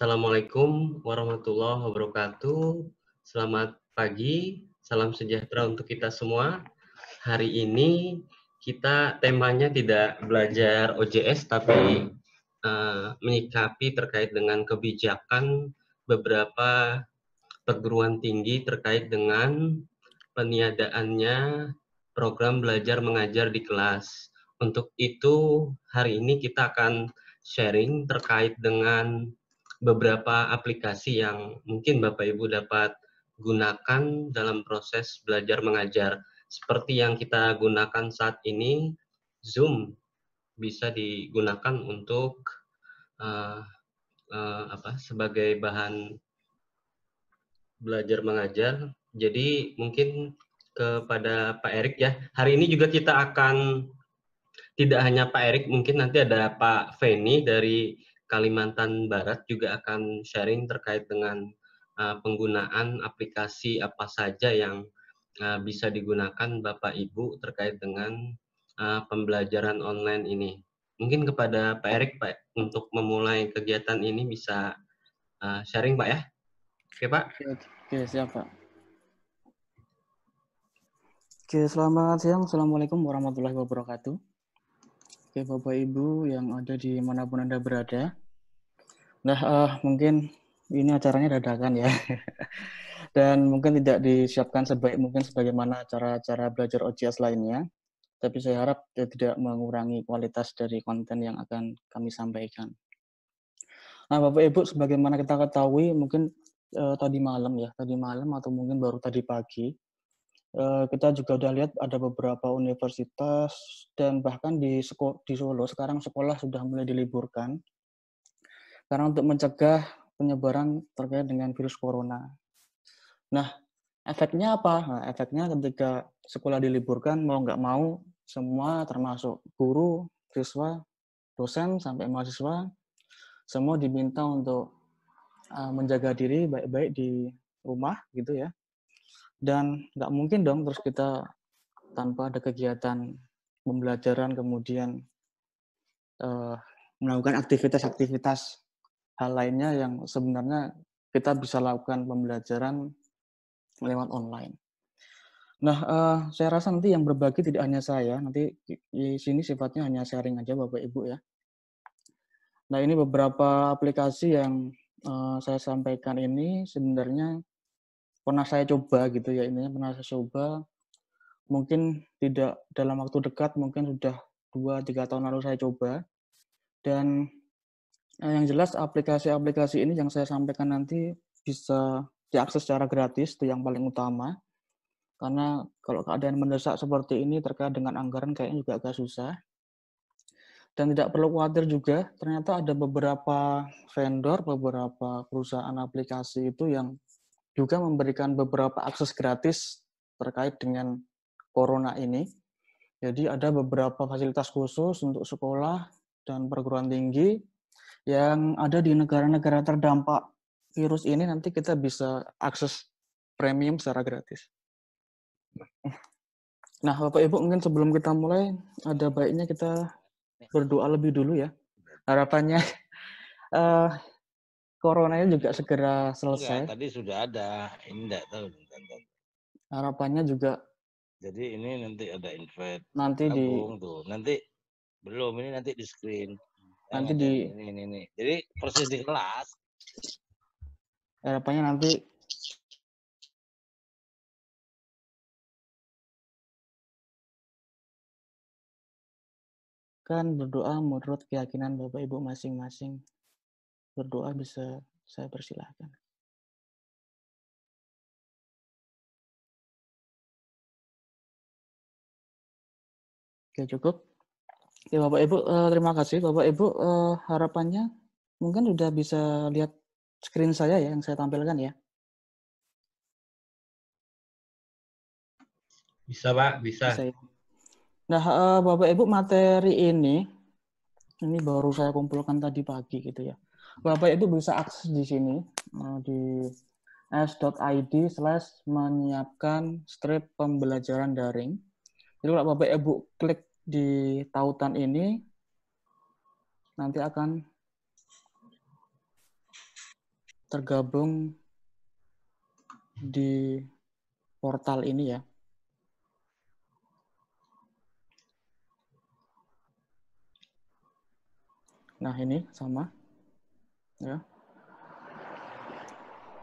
Assalamualaikum warahmatullahi wabarakatuh. Selamat pagi, salam sejahtera untuk kita semua. Hari ini kita temanya tidak belajar OJS tapi uh, menyikapi terkait dengan kebijakan beberapa perguruan tinggi terkait dengan peniadaannya program belajar mengajar di kelas. Untuk itu hari ini kita akan sharing terkait dengan beberapa aplikasi yang mungkin Bapak Ibu dapat gunakan dalam proses belajar mengajar. Seperti yang kita gunakan saat ini, Zoom bisa digunakan untuk uh, uh, apa sebagai bahan belajar mengajar. Jadi mungkin kepada Pak Erik ya. Hari ini juga kita akan tidak hanya Pak Erik, mungkin nanti ada Pak Feni dari Kalimantan Barat juga akan sharing terkait dengan uh, penggunaan aplikasi apa saja yang uh, bisa digunakan Bapak Ibu terkait dengan uh, pembelajaran online ini. Mungkin kepada Pak Erik Pak untuk memulai kegiatan ini bisa uh, sharing Pak ya. Oke Pak. Oke siap Pak. Oke selamat siang. Assalamualaikum warahmatullahi wabarakatuh. Oke Bapak Ibu yang ada di manapun Anda berada. Nah, uh, mungkin ini acaranya dadakan ya. Dan mungkin tidak disiapkan sebaik mungkin sebagaimana acara-acara belajar OJS lainnya. Tapi saya harap tidak mengurangi kualitas dari konten yang akan kami sampaikan. Nah, Bapak Ibu, sebagaimana kita ketahui, mungkin uh, tadi malam ya, tadi malam atau mungkin baru tadi pagi, eh, kita juga sudah lihat ada beberapa universitas dan bahkan di, di Solo sekarang sekolah sudah mulai diliburkan karena untuk mencegah penyebaran terkait dengan virus corona. Nah, efeknya apa? Nah, efeknya ketika sekolah diliburkan, mau nggak mau, semua termasuk guru, siswa, dosen, sampai mahasiswa, semua diminta untuk eh, menjaga diri baik-baik di rumah gitu ya. Dan nggak mungkin dong terus kita tanpa ada kegiatan pembelajaran kemudian uh, melakukan aktivitas-aktivitas hal lainnya yang sebenarnya kita bisa lakukan pembelajaran lewat online. Nah, uh, saya rasa nanti yang berbagi tidak hanya saya, nanti di sini sifatnya hanya sharing aja Bapak Ibu ya. Nah, ini beberapa aplikasi yang uh, saya sampaikan ini sebenarnya pernah saya coba gitu ya, intinya pernah saya coba. Mungkin tidak dalam waktu dekat, mungkin sudah 2-3 tahun lalu saya coba. Dan Nah, yang jelas aplikasi-aplikasi ini yang saya sampaikan nanti bisa diakses secara gratis, itu yang paling utama. Karena kalau keadaan mendesak seperti ini terkait dengan anggaran kayaknya juga agak susah. Dan tidak perlu khawatir juga, ternyata ada beberapa vendor, beberapa perusahaan aplikasi itu yang juga memberikan beberapa akses gratis terkait dengan corona ini. Jadi ada beberapa fasilitas khusus untuk sekolah dan perguruan tinggi yang ada di negara-negara terdampak virus ini nanti kita bisa akses premium secara gratis. Nah, Bapak Ibu mungkin sebelum kita mulai ada baiknya kita berdoa lebih dulu ya. Harapannya uh, eh, coronanya juga segera iya, selesai. Enggak, tadi sudah ada, ini tidak tahu. Harapannya juga jadi ini nanti ada invite. Nanti di tuh. Nanti belum ini nanti di screen nanti di ini, ini, ini. jadi proses di kelas harapannya nanti kan berdoa menurut keyakinan Bapak Ibu masing-masing. Berdoa bisa saya persilahkan. Oke, cukup. Oke Bapak Ibu, eh, terima kasih Bapak Ibu. Eh, harapannya mungkin sudah bisa lihat screen saya ya yang saya tampilkan ya. Bisa Pak, bisa. bisa ya. Nah eh, Bapak Ibu materi ini, ini baru saya kumpulkan tadi pagi gitu ya. Bapak Ibu bisa akses di sini, di s.id slash menyiapkan strip pembelajaran daring. Jadi kalau Bapak Ibu klik di tautan ini nanti akan tergabung di portal ini ya. Nah, ini sama. Ya.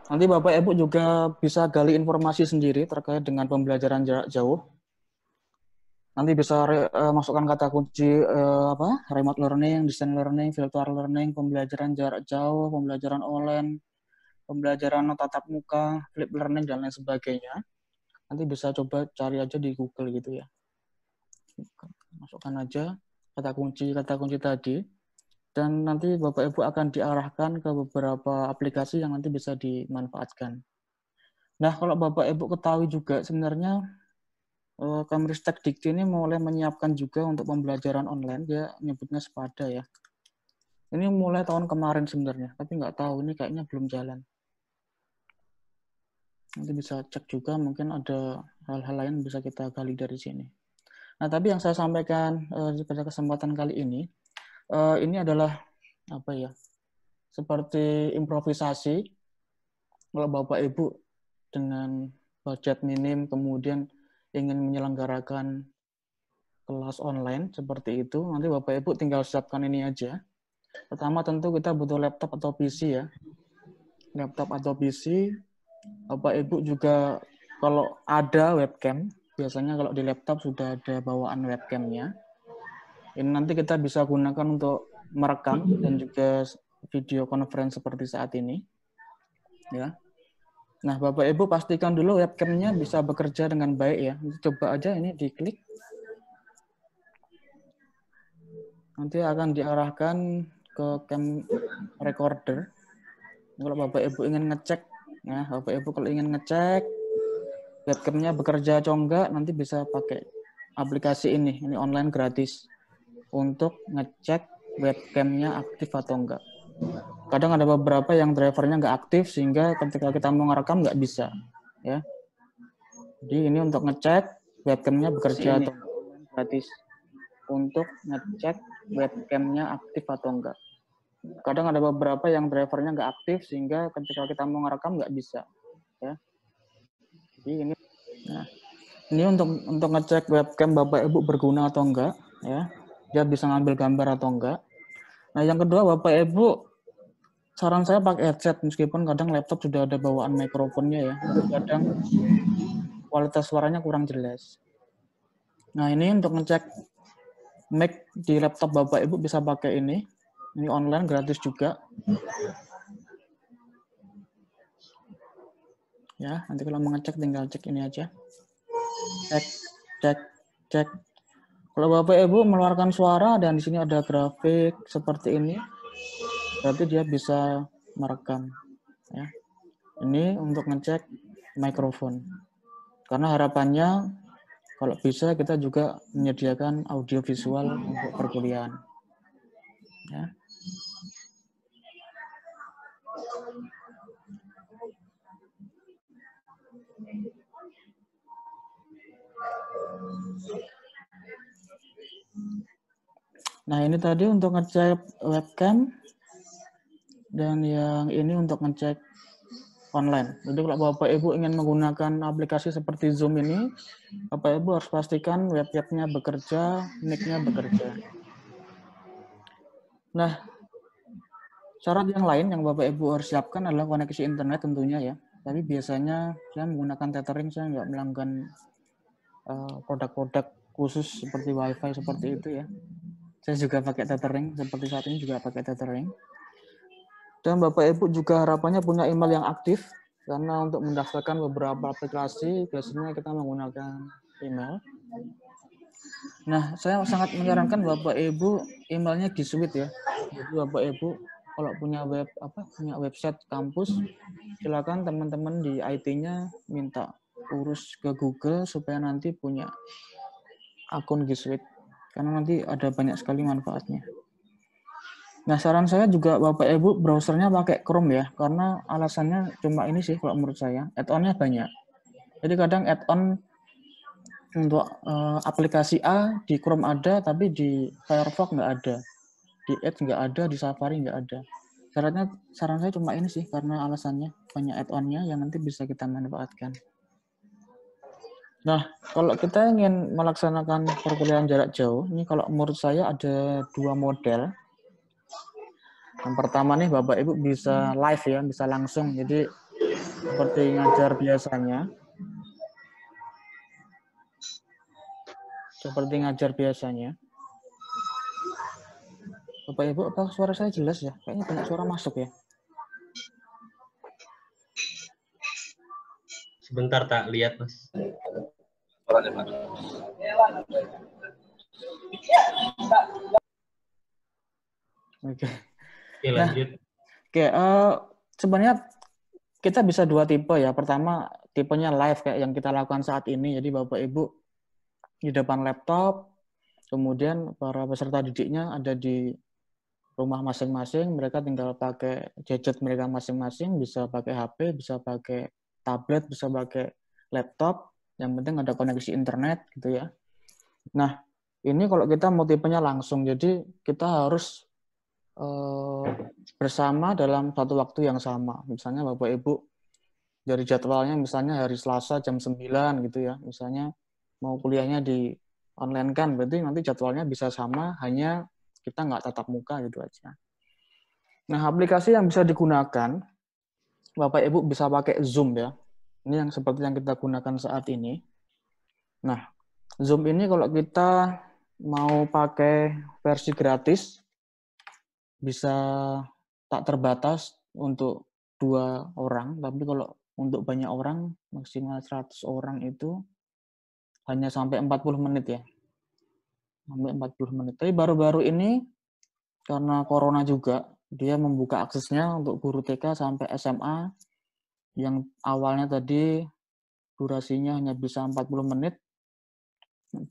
Nanti Bapak Ibu juga bisa gali informasi sendiri terkait dengan pembelajaran jarak jauh nanti bisa uh, masukkan kata kunci uh, apa remote learning, distance learning, virtual learning, pembelajaran jarak jauh, pembelajaran online, pembelajaran tatap muka, flip learning dan lain sebagainya. Nanti bisa coba cari aja di Google gitu ya. Masukkan aja kata kunci kata kunci tadi dan nanti Bapak Ibu akan diarahkan ke beberapa aplikasi yang nanti bisa dimanfaatkan. Nah, kalau Bapak Ibu ketahui juga sebenarnya Eh, Kemristek Dikti ini mulai menyiapkan juga untuk pembelajaran online, dia nyebutnya sepada ya. Ini mulai tahun kemarin sebenarnya, tapi nggak tahu, ini kayaknya belum jalan. Nanti bisa cek juga, mungkin ada hal-hal lain bisa kita gali dari sini. Nah, tapi yang saya sampaikan uh, pada kesempatan kali ini, uh, ini adalah apa ya, seperti improvisasi, kalau Bapak-Ibu dengan budget minim, kemudian ingin menyelenggarakan kelas online seperti itu, nanti Bapak Ibu tinggal siapkan ini aja. Pertama tentu kita butuh laptop atau PC ya. Laptop atau PC, Bapak Ibu juga kalau ada webcam, biasanya kalau di laptop sudah ada bawaan webcamnya. Ini nanti kita bisa gunakan untuk merekam dan juga video conference seperti saat ini. Ya. Nah, Bapak Ibu pastikan dulu webcamnya bisa bekerja dengan baik ya. Coba aja ini diklik. Nanti akan diarahkan ke cam recorder. Kalau Bapak Ibu ingin ngecek, nah Bapak Ibu kalau ingin ngecek webcamnya bekerja atau enggak, nanti bisa pakai aplikasi ini. Ini online gratis untuk ngecek webcamnya aktif atau enggak kadang ada beberapa yang drivernya nggak aktif sehingga ketika kita mau ngerekam nggak bisa ya jadi ini untuk ngecek webcamnya bekerja atau gratis untuk ngecek webcamnya aktif atau enggak kadang ada beberapa yang drivernya nggak aktif sehingga ketika kita mau ngerekam nggak bisa ya jadi ini nah ini untuk untuk ngecek webcam bapak ibu berguna atau enggak ya dia bisa ngambil gambar atau enggak nah yang kedua bapak ibu saran saya pakai headset meskipun kadang laptop sudah ada bawaan mikrofonnya ya kadang kualitas suaranya kurang jelas nah ini untuk ngecek mic di laptop bapak ibu bisa pakai ini ini online gratis juga ya nanti kalau mengecek tinggal cek ini aja cek cek cek kalau bapak ibu mengeluarkan suara dan di sini ada grafik seperti ini berarti dia bisa merekam ya ini untuk ngecek mikrofon karena harapannya kalau bisa kita juga menyediakan audio visual untuk perkuliahan ya Nah, ini tadi untuk ngecek webcam dan yang ini untuk ngecek online. Jadi kalau Bapak Ibu ingin menggunakan aplikasi seperti Zoom ini, Bapak Ibu harus pastikan web webnya bekerja, mic-nya bekerja. Nah, syarat yang lain yang Bapak Ibu harus siapkan adalah koneksi internet tentunya ya. Tapi biasanya saya menggunakan tethering, saya nggak melanggan eh, produk-produk khusus seperti WiFi seperti itu ya. Saya juga pakai tethering, seperti saat ini juga pakai tethering. Dan Bapak Ibu juga harapannya punya email yang aktif karena untuk mendaftarkan beberapa aplikasi biasanya kita menggunakan email. Nah, saya sangat menyarankan Bapak Ibu emailnya di Suite ya. Jadi Bapak Ibu kalau punya web apa punya website kampus silakan teman-teman di IT-nya minta urus ke Google supaya nanti punya akun G Suite karena nanti ada banyak sekali manfaatnya. Nah, saran saya juga Bapak Ibu browsernya pakai Chrome ya, karena alasannya cuma ini sih kalau menurut saya, add-onnya banyak. Jadi kadang add-on untuk uh, aplikasi A di Chrome ada, tapi di Firefox nggak ada. Di Edge nggak ada, di Safari nggak ada. Syaratnya, saran saya cuma ini sih, karena alasannya banyak add-onnya yang nanti bisa kita manfaatkan. Nah, kalau kita ingin melaksanakan perkuliahan jarak jauh, ini kalau menurut saya ada dua model yang pertama nih Bapak Ibu bisa live ya, bisa langsung. Jadi seperti ngajar biasanya. Seperti ngajar biasanya. Bapak Ibu, apa suara saya jelas ya? Kayaknya banyak suara masuk ya. Sebentar tak lihat, Mas. Oke. Okay. Oke, nah, lanjut. Nah, oke, uh, sebenarnya kita bisa dua tipe ya. Pertama, tipenya live kayak yang kita lakukan saat ini. Jadi Bapak Ibu di depan laptop, kemudian para peserta didiknya ada di rumah masing-masing, mereka tinggal pakai gadget mereka masing-masing, bisa pakai HP, bisa pakai tablet, bisa pakai laptop, yang penting ada koneksi internet gitu ya. Nah, ini kalau kita mau tipenya langsung, jadi kita harus Eh, bersama dalam satu waktu yang sama. Misalnya Bapak Ibu dari jadwalnya misalnya hari Selasa jam 9 gitu ya. Misalnya mau kuliahnya di online kan berarti nanti jadwalnya bisa sama hanya kita nggak tatap muka gitu aja. Nah, aplikasi yang bisa digunakan Bapak Ibu bisa pakai Zoom ya. Ini yang seperti yang kita gunakan saat ini. Nah, Zoom ini kalau kita mau pakai versi gratis bisa tak terbatas untuk dua orang, tapi kalau untuk banyak orang, maksimal 100 orang itu hanya sampai 40 menit ya. Sampai 40 menit. Tapi baru-baru ini, karena corona juga, dia membuka aksesnya untuk guru TK sampai SMA, yang awalnya tadi durasinya hanya bisa 40 menit,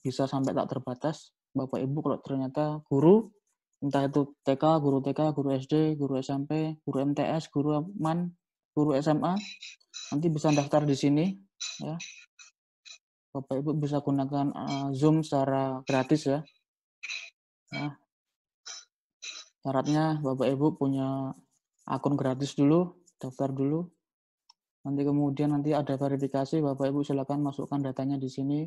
bisa sampai tak terbatas. Bapak Ibu kalau ternyata guru entah itu TK, guru TK, guru SD, guru SMP, guru MTS, guru MAN, guru SMA, nanti bisa daftar di sini, ya. Bapak Ibu bisa gunakan uh, Zoom secara gratis ya. ya. Syaratnya Bapak Ibu punya akun gratis dulu, daftar dulu. Nanti kemudian nanti ada verifikasi, Bapak Ibu silakan masukkan datanya di sini,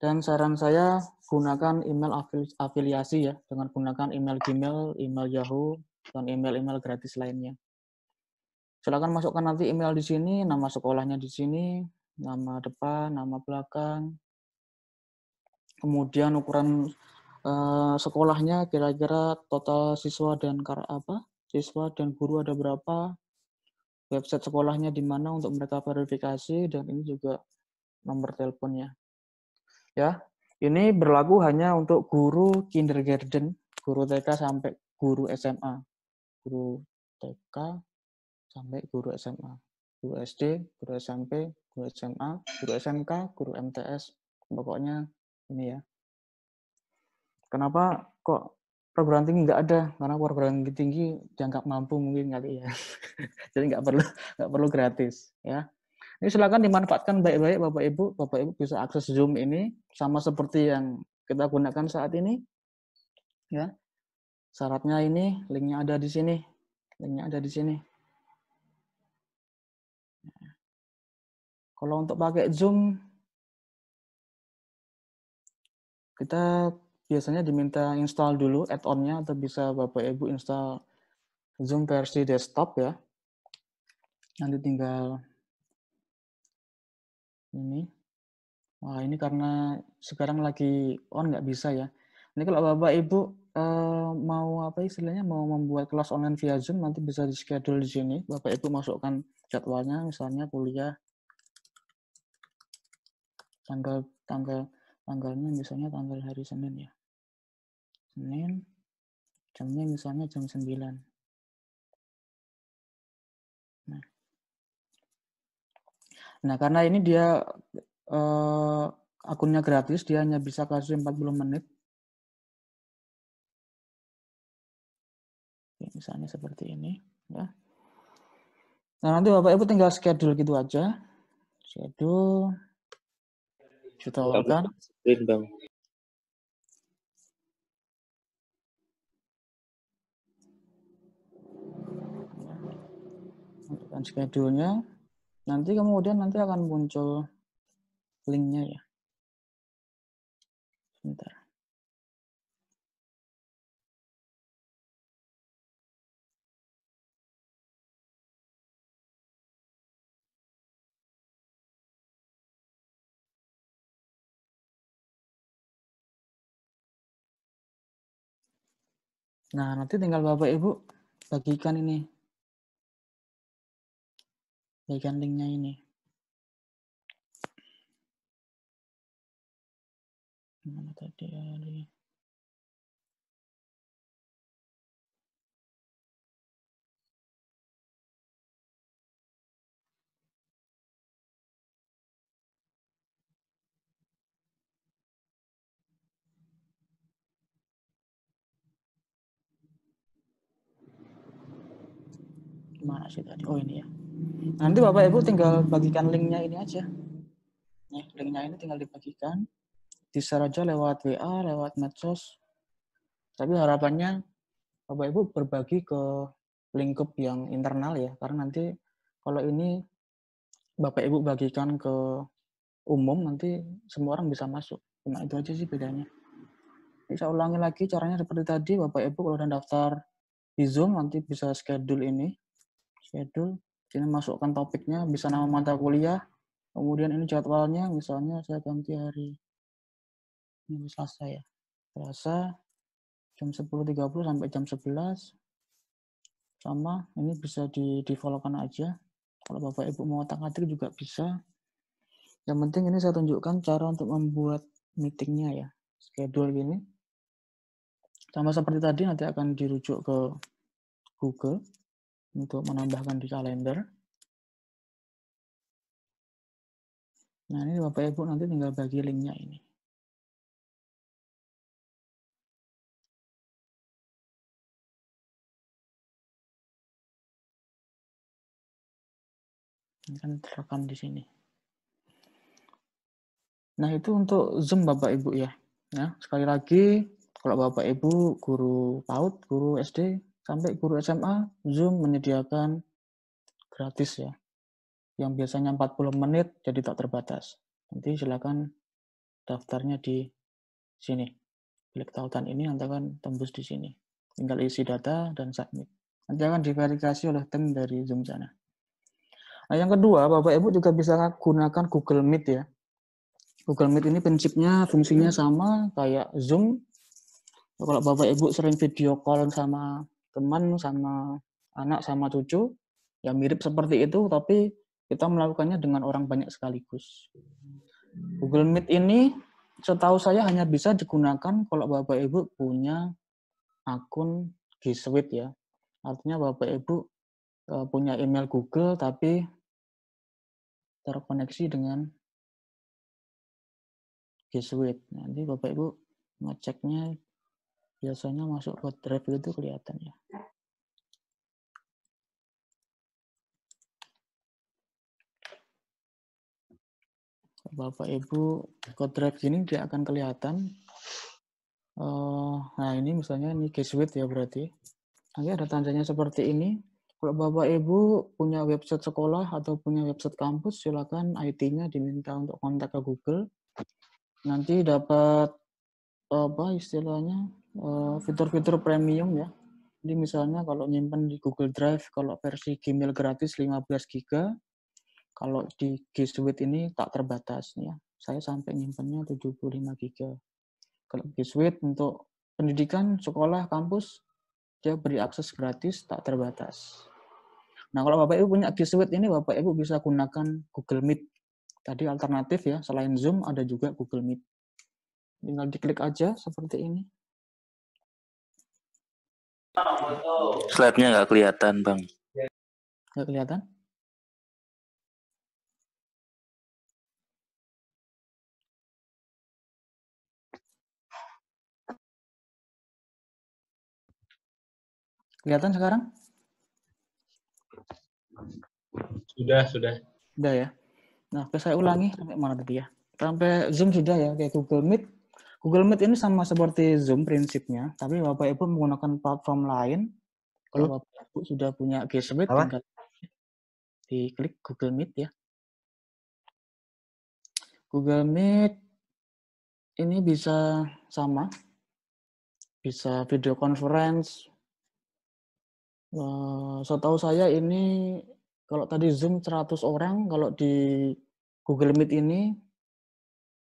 dan saran saya gunakan email afiliasi ya, dengan gunakan email Gmail, email Yahoo, dan email-email gratis lainnya. Silakan masukkan nanti email di sini, nama sekolahnya di sini, nama depan, nama belakang, kemudian ukuran uh, sekolahnya kira-kira total siswa dan kar apa siswa dan guru ada berapa, website sekolahnya di mana untuk mereka verifikasi, dan ini juga nomor teleponnya ya. Ini berlaku hanya untuk guru kindergarten, guru TK sampai guru SMA. Guru TK sampai guru SMA. Guru SD, guru SMP, guru SMA, guru SMK, guru MTS. Pokoknya ini ya. Kenapa kok perguruan tinggi nggak ada karena perguruan tinggi dianggap mampu mungkin kali ya jadi nggak perlu nggak perlu gratis ya ini silakan dimanfaatkan baik-baik Bapak Ibu. Bapak Ibu bisa akses Zoom ini sama seperti yang kita gunakan saat ini. Ya. Syaratnya ini linknya ada di sini. Linknya ada di sini. Kalau untuk pakai Zoom kita biasanya diminta install dulu add-onnya atau bisa Bapak Ibu install Zoom versi desktop ya. Nanti tinggal ini. Wah, ini karena sekarang lagi on nggak bisa ya. Ini kalau Bapak Ibu eh, mau apa istilahnya mau membuat kelas online via Zoom nanti bisa di schedule di sini. Bapak Ibu masukkan jadwalnya misalnya kuliah tanggal tanggal tanggalnya misalnya tanggal hari Senin ya. Senin jamnya misalnya jam 9. Nah, karena ini dia uh, akunnya gratis, dia hanya bisa kasih 40 menit. Oke, misalnya seperti ini, ya. Nah, nanti Bapak Ibu tinggal schedule gitu aja. Schedule kita lakukan. Bang. Tentukan schedule-nya. Nanti kemudian nanti akan muncul linknya ya. Sebentar. Nah, nanti tinggal Bapak Ibu bagikan ini bagian linknya ini. Mana tadi ada? mana sih tadi? Oh ini ya. Nanti Bapak Ibu tinggal bagikan linknya ini aja. Nih, linknya ini tinggal dibagikan. bisa aja lewat WA, lewat medsos. Tapi harapannya Bapak Ibu berbagi ke lingkup yang internal ya. Karena nanti kalau ini Bapak Ibu bagikan ke umum, nanti semua orang bisa masuk. Cuma itu aja sih bedanya. Bisa ulangi lagi caranya seperti tadi. Bapak Ibu kalau udah daftar di Zoom, nanti bisa schedule ini. Schedule Sini masukkan topiknya, bisa nama mata kuliah. Kemudian ini jadwalnya, misalnya saya ganti hari ini Selasa ya. Selasa jam 10.30 sampai jam 11. Sama, ini bisa di developkan aja. Kalau Bapak Ibu mau otak-atik juga bisa. Yang penting ini saya tunjukkan cara untuk membuat meetingnya ya. Schedule gini. Sama seperti tadi nanti akan dirujuk ke Google untuk menambahkan di kalender. Nah, ini Bapak Ibu nanti tinggal bagi linknya ini. Ini kan terekam di sini. Nah, itu untuk Zoom Bapak Ibu ya. Nah, sekali lagi, kalau Bapak Ibu guru PAUD, guru SD, sampai guru SMA Zoom menyediakan gratis ya. Yang biasanya 40 menit jadi tak terbatas. Nanti silakan daftarnya di sini. Klik tautan ini nanti akan tembus di sini. Tinggal isi data dan submit. Nanti akan diverifikasi oleh tim dari Zoom sana. Nah, yang kedua, Bapak Ibu juga bisa gunakan Google Meet ya. Google Meet ini prinsipnya fungsinya sama kayak Zoom. Kalau Bapak Ibu sering video call sama teman sama anak sama cucu ya mirip seperti itu tapi kita melakukannya dengan orang banyak sekaligus. Google Meet ini setahu saya hanya bisa digunakan kalau Bapak Ibu punya akun G Suite ya. Artinya Bapak Ibu e, punya email Google tapi terkoneksi dengan G Suite. Nanti Bapak Ibu ngeceknya biasanya masuk ke drive itu kelihatan ya. Bapak Ibu ke drive gini dia akan kelihatan. Uh, nah ini misalnya ini Gateway ya berarti. Nanti ada tandanya seperti ini. Kalau Bapak Ibu punya website sekolah atau punya website kampus, silakan IT-nya diminta untuk kontak ke Google. Nanti dapat apa istilahnya Eh, fitur-fitur premium ya. Jadi misalnya kalau nyimpan di Google Drive, kalau versi Gmail gratis 15 GB, kalau di G Suite ini tak terbatas ya. Saya sampai nyimpannya 75 GB. Kalau G Suite untuk pendidikan, sekolah, kampus, dia beri akses gratis tak terbatas. Nah kalau Bapak Ibu punya G Suite ini, Bapak Ibu bisa gunakan Google Meet. Tadi alternatif ya, selain Zoom ada juga Google Meet. Tinggal diklik aja seperti ini. Slide-nya nggak kelihatan, Bang. Nggak kelihatan? Kelihatan sekarang? Sudah, sudah. Sudah ya. Nah, saya ulangi sampai mana tadi ya? Sampai Zoom sudah ya, kayak Google Meet Google Meet ini sama seperti Zoom prinsipnya, tapi Bapak Ibu menggunakan platform lain. Kalau Bapak Ibu sudah punya G-Suite, tinggal diklik Google Meet ya. Google Meet ini bisa sama, bisa video conference. So eh, setahu saya ini kalau tadi Zoom 100 orang, kalau di Google Meet ini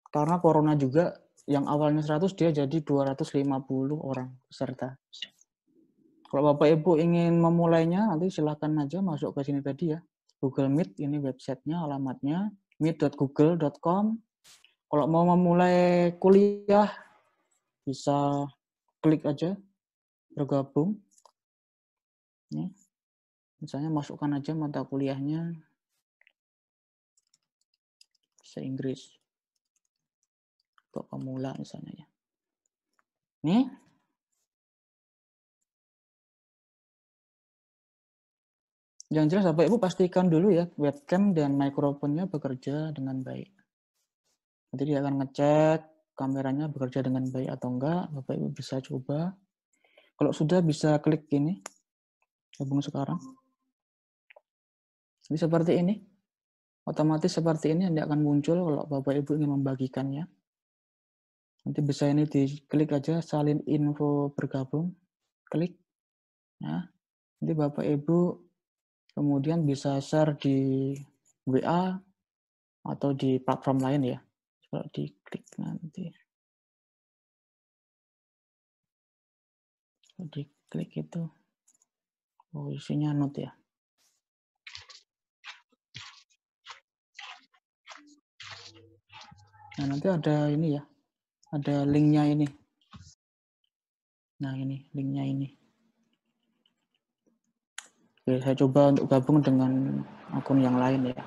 karena corona juga yang awalnya 100 dia jadi 250 orang peserta. Kalau Bapak Ibu ingin memulainya, nanti silahkan aja masuk ke sini tadi ya. Google Meet, ini websitenya, alamatnya, meet.google.com. Kalau mau memulai kuliah, bisa klik aja, bergabung. Nih. Misalnya masukkan aja mata kuliahnya, se Inggris untuk pemula misalnya ya. Nih. Yang jelas Bapak Ibu pastikan dulu ya webcam dan mikrofonnya bekerja dengan baik. Nanti dia akan ngecek kameranya bekerja dengan baik atau enggak. Bapak Ibu bisa coba. Kalau sudah bisa klik ini. Gabung sekarang. Jadi seperti ini. Otomatis seperti ini Anda akan muncul kalau Bapak Ibu ingin membagikannya. Nanti bisa ini diklik aja salin info bergabung. Klik. ya nanti Bapak Ibu kemudian bisa share di WA atau di platform lain ya. Coba diklik nanti. klik itu. Oh, isinya note ya. Nah, nanti ada ini ya, ada linknya ini. Nah ini linknya ini. Oke, saya coba untuk gabung dengan akun yang lain ya.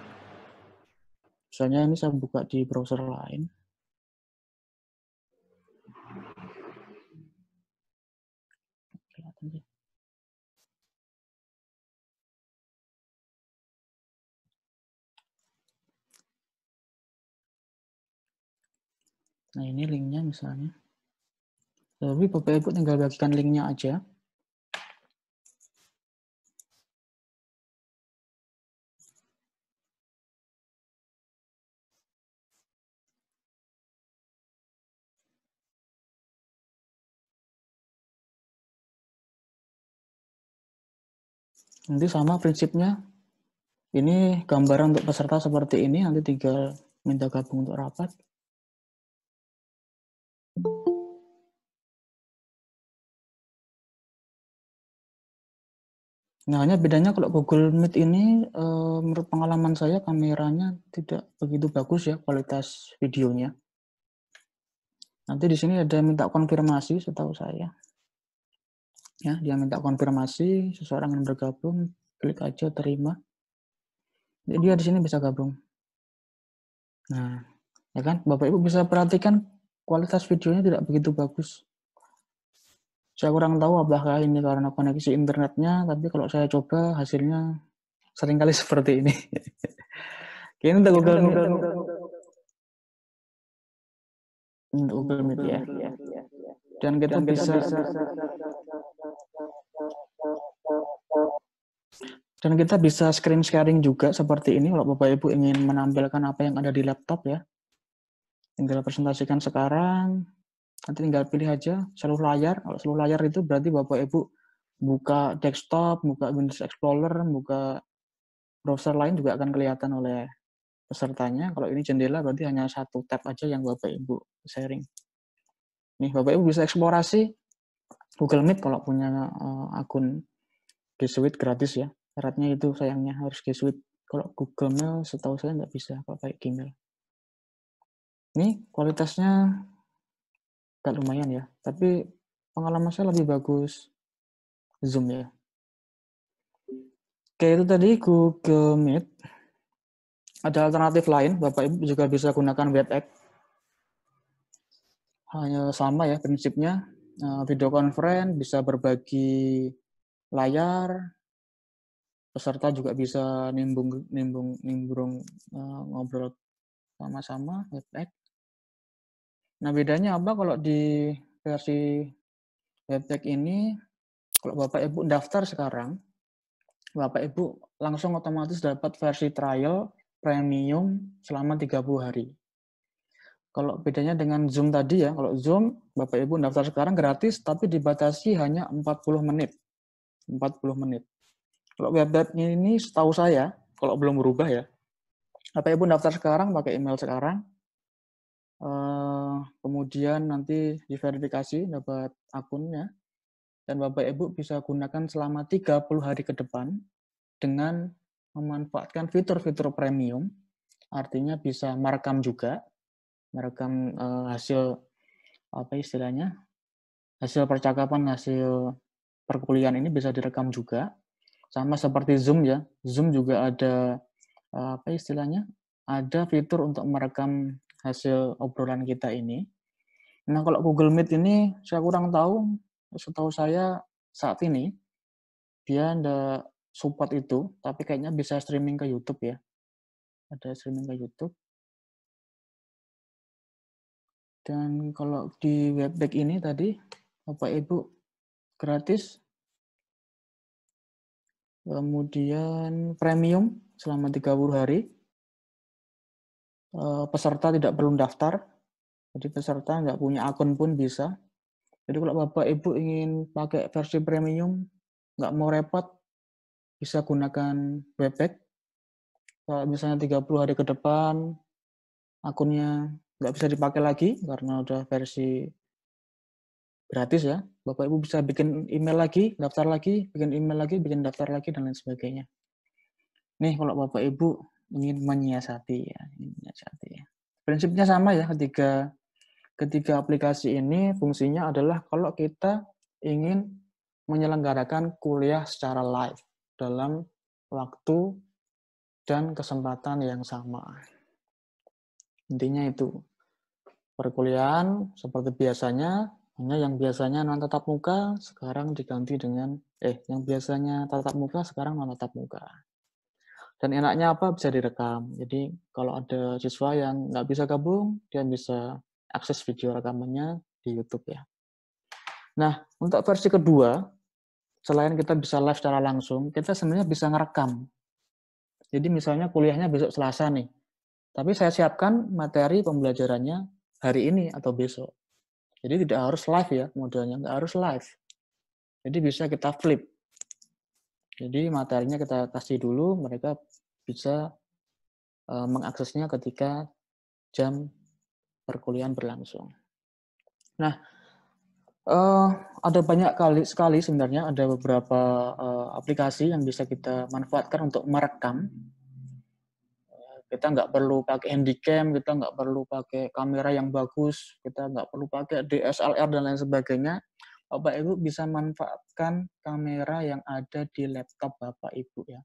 Misalnya ini saya buka di browser lain. Nah ini linknya misalnya. Tapi Bapak Ibu tinggal bagikan linknya aja. Nanti sama prinsipnya. Ini gambaran untuk peserta seperti ini, nanti tinggal minta gabung untuk rapat. Nah, hanya bedanya kalau Google Meet ini uh, menurut pengalaman saya kameranya tidak begitu bagus ya kualitas videonya. Nanti di sini ada minta konfirmasi setahu saya. Ya, dia minta konfirmasi seseorang yang bergabung, klik aja terima. Jadi dia di sini bisa gabung. Nah, ya kan? Bapak Ibu bisa perhatikan kualitas videonya tidak begitu bagus. Saya kurang tahu apakah ini karena koneksi internetnya, tapi kalau saya coba hasilnya seringkali seperti ini. Kayaknya untuk Google Meet. Ya. Google Meet ya. Dan kita Dan bisa, bisa dan kita bisa screen sharing juga seperti ini kalau Bapak Ibu ingin menampilkan apa yang ada di laptop ya. Tinggal presentasikan sekarang, Nanti tinggal pilih aja seluruh layar. Kalau seluruh layar itu berarti Bapak Ibu buka desktop, buka Windows Explorer, buka browser lain juga akan kelihatan oleh pesertanya. Kalau ini jendela berarti hanya satu tab aja yang Bapak Ibu sharing. Nih, Bapak Ibu bisa eksplorasi Google Meet kalau punya eh, akun G Suite gratis ya. Syaratnya itu sayangnya harus G Suite. Kalau Google Mail setahu saya nggak bisa kalau pakai Gmail. Ini kualitasnya agak lumayan ya. Tapi pengalaman saya lebih bagus Zoom ya. Oke, itu tadi Google Meet. Ada alternatif lain, Bapak Ibu juga bisa gunakan WebEx. Hanya sama ya prinsipnya, eh, video conference bisa berbagi layar, peserta juga bisa nimbung nimbung nimbrung eh, ngobrol sama-sama WebEx. Nah, bedanya apa kalau di versi webpack ini, kalau Bapak Ibu daftar sekarang, Bapak Ibu langsung otomatis dapat versi trial premium selama 30 hari. Kalau bedanya dengan Zoom tadi ya, kalau Zoom Bapak Ibu daftar sekarang gratis tapi dibatasi hanya 40 menit. 40 menit. Kalau webpad ini setahu saya, kalau belum berubah ya, Bapak Ibu daftar sekarang pakai email sekarang, Eh, kemudian nanti diverifikasi dapat akunnya dan Bapak Ibu bisa gunakan selama 30 hari ke depan dengan memanfaatkan fitur-fitur premium. Artinya bisa merekam juga, merekam eh, hasil apa istilahnya? Hasil percakapan, hasil perkuliahan ini bisa direkam juga. Sama seperti Zoom ya. Zoom juga ada eh, apa istilahnya? Ada fitur untuk merekam hasil obrolan kita ini. Nah, kalau Google Meet ini saya kurang tahu, setahu saya saat ini dia ada support itu, tapi kayaknya bisa streaming ke YouTube ya. Ada streaming ke YouTube. Dan kalau di webback ini tadi, Bapak Ibu gratis. Kemudian premium selama 30 hari Eh, peserta tidak perlu daftar. Jadi peserta nggak punya akun pun bisa. Jadi kalau Bapak Ibu ingin pakai versi premium, nggak mau repot, bisa gunakan webpack. Kalau misalnya 30 hari ke depan, akunnya nggak bisa dipakai lagi karena udah versi gratis ya. Bapak Ibu bisa bikin email lagi, daftar lagi, bikin email lagi, bikin daftar lagi, dan lain sebagainya. Nih kalau Bapak Ibu ingin menyiasati ya, ingin menyiasati. Ya. Prinsipnya sama ya ketiga ketiga aplikasi ini fungsinya adalah kalau kita ingin menyelenggarakan kuliah secara live dalam waktu dan kesempatan yang sama. Intinya itu. Perkuliahan seperti biasanya, hanya yang biasanya non tatap muka sekarang diganti dengan eh yang biasanya tatap muka sekarang non tatap muka. Dan enaknya apa bisa direkam. Jadi kalau ada siswa yang nggak bisa gabung, dia bisa akses video rekamannya di YouTube ya. Nah, untuk versi kedua, selain kita bisa live secara langsung, kita sebenarnya bisa ngerekam. Jadi misalnya kuliahnya besok Selasa nih, tapi saya siapkan materi pembelajarannya hari ini atau besok. Jadi tidak harus live ya modelnya, nggak harus live. Jadi bisa kita flip. Jadi materinya kita kasih dulu, mereka bisa eh, mengaksesnya ketika jam perkuliahan berlangsung. Nah, eh, ada banyak kali sekali sebenarnya ada beberapa eh, aplikasi yang bisa kita manfaatkan untuk merekam. kita nggak perlu pakai handycam, kita nggak perlu pakai kamera yang bagus, kita nggak perlu pakai DSLR dan lain sebagainya. Bapak Ibu bisa manfaatkan kamera yang ada di laptop Bapak Ibu ya.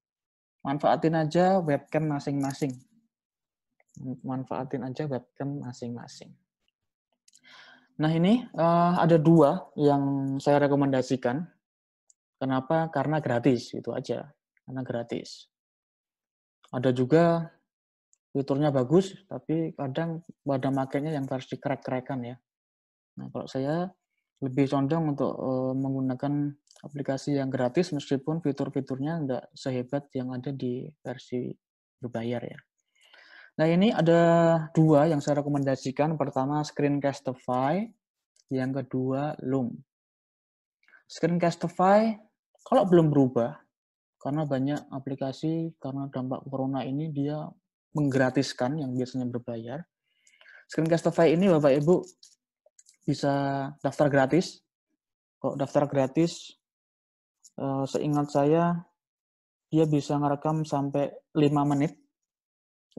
Manfaatin aja webcam masing-masing. Manfaatin aja webcam masing-masing. Nah ini uh, ada dua yang saya rekomendasikan. Kenapa? Karena gratis, itu aja. Karena gratis. Ada juga fiturnya bagus, tapi kadang pada makanya yang harus dikerek-kerekan ya. Nah kalau saya lebih condong untuk uh, menggunakan aplikasi yang gratis meskipun fitur-fiturnya nggak sehebat yang ada di versi berbayar ya. Nah ini ada dua yang saya rekomendasikan. Pertama Screencastify, yang kedua Loom. Screencastify kalau belum berubah, karena banyak aplikasi karena dampak corona ini dia menggratiskan yang biasanya berbayar. Screencastify ini Bapak Ibu bisa daftar gratis. Kok daftar gratis, eh, seingat saya dia bisa ngerekam sampai 5 menit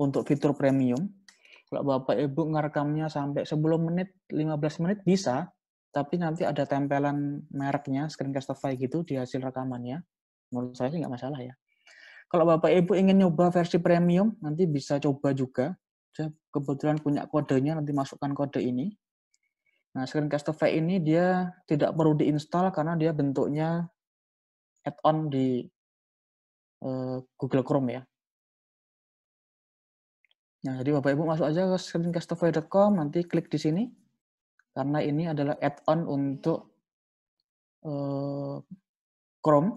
untuk fitur premium. Kalau Bapak Ibu ngerekamnya sampai 10 menit, 15 menit bisa, tapi nanti ada tempelan mereknya, Screencastify gitu di hasil rekamannya. Menurut saya sih nggak masalah ya. Kalau Bapak Ibu ingin nyoba versi premium, nanti bisa coba juga. Saya kebetulan punya kodenya, nanti masukkan kode ini. Nah, Screencast TV ini dia tidak perlu diinstal karena dia bentuknya add-on di uh, Google Chrome ya. Nah, jadi Bapak Ibu masuk aja ke screencastofy.com, nanti klik di sini. Karena ini adalah add-on untuk uh, Chrome.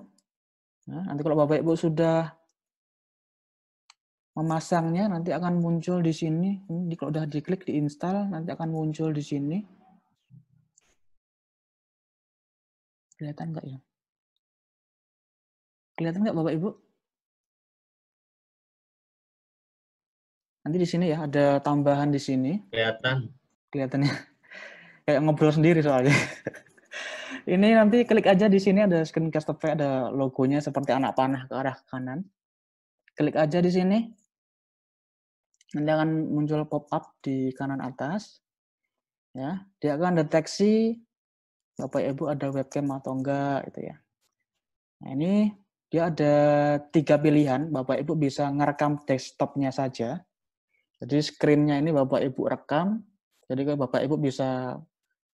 Nah, nanti kalau Bapak Ibu sudah memasangnya, nanti akan muncul di sini. Ini kalau sudah diklik, diinstal, nanti akan muncul di sini. Kelihatan nggak ya? Kelihatan nggak Bapak Ibu? Nanti di sini ya ada tambahan di sini. Kelihatan. Kelihatannya. Kayak ngobrol sendiri soalnya. ini nanti klik aja di sini ada screencast TV ada logonya seperti anak panah ke arah kanan. Klik aja di sini. Nanti akan muncul pop-up di kanan atas. Ya, dia akan deteksi Bapak Ibu ada webcam atau enggak gitu ya. Nah, ini dia ada tiga pilihan. Bapak Ibu bisa ngerekam desktopnya saja. Jadi screennya ini Bapak Ibu rekam. Jadi kalau Bapak Ibu bisa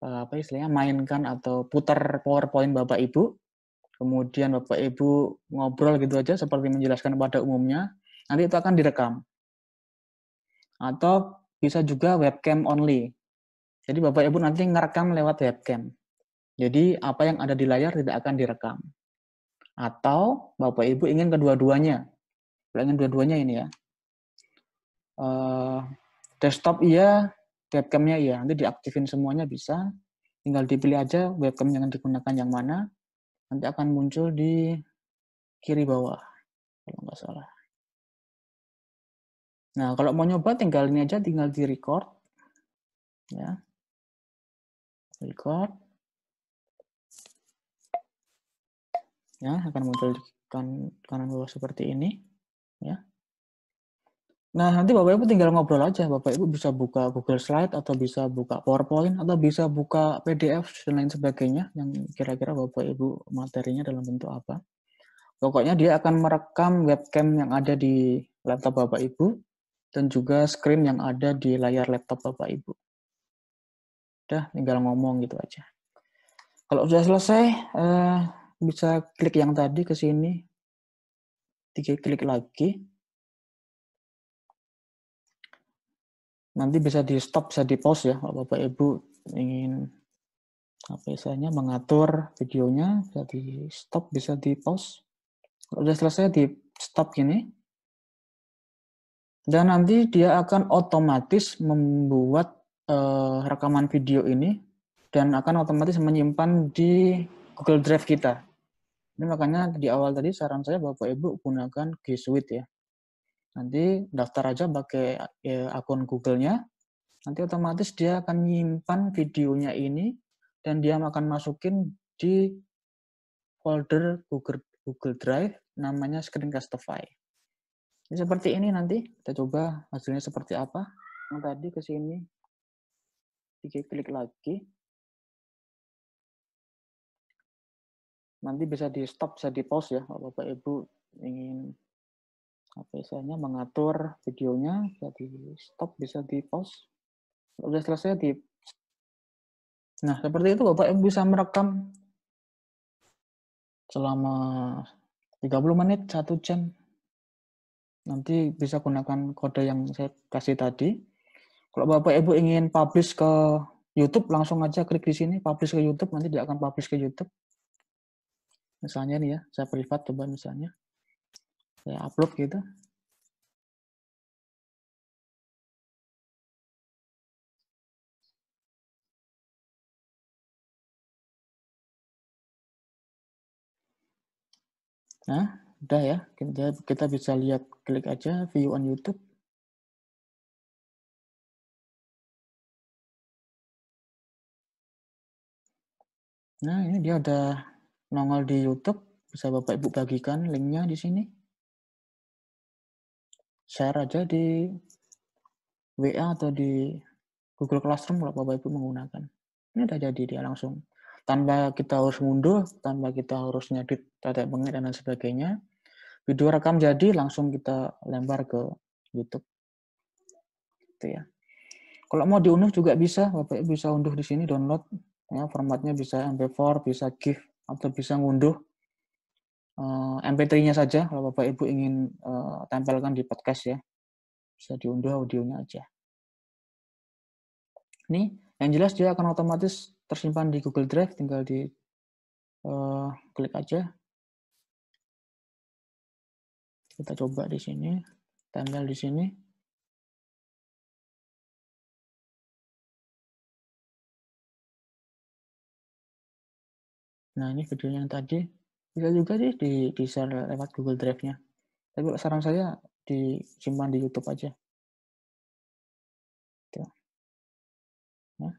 eh, apa istilahnya mainkan atau putar PowerPoint Bapak Ibu. Kemudian Bapak Ibu ngobrol gitu aja seperti menjelaskan pada umumnya. Nanti itu akan direkam. Atau bisa juga webcam only. Jadi Bapak Ibu nanti ngerekam lewat webcam. Jadi apa yang ada di layar tidak akan direkam. Atau Bapak Ibu ingin kedua-duanya. Kalau ingin dua-duanya ini ya. Uh, desktop iya, webcamnya iya. Nanti diaktifin semuanya bisa. Tinggal dipilih aja webcam yang digunakan yang mana. Nanti akan muncul di kiri bawah. Kalau nggak salah. Nah, kalau mau nyoba tinggal ini aja, tinggal di record. Ya. Record ya akan muncul di kan, kanan bawah seperti ini ya nah nanti bapak ibu tinggal ngobrol aja bapak ibu bisa buka Google Slide atau bisa buka PowerPoint atau bisa buka PDF dan lain sebagainya yang kira-kira bapak ibu materinya dalam bentuk apa pokoknya dia akan merekam webcam yang ada di laptop bapak ibu dan juga screen yang ada di layar laptop bapak ibu udah tinggal ngomong gitu aja kalau sudah selesai eh, bisa klik yang tadi ke sini. Tiga klik lagi. Nanti bisa di stop, bisa di pause ya, kalau Bapak Ibu ingin apa istilahnya mengatur videonya, bisa di stop, bisa di pause. Kalau sudah selesai di stop gini. Dan nanti dia akan otomatis membuat uh, rekaman video ini dan akan otomatis menyimpan di Google Drive kita. Ini makanya di awal tadi saran saya Bapak Ibu gunakan G Suite ya. Nanti daftar aja pakai ya, akun Google-nya. Nanti otomatis dia akan nyimpan videonya ini dan dia akan masukin di folder Google Google Drive namanya Screencastify. Ini seperti ini nanti kita coba hasilnya seperti apa. Yang tadi ke sini. Diklik klik lagi. nanti bisa di stop bisa di pause ya kalau bapak ibu ingin apa misalnya mengatur videonya bisa di stop bisa di pause sudah selesai di nah seperti itu bapak ibu bisa merekam selama 30 menit satu jam nanti bisa gunakan kode yang saya kasih tadi kalau bapak ibu ingin publish ke YouTube langsung aja klik di sini publish ke YouTube nanti dia akan publish ke YouTube misalnya nih ya saya privat coba misalnya saya upload gitu nah udah ya kita, kita bisa lihat klik aja view on YouTube nah ini dia udah nongol di YouTube, bisa Bapak Ibu bagikan linknya di sini. Share aja di WA atau di Google Classroom kalau Bapak Ibu menggunakan. Ini udah jadi dia langsung. Tanpa kita harus mundur, tanpa kita harus nyedit tata pengen dan lain sebagainya. Video rekam jadi langsung kita lempar ke YouTube. Gitu ya. Kalau mau diunduh juga bisa, Bapak Ibu bisa unduh di sini download. Ya, formatnya bisa MP4, bisa GIF, atau bisa ngunduh eh, MP3-nya saja kalau Bapak Ibu ingin eh, tempelkan di podcast ya. Bisa diunduh audionya aja. Ini yang jelas dia akan otomatis tersimpan di Google Drive, tinggal di eh, klik aja. Kita coba di sini, tempel di sini. Nah, ini video yang tadi bisa juga sih di, di share lewat Google Drive-nya. Tapi saran saya disimpan di YouTube aja. Nah.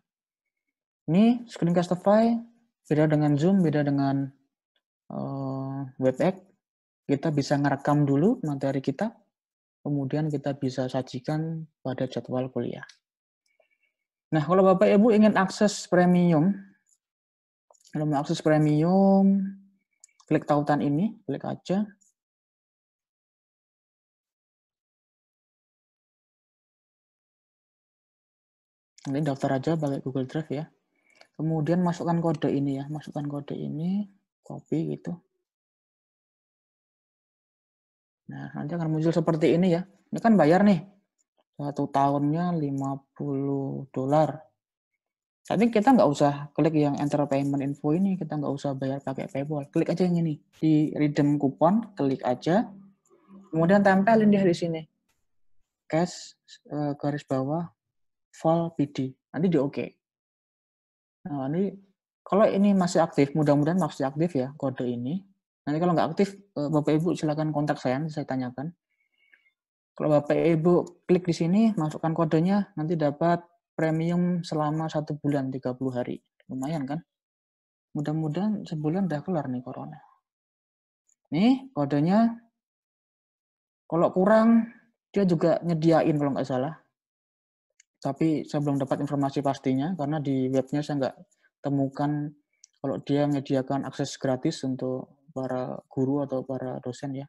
Ini Screencastify beda dengan Zoom, beda dengan uh, eh, WebEx. Kita bisa ngerekam dulu materi kita, kemudian kita bisa sajikan pada jadwal kuliah. Nah, kalau Bapak Ibu ingin akses premium kalau mau akses premium, klik tautan ini, klik aja. ini daftar aja pakai Google Drive ya. Kemudian masukkan kode ini ya, masukkan kode ini, copy gitu. Nah, nanti akan muncul seperti ini ya. Ini kan bayar nih. Satu tahunnya 50 dolar. Tapi kita nggak usah klik yang enter payment info ini, kita nggak usah bayar pakai PayPal. Klik aja yang ini di redeem coupon, klik aja. Kemudian tempelin dia di sini. Cash eh, garis bawah full PD. Nanti di oke. Okay. Nah, nanti kalau ini masih aktif, mudah-mudahan masih aktif ya kode ini. Nanti kalau nggak aktif, eh, Bapak Ibu silakan kontak saya, nanti saya tanyakan. Kalau Bapak Ibu klik di sini, masukkan kodenya, nanti dapat premium selama satu bulan 30 hari. Lumayan kan? Mudah-mudahan sebulan udah kelar nih corona. Nih kodenya, kalau kurang dia juga nyediain kalau nggak salah. Tapi saya belum dapat informasi pastinya karena di webnya saya nggak temukan kalau dia menyediakan akses gratis untuk para guru atau para dosen ya.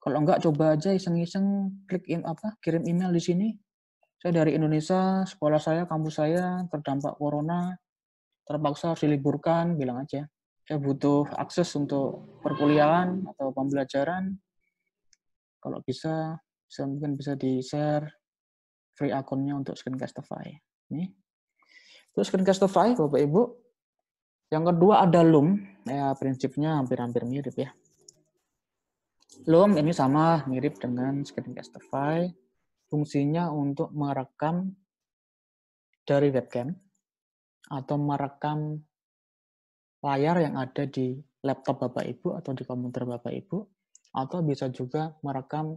Kalau nggak coba aja iseng-iseng klik in apa kirim email di sini saya dari Indonesia, sekolah saya, kampus saya terdampak corona, terpaksa harus diliburkan, bilang aja. Saya butuh akses untuk perkuliahan atau pembelajaran. Kalau bisa, bisa mungkin bisa di-share free akunnya untuk Screencastify. Nih. Terus Screencastify, Bapak Ibu. Yang kedua ada Loom. Ya, prinsipnya hampir-hampir mirip ya. Loom ini sama mirip dengan Screencastify fungsinya untuk merekam dari webcam atau merekam layar yang ada di laptop Bapak Ibu atau di komputer Bapak Ibu atau bisa juga merekam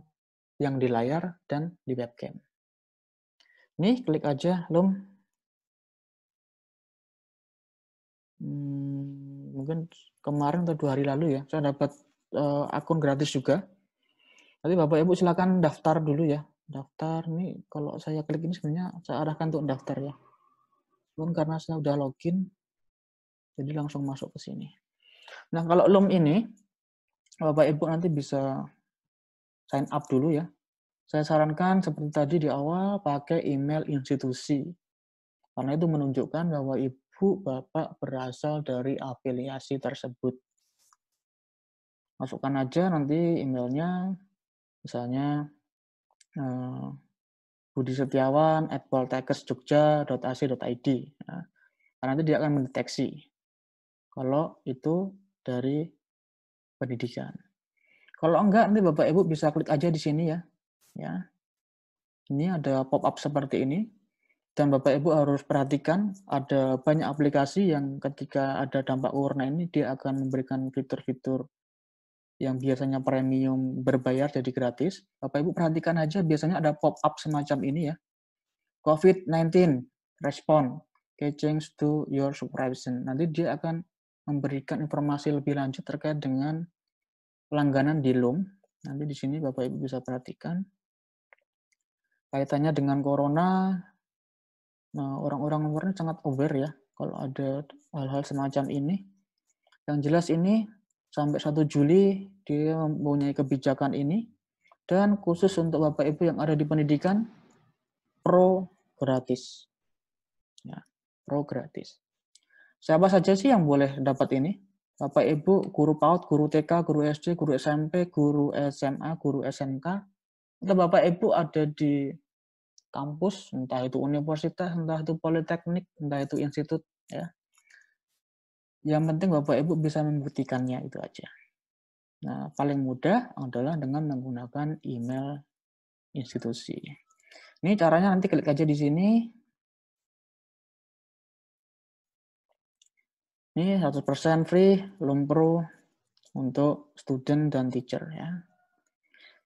yang di layar dan di webcam. Nih, klik aja Loom. Hmm, mungkin kemarin atau dua hari lalu ya, saya dapat uh, akun gratis juga. Nanti Bapak Ibu silakan daftar dulu ya, daftar nih kalau saya klik ini sebenarnya saya arahkan untuk daftar ya cuman karena saya udah login jadi langsung masuk ke sini nah kalau loom ini bapak ibu nanti bisa sign up dulu ya saya sarankan seperti tadi di awal pakai email institusi karena itu menunjukkan bahwa ibu bapak berasal dari afiliasi tersebut masukkan aja nanti emailnya misalnya Eh, Budi Setiawan at poltekesjogja.ac.id. Nah, ya. karena nanti dia akan mendeteksi kalau itu dari pendidikan. Kalau enggak nanti Bapak Ibu bisa klik aja di sini ya. Ya. Ini ada pop-up seperti ini dan Bapak Ibu harus perhatikan ada banyak aplikasi yang ketika ada dampak warna ini dia akan memberikan fitur-fitur yang biasanya premium berbayar jadi gratis. Bapak Ibu perhatikan aja biasanya ada pop-up semacam ini ya. COVID-19 respon catching to your subscription. Nanti dia akan memberikan informasi lebih lanjut terkait dengan langganan di Loom. Nanti di sini Bapak Ibu bisa perhatikan kaitannya dengan corona. Nah, orang-orang luarnya sangat aware ya kalau ada hal-hal semacam ini. Yang jelas ini sampai 1 Juli dia mempunyai kebijakan ini dan khusus untuk Bapak Ibu yang ada di pendidikan pro gratis. Ya, pro gratis. Siapa saja sih yang boleh dapat ini? Bapak Ibu, guru PAUD, guru TK, guru SD, guru SMP, guru SMA, guru SMK. atau Bapak Ibu ada di kampus, entah itu universitas, entah itu politeknik, entah itu institut ya. Yang penting Bapak Ibu bisa membuktikannya itu aja. Nah, paling mudah adalah dengan menggunakan email institusi. Ini caranya nanti klik aja di sini. Ini 100% free, lumpro untuk student dan teacher ya.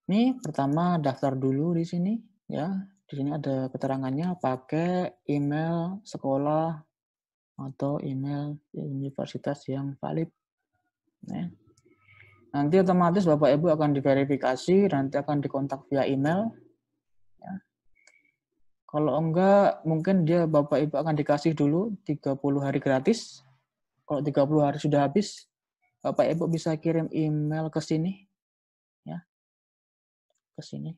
Ini pertama daftar dulu di sini ya. Di sini ada keterangannya pakai email sekolah atau email universitas yang valid. Ya. Nanti otomatis Bapak Ibu akan diverifikasi, nanti akan dikontak via email. Ya. Kalau enggak, mungkin dia Bapak Ibu akan dikasih dulu 30 hari gratis. Kalau 30 hari sudah habis, Bapak Ibu bisa kirim email ke sini. Ya. Ke sini.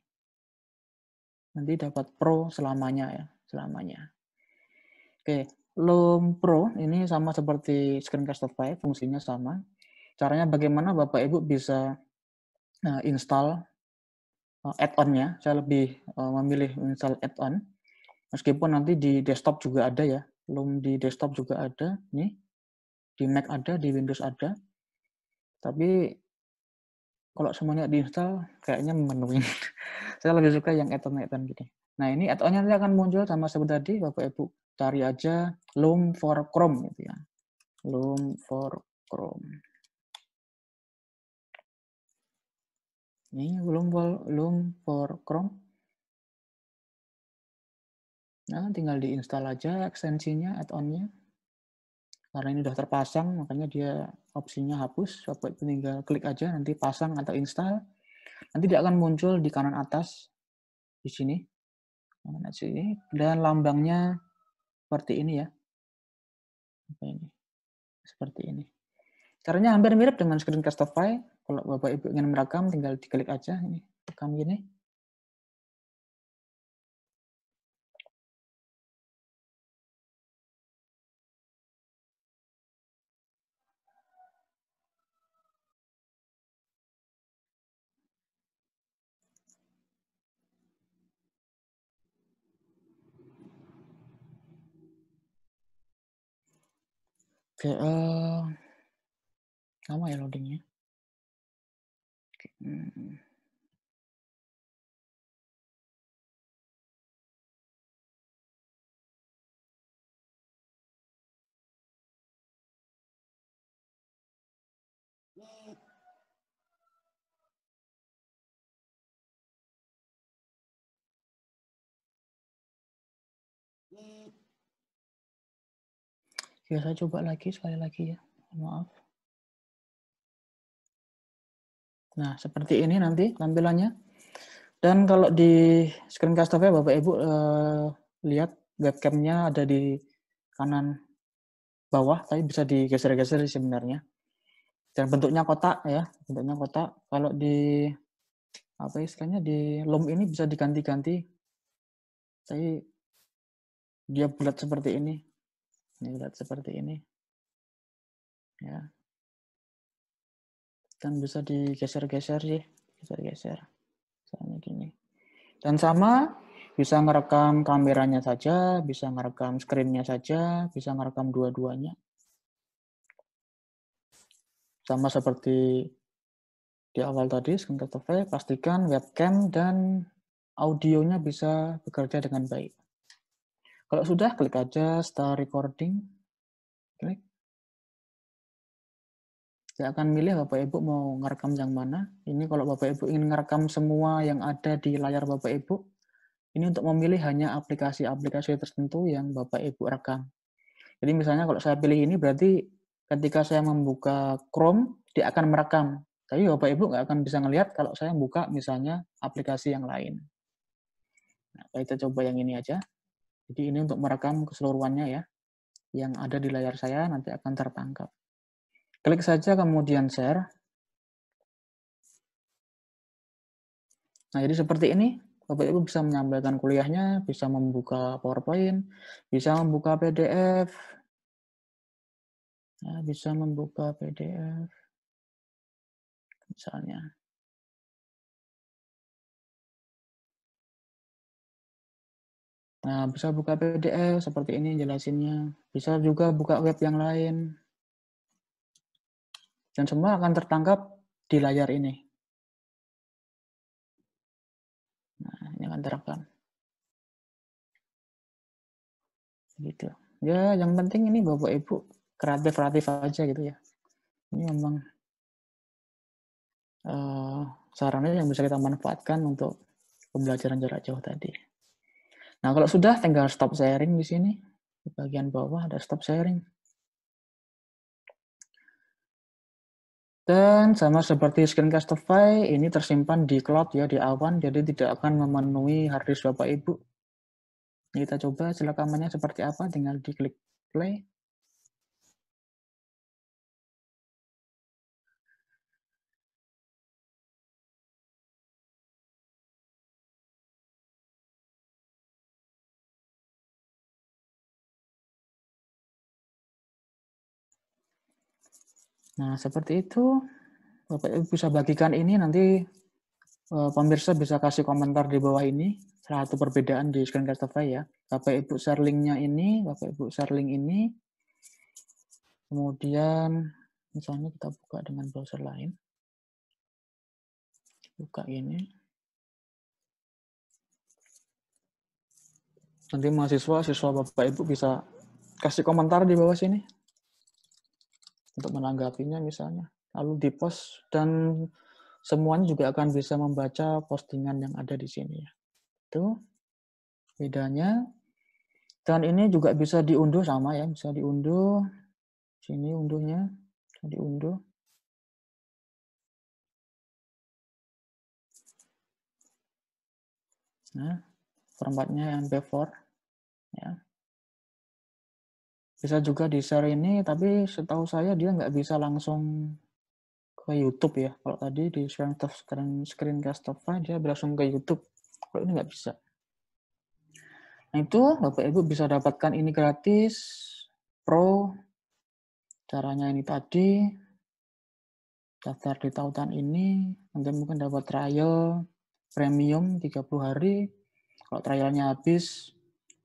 Nanti dapat pro selamanya ya, selamanya. Oke, Loom Pro ini sama seperti Screencaster 5, fungsinya sama. Caranya bagaimana Bapak Ibu bisa uh, install uh, add-on-nya. Saya lebih uh, memilih install add-on. Meskipun nanti di desktop juga ada ya. Loom di desktop juga ada. Nih, di Mac ada, di Windows ada. Tapi kalau semuanya diinstal, kayaknya memenuhi. Saya lebih suka yang add-on-add-on gitu. Nah, ini add-onnya nanti akan muncul sama seperti tadi, Bapak-Ibu cari aja loom for Chrome gitu ya. Loom for Chrome. Ini loom for, loom for Chrome. Nah, tinggal diinstal aja ekstensinya, add-onnya. Karena ini sudah terpasang, makanya dia opsinya hapus. Bapak Ibu tinggal klik aja, nanti pasang atau install. Nanti dia akan muncul di kanan atas, di sini. Dan lambangnya seperti ini ya. Ini. Seperti ini. Caranya hampir mirip dengan screen file Kalau Bapak Ibu ingin merekam, tinggal diklik aja. Ini, rekam gini. Oke, okay, uh, eh, lama ya loadingnya. Okay. hmm. Yeah. Ya, saya coba lagi sekali lagi ya. Maaf. Nah, seperti ini nanti tampilannya. Dan kalau di screencast ya Bapak Ibu eh, lihat webcamnya ada di kanan bawah, tapi bisa digeser-geser sebenarnya. Dan bentuknya kotak ya, bentuknya kotak. Kalau di apa istilahnya di lom ini bisa diganti-ganti. Tapi dia bulat seperti ini. Ini lihat seperti ini. Ya. Dan bisa digeser-geser sih, geser-geser. Misalnya gini. Dan sama bisa ngerekam kameranya saja, bisa ngerekam screennya saja, bisa ngerekam dua-duanya. Sama seperti di awal tadi, screen pastikan webcam dan audionya bisa bekerja dengan baik. Kalau sudah, klik aja start recording. Klik. Saya akan milih Bapak Ibu mau ngerekam yang mana. Ini kalau Bapak Ibu ingin ngerekam semua yang ada di layar Bapak Ibu, ini untuk memilih hanya aplikasi-aplikasi tertentu yang Bapak Ibu rekam. Jadi misalnya kalau saya pilih ini berarti ketika saya membuka Chrome, dia akan merekam. Tapi Bapak Ibu nggak akan bisa ngelihat kalau saya buka misalnya aplikasi yang lain. Nah, kita coba yang ini aja. Jadi ini untuk merekam keseluruhannya ya, yang ada di layar saya nanti akan tertangkap. Klik saja kemudian share. Nah, jadi seperti ini. Bapak-Ibu bisa menyampaikan kuliahnya, bisa membuka PowerPoint, bisa membuka PDF, nah, bisa membuka PDF, misalnya. Nah, bisa buka PDF seperti ini jelasinnya. Bisa juga buka web yang lain. Dan semua akan tertangkap di layar ini. Nah, ini akan terangkan Gitu. Ya, yang penting ini Bapak Ibu kreatif-kreatif aja gitu ya. Ini memang uh, eh, sarannya yang bisa kita manfaatkan untuk pembelajaran jarak jauh tadi. Nah, kalau sudah tinggal stop sharing di sini. Di bagian bawah ada stop sharing. Dan sama seperti Screencastify, ini tersimpan di cloud ya, di awan, jadi tidak akan memenuhi harddisk Bapak Ibu. kita coba rekamannya seperti apa, tinggal diklik play. Nah, seperti itu. Bapak Ibu bisa bagikan ini nanti eh, pemirsa bisa kasih komentar di bawah ini salah satu perbedaan di screencastify ya. Bapak Ibu share linknya ini, Bapak Ibu share link ini. Kemudian misalnya kita buka dengan browser lain. Buka ini. Nanti mahasiswa, siswa Bapak Ibu bisa kasih komentar di bawah sini untuk menanggapinya misalnya lalu di post dan semuanya juga akan bisa membaca postingan yang ada di sini ya itu bedanya dan ini juga bisa diunduh sama ya bisa diunduh sini unduhnya bisa diunduh nah formatnya yang before 4 ya bisa juga di share ini tapi setahu saya dia nggak bisa langsung ke YouTube ya kalau tadi di share screen screencast Tova dia langsung ke YouTube kalau ini nggak bisa nah itu bapak ibu bisa dapatkan ini gratis pro caranya ini tadi daftar di tautan ini nanti mungkin dapat trial premium 30 hari kalau trialnya habis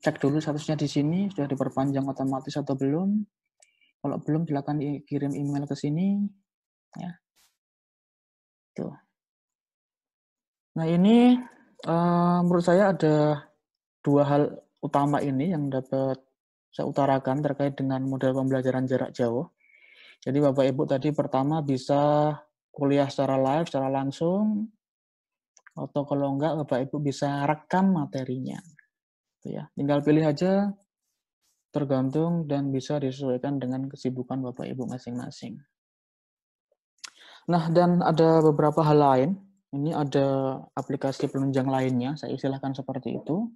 cek dulu statusnya di sini sudah diperpanjang otomatis atau belum. Kalau belum silakan kirim email ke sini ya. Tuh. Nah, ini uh, menurut saya ada dua hal utama ini yang dapat saya utarakan terkait dengan model pembelajaran jarak jauh. Jadi Bapak Ibu tadi pertama bisa kuliah secara live, secara langsung, atau kalau enggak Bapak Ibu bisa rekam materinya. Gitu ya tinggal pilih aja tergantung dan bisa disesuaikan dengan kesibukan bapak ibu masing-masing nah dan ada beberapa hal lain ini ada aplikasi penunjang lainnya saya istilahkan seperti itu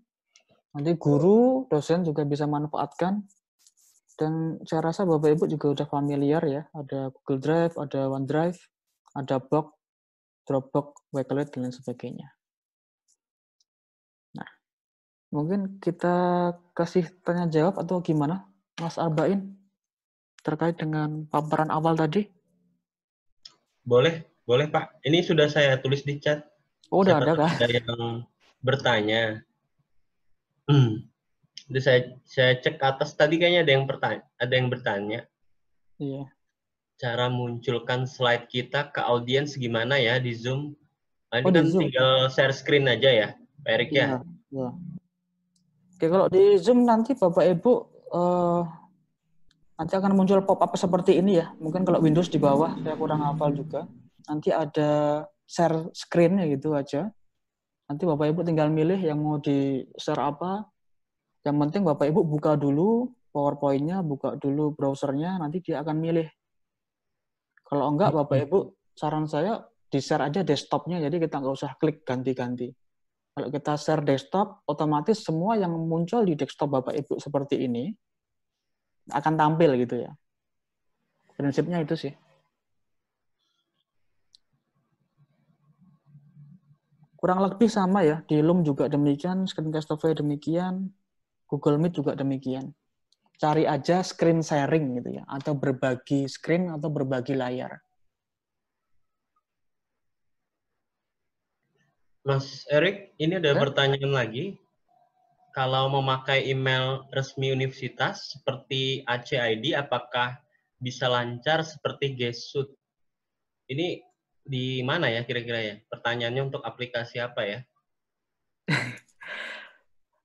nanti guru dosen juga bisa manfaatkan dan saya rasa Bapak Ibu juga sudah familiar ya, ada Google Drive, ada OneDrive, ada Box, Dropbox, Wakelet, dan lain sebagainya. Mungkin kita kasih tanya jawab atau gimana, Mas Arbain, terkait dengan paparan awal tadi? Boleh, boleh Pak. Ini sudah saya tulis di chat. Oh, udah ada kah? Ada yang bertanya. Hmm. Jadi saya saya cek atas tadi kayaknya ada yang bertanya, ada yang bertanya. Iya. Cara munculkan slide kita ke audiens gimana ya di Zoom? Nah, ini oh, di kan Zoom. tinggal share screen aja ya, Pak Erick ya. iya, ya. Oke, kalau di Zoom nanti Bapak Ibu uh, nanti akan muncul pop-up seperti ini ya. Mungkin kalau Windows di bawah, saya kurang hafal juga. Nanti ada share screen ya gitu aja. Nanti Bapak Ibu tinggal milih yang mau di share apa. Yang penting Bapak Ibu buka dulu PowerPoint-nya, buka dulu browsernya, nanti dia akan milih. Kalau enggak, Bapak Ibu, saran saya di-share aja desktopnya, jadi kita nggak usah klik ganti-ganti. Kalau kita share desktop, otomatis semua yang muncul di desktop Bapak Ibu seperti ini akan tampil gitu ya. Prinsipnya itu sih. Kurang lebih sama ya, di Loom juga demikian, Screencastaway demikian, Google Meet juga demikian. Cari aja screen sharing gitu ya, atau berbagi screen atau berbagi layar. Mas Erik, ini ada pertanyaan lagi. Kalau memakai email resmi universitas seperti ACID, apakah bisa lancar seperti Gesut? Ini di mana ya kira-kira ya? Pertanyaannya untuk aplikasi apa ya?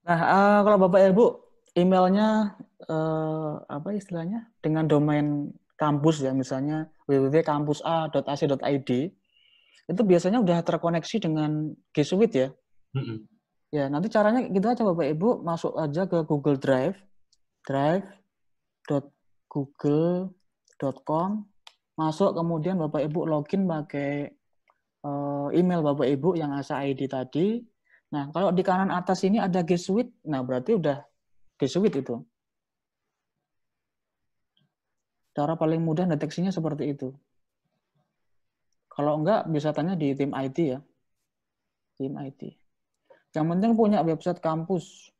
nah, uh, kalau Bapak Ibu, emailnya uh, apa istilahnya? Dengan domain kampus ya, misalnya www.kampusa.ac.id itu biasanya udah terkoneksi dengan G Suite ya. Mm-hmm. Ya, nanti caranya kita coba Bapak Ibu, masuk aja ke Google Drive, drive.google.com, masuk kemudian Bapak Ibu login pakai eh, email Bapak Ibu yang ASA ID tadi. Nah, kalau di kanan atas ini ada G Suite, nah berarti udah G Suite itu. Cara paling mudah deteksinya seperti itu. Kalau enggak bisa tanya di tim IT ya. Tim IT. Yang penting punya website kampus.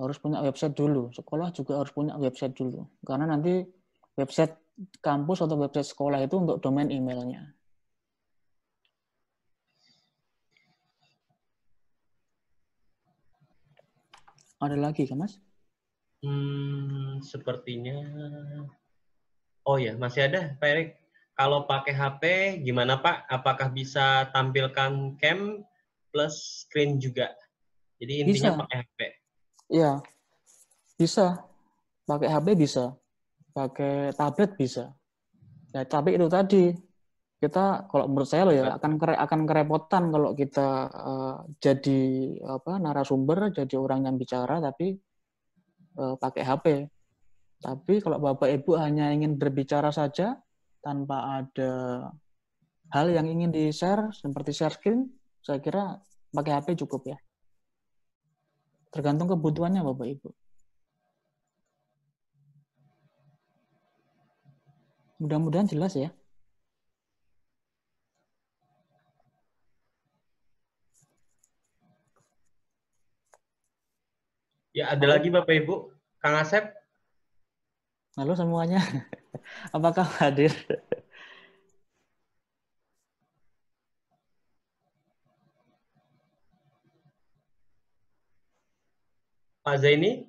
Harus punya website dulu. Sekolah juga harus punya website dulu. Karena nanti website kampus atau website sekolah itu untuk domain emailnya. Ada lagi, kan, Mas? Hmm, sepertinya. Oh ya, masih ada, Pak Erik. Kalau pakai HP gimana Pak? Apakah bisa tampilkan cam plus screen juga? Jadi intinya bisa. pakai HP. Iya. Bisa. Pakai HP bisa. Pakai tablet bisa. Ya, tapi itu tadi kita kalau menurut saya loh ya akan kere, akan kerepotan kalau kita uh, jadi apa narasumber jadi orang yang bicara tapi uh, pakai HP. Tapi kalau Bapak Ibu hanya ingin berbicara saja, tanpa ada hal yang ingin di-share seperti share screen, saya kira pakai HP cukup ya. Tergantung kebutuhannya Bapak Ibu. Mudah-mudahan jelas ya. Ya, ada lagi Bapak Ibu, Kang Asep. Halo semuanya. Apakah hadir? Pak Zaini?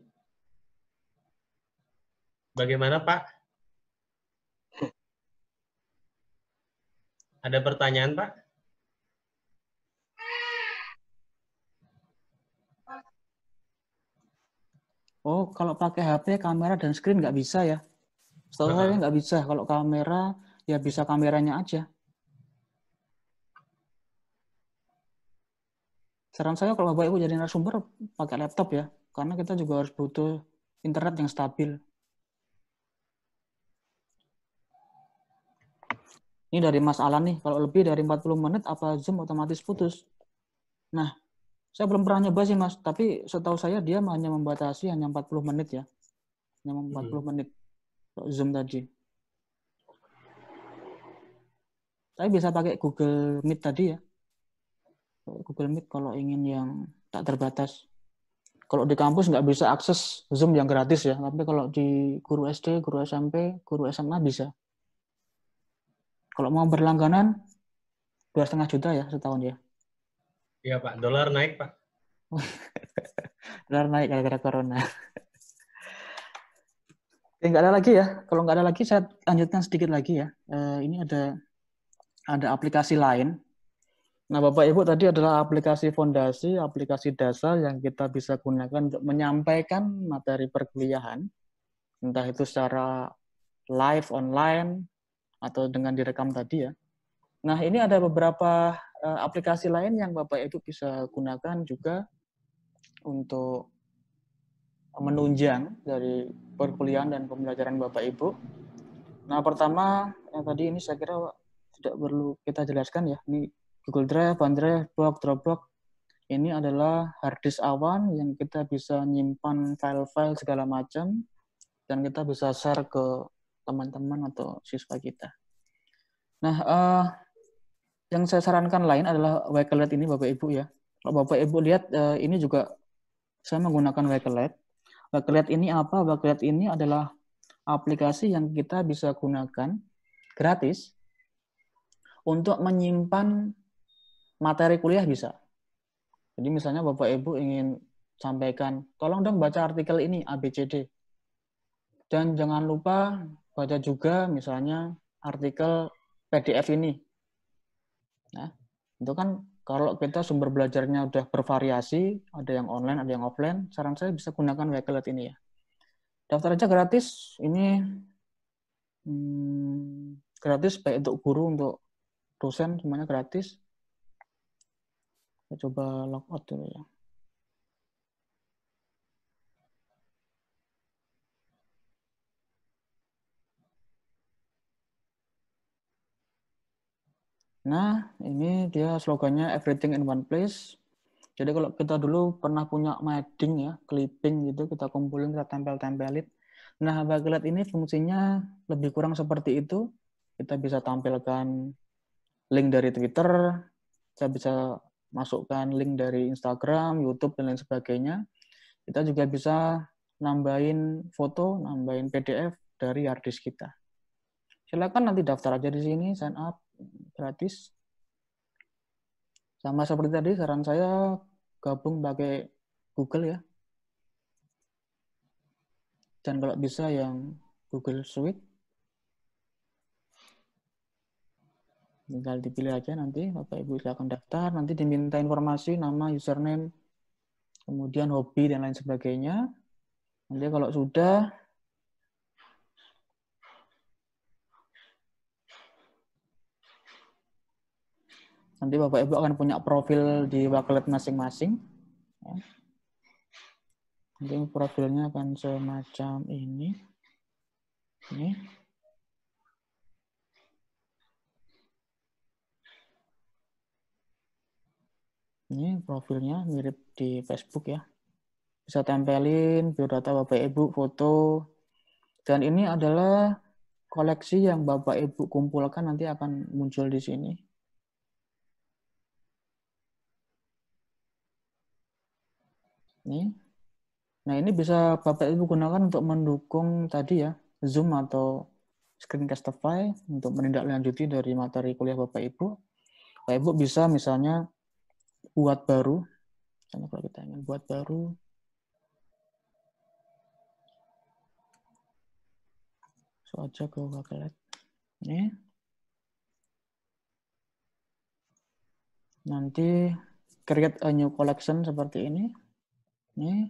Bagaimana Pak? Ada pertanyaan Pak? Oh, kalau pakai HP, kamera, dan screen nggak bisa ya? Setahu saya nggak bisa. Kalau kamera ya bisa kameranya aja. Saran saya kalau bapak ibu jadi narasumber pakai laptop ya, karena kita juga harus butuh internet yang stabil. Ini dari Mas Alan nih, kalau lebih dari 40 menit apa Zoom otomatis putus? Nah, saya belum pernah nyoba sih Mas, tapi setahu saya dia hanya membatasi hanya 40 menit ya. Hanya 40 hmm. menit. Zoom tadi. Tapi bisa pakai Google Meet tadi ya. Google Meet kalau ingin yang tak terbatas. Kalau di kampus nggak bisa akses Zoom yang gratis ya, tapi kalau di guru SD, guru SMP, guru SMA bisa. Kalau mau berlangganan, dua setengah juta ya setahun ya. Iya Pak, dolar naik Pak. dolar naik gara-gara corona. Ya, nggak ada lagi ya. Kalau nggak ada lagi, saya lanjutkan sedikit lagi ya. Eh, ini ada ada aplikasi lain. Nah, Bapak Ibu tadi adalah aplikasi fondasi, aplikasi dasar yang kita bisa gunakan untuk menyampaikan materi perkuliahan, entah itu secara live online atau dengan direkam tadi ya. Nah, ini ada beberapa eh, aplikasi lain yang Bapak Ibu bisa gunakan juga untuk menunjang dari perkuliahan dan pembelajaran Bapak Ibu. Nah, pertama yang tadi ini saya kira tidak perlu kita jelaskan ya. Ini Google Drive, OneDrive, Dropbox ini adalah harddisk awan yang kita bisa nyimpan file-file segala macam dan kita bisa share ke teman-teman atau siswa kita. Nah, uh, yang saya sarankan lain adalah Wakelet ini Bapak Ibu ya. Kalau Bapak Ibu lihat uh, ini juga saya menggunakan Wakelet Backlight ini apa? Backlight ini adalah aplikasi yang kita bisa gunakan gratis untuk menyimpan materi kuliah bisa. Jadi misalnya Bapak Ibu ingin sampaikan, tolong dong baca artikel ini ABCD. Dan jangan lupa baca juga misalnya artikel PDF ini. Nah, itu kan kalau kita sumber belajarnya sudah bervariasi, ada yang online, ada yang offline, saran saya bisa gunakan Wakelet ini ya. Daftar aja gratis, ini hmm, gratis baik untuk guru, untuk dosen, semuanya gratis. Saya coba logout dulu ya. Nah, ini dia slogannya everything in one place. Jadi kalau kita dulu pernah punya mading ya, clipping gitu, kita kumpulin, kita tempel-tempelin. Nah, bagelet ini fungsinya lebih kurang seperti itu. Kita bisa tampilkan link dari Twitter, kita bisa masukkan link dari Instagram, YouTube, dan lain sebagainya. Kita juga bisa nambahin foto, nambahin PDF dari artis kita. Silakan nanti daftar aja di sini, sign up, gratis. Sama seperti tadi saran saya gabung pakai Google ya. Dan kalau bisa yang Google Suite. Tinggal dipilih aja nanti Bapak Ibu silakan daftar, nanti diminta informasi nama, username, kemudian hobi dan lain sebagainya. Nanti kalau sudah Nanti Bapak Ibu akan punya profil di Wakelet masing-masing. Ya. Nanti profilnya akan semacam ini. Ini. Ini profilnya mirip di Facebook ya. Bisa tempelin biodata Bapak Ibu, foto. Dan ini adalah koleksi yang Bapak Ibu kumpulkan nanti akan muncul di sini. ini. Nah, ini bisa Bapak Ibu gunakan untuk mendukung tadi ya, Zoom atau Screencastify untuk menindaklanjuti dari materi kuliah Bapak Ibu. Bapak Ibu bisa misalnya buat baru. Misalnya kalau kita ingin buat baru, so aja ke Wakelet. Ini. Nanti create a new collection seperti ini. Ini.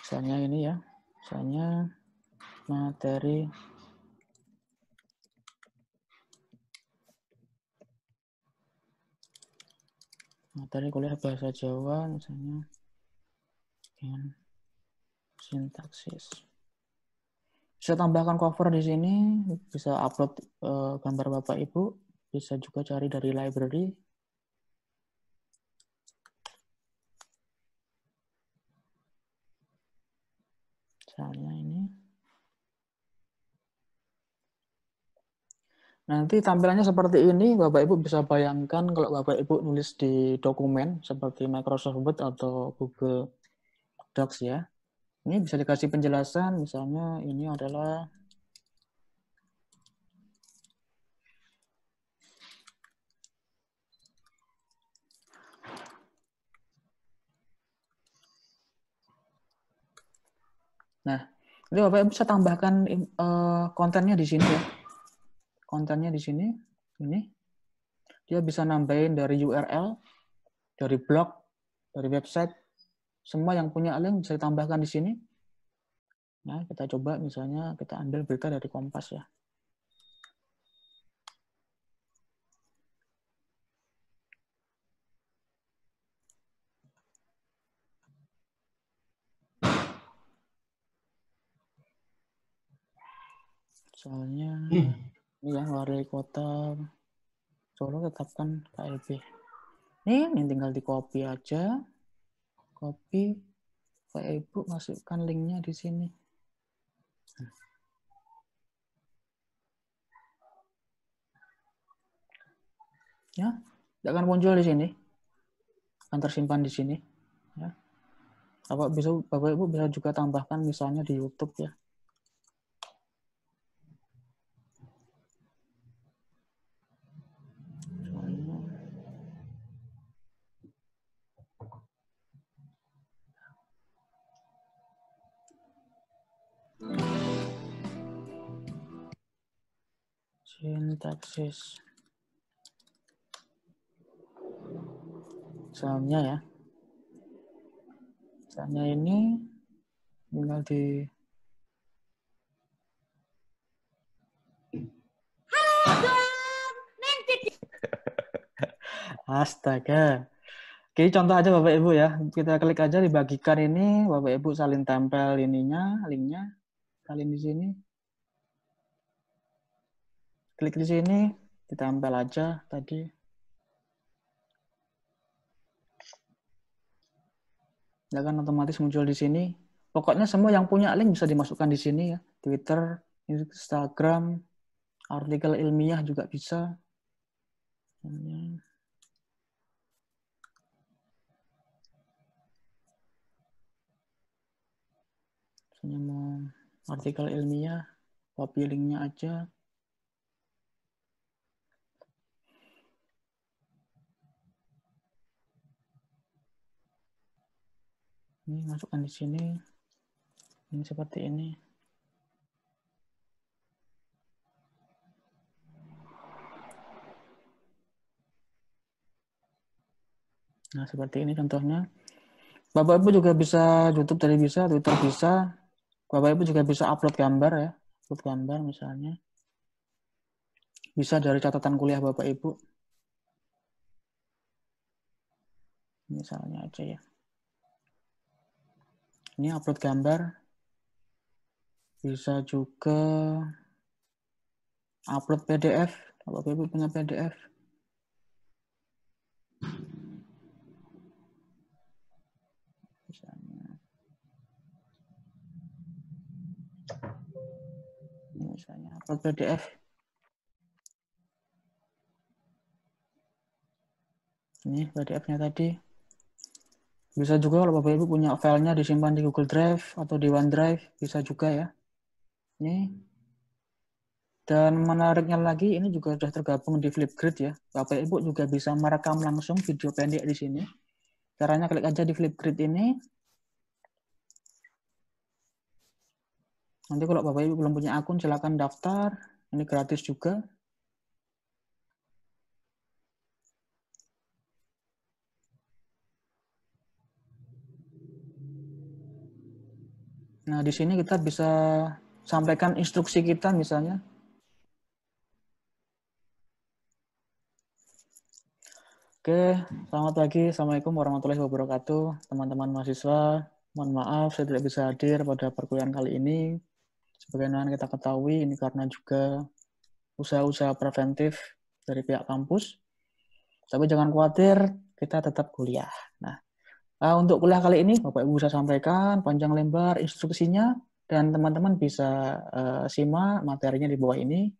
Misalnya ini ya. Misalnya materi materi kuliah bahasa Jawa misalnya dan sintaksis bisa tambahkan cover di sini bisa upload eh, gambar bapak ibu bisa juga cari dari library Nanti tampilannya seperti ini, Bapak Ibu bisa bayangkan kalau Bapak Ibu nulis di dokumen seperti Microsoft Word atau Google Docs ya. Ini bisa dikasih penjelasan, misalnya ini adalah Nah, ini Bapak Ibu bisa tambahkan eh, kontennya di sini ya kontennya di sini, ini. Dia bisa nambahin dari URL, dari blog, dari website. Semua yang punya link bisa ditambahkan di sini. Nah, kita coba misalnya kita ambil berita dari Kompas ya. Soalnya hmm. Iya, luar dari kota Solo tetapkan KLB. Nih, yang tinggal di copy aja. Copy Pak Ibu masukkan linknya di sini. Ya, tidak akan muncul di sini. Akan tersimpan di sini. Ya. Bapak bisa Bapak Ibu bisa juga tambahkan misalnya di YouTube ya. sintaksis sahamnya ya sahamnya ini tinggal di Astaga. Oke, contoh aja Bapak Ibu ya. Kita klik aja dibagikan ini, Bapak Ibu salin tempel ininya, linknya. Salin di sini klik di sini, kita aja tadi. Ya kan otomatis muncul di sini. Pokoknya semua yang punya link bisa dimasukkan di sini ya. Twitter, Instagram, artikel ilmiah juga bisa. Ini. mau artikel ilmiah, copy linknya aja. ini masukkan di sini ini seperti ini nah seperti ini contohnya Bapak Ibu juga bisa YouTube tadi bisa, Twitter bisa. Bapak Ibu juga bisa upload gambar ya, upload gambar misalnya. Bisa dari catatan kuliah Bapak Ibu. Misalnya aja ya ini upload gambar bisa juga upload PDF kalau Bapak Ibu punya PDF misalnya misalnya upload PDF ini PDF-nya tadi bisa juga kalau Bapak Ibu punya filenya disimpan di Google Drive atau di OneDrive, bisa juga ya. Ini dan menariknya lagi ini juga sudah tergabung di Flipgrid ya. Bapak Ibu juga bisa merekam langsung video pendek di sini. Caranya klik aja di Flipgrid ini. Nanti kalau Bapak Ibu belum punya akun silakan daftar. Ini gratis juga. Nah, di sini kita bisa sampaikan instruksi kita misalnya. Oke, selamat pagi. Assalamualaikum warahmatullahi wabarakatuh. Teman-teman mahasiswa, mohon maaf saya tidak bisa hadir pada perkuliahan kali ini. Sebagaimana kita ketahui, ini karena juga usaha-usaha preventif dari pihak kampus. Tapi jangan khawatir, kita tetap kuliah. Nah, Nah, untuk kuliah kali ini Bapak Ibu bisa sampaikan panjang lembar instruksinya dan teman-teman bisa uh, simak materinya di bawah ini.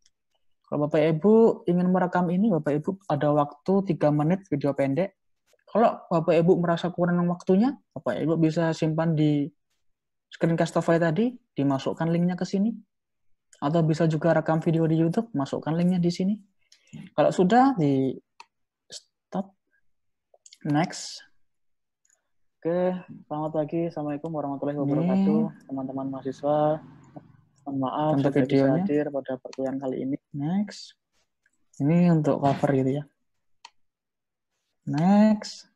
Kalau Bapak Ibu ingin merekam ini, Bapak Ibu ada waktu 3 menit video pendek. Kalau Bapak Ibu merasa kurang waktunya, Bapak Ibu bisa simpan di screencast file tadi, dimasukkan linknya ke sini. Atau bisa juga rekam video di YouTube, masukkan linknya di sini. Kalau sudah, di stop. Next. Oke, selamat pagi. Assalamualaikum warahmatullahi wabarakatuh, teman-teman mahasiswa. Mohon maaf untuk video hadir pada pertemuan kali ini. Next. Ini untuk cover gitu ya. Next.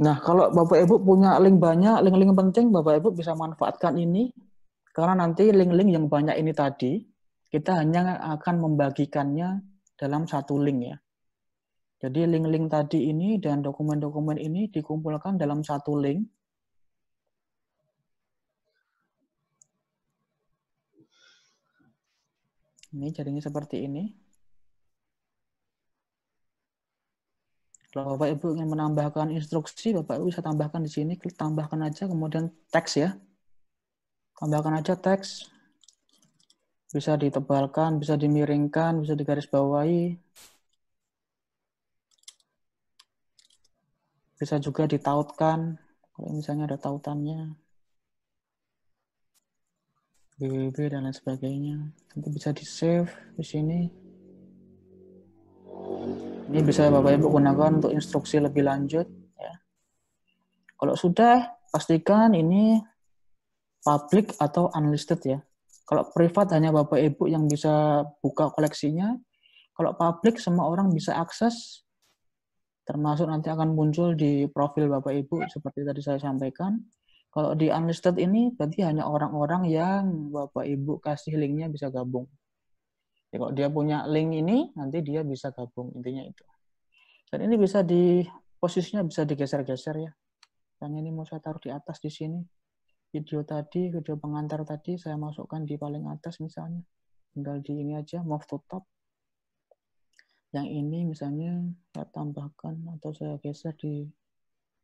Nah, kalau Bapak Ibu punya link banyak, link-link penting, Bapak Ibu bisa manfaatkan ini karena nanti link-link yang banyak ini tadi kita hanya akan membagikannya dalam satu link ya. Jadi link-link tadi ini dan dokumen-dokumen ini dikumpulkan dalam satu link. Ini jadinya seperti ini. Kalau Bapak Ibu ingin menambahkan instruksi, Bapak Ibu bisa tambahkan di sini, klik tambahkan aja, kemudian teks ya. Tambahkan aja teks. Bisa ditebalkan, bisa dimiringkan, bisa digaris bawahi. Bisa juga ditautkan, kalau misalnya ada tautannya. BBB dan lain sebagainya. Nanti bisa di-save di sini. Ini bisa Bapak Ibu gunakan untuk instruksi lebih lanjut. Ya. Kalau sudah, pastikan ini public atau unlisted ya. Kalau privat hanya Bapak Ibu yang bisa buka koleksinya. Kalau public semua orang bisa akses, termasuk nanti akan muncul di profil Bapak Ibu seperti tadi saya sampaikan. Kalau di unlisted ini berarti hanya orang-orang yang Bapak Ibu kasih linknya bisa gabung. Jadi ya, kalau dia punya link ini, nanti dia bisa gabung. Intinya itu. Dan ini bisa di posisinya bisa digeser-geser ya. Yang ini mau saya taruh di atas di sini. Video tadi, video pengantar tadi saya masukkan di paling atas misalnya. Tinggal di ini aja, move to top. Yang ini misalnya saya tambahkan atau saya geser di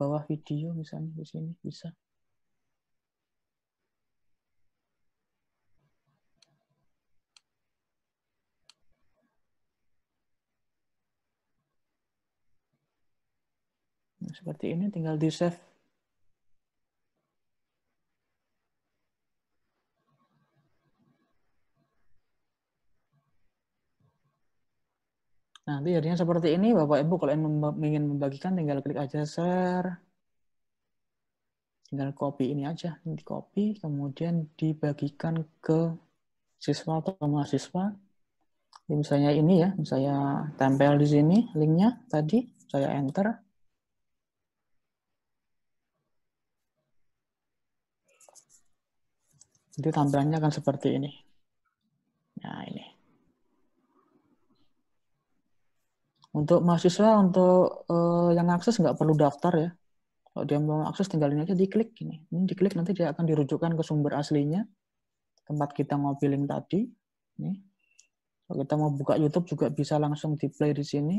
bawah video misalnya di sini bisa. seperti ini tinggal di save Nanti jadinya seperti ini, Bapak Ibu kalau ingin membagikan tinggal klik aja share. Tinggal copy ini aja, di copy, kemudian dibagikan ke siswa atau mahasiswa. ini misalnya ini ya, saya tempel di sini linknya tadi, saya enter. Jadi tampilannya akan seperti ini. Nah, ini. Untuk mahasiswa, untuk uh, yang akses nggak perlu daftar ya. Kalau dia mau akses, tinggal ini aja diklik. Ini. ini diklik nanti dia akan dirujukkan ke sumber aslinya. Tempat kita ngopi link tadi. Ini. Kalau kita mau buka YouTube juga bisa langsung di-play di sini.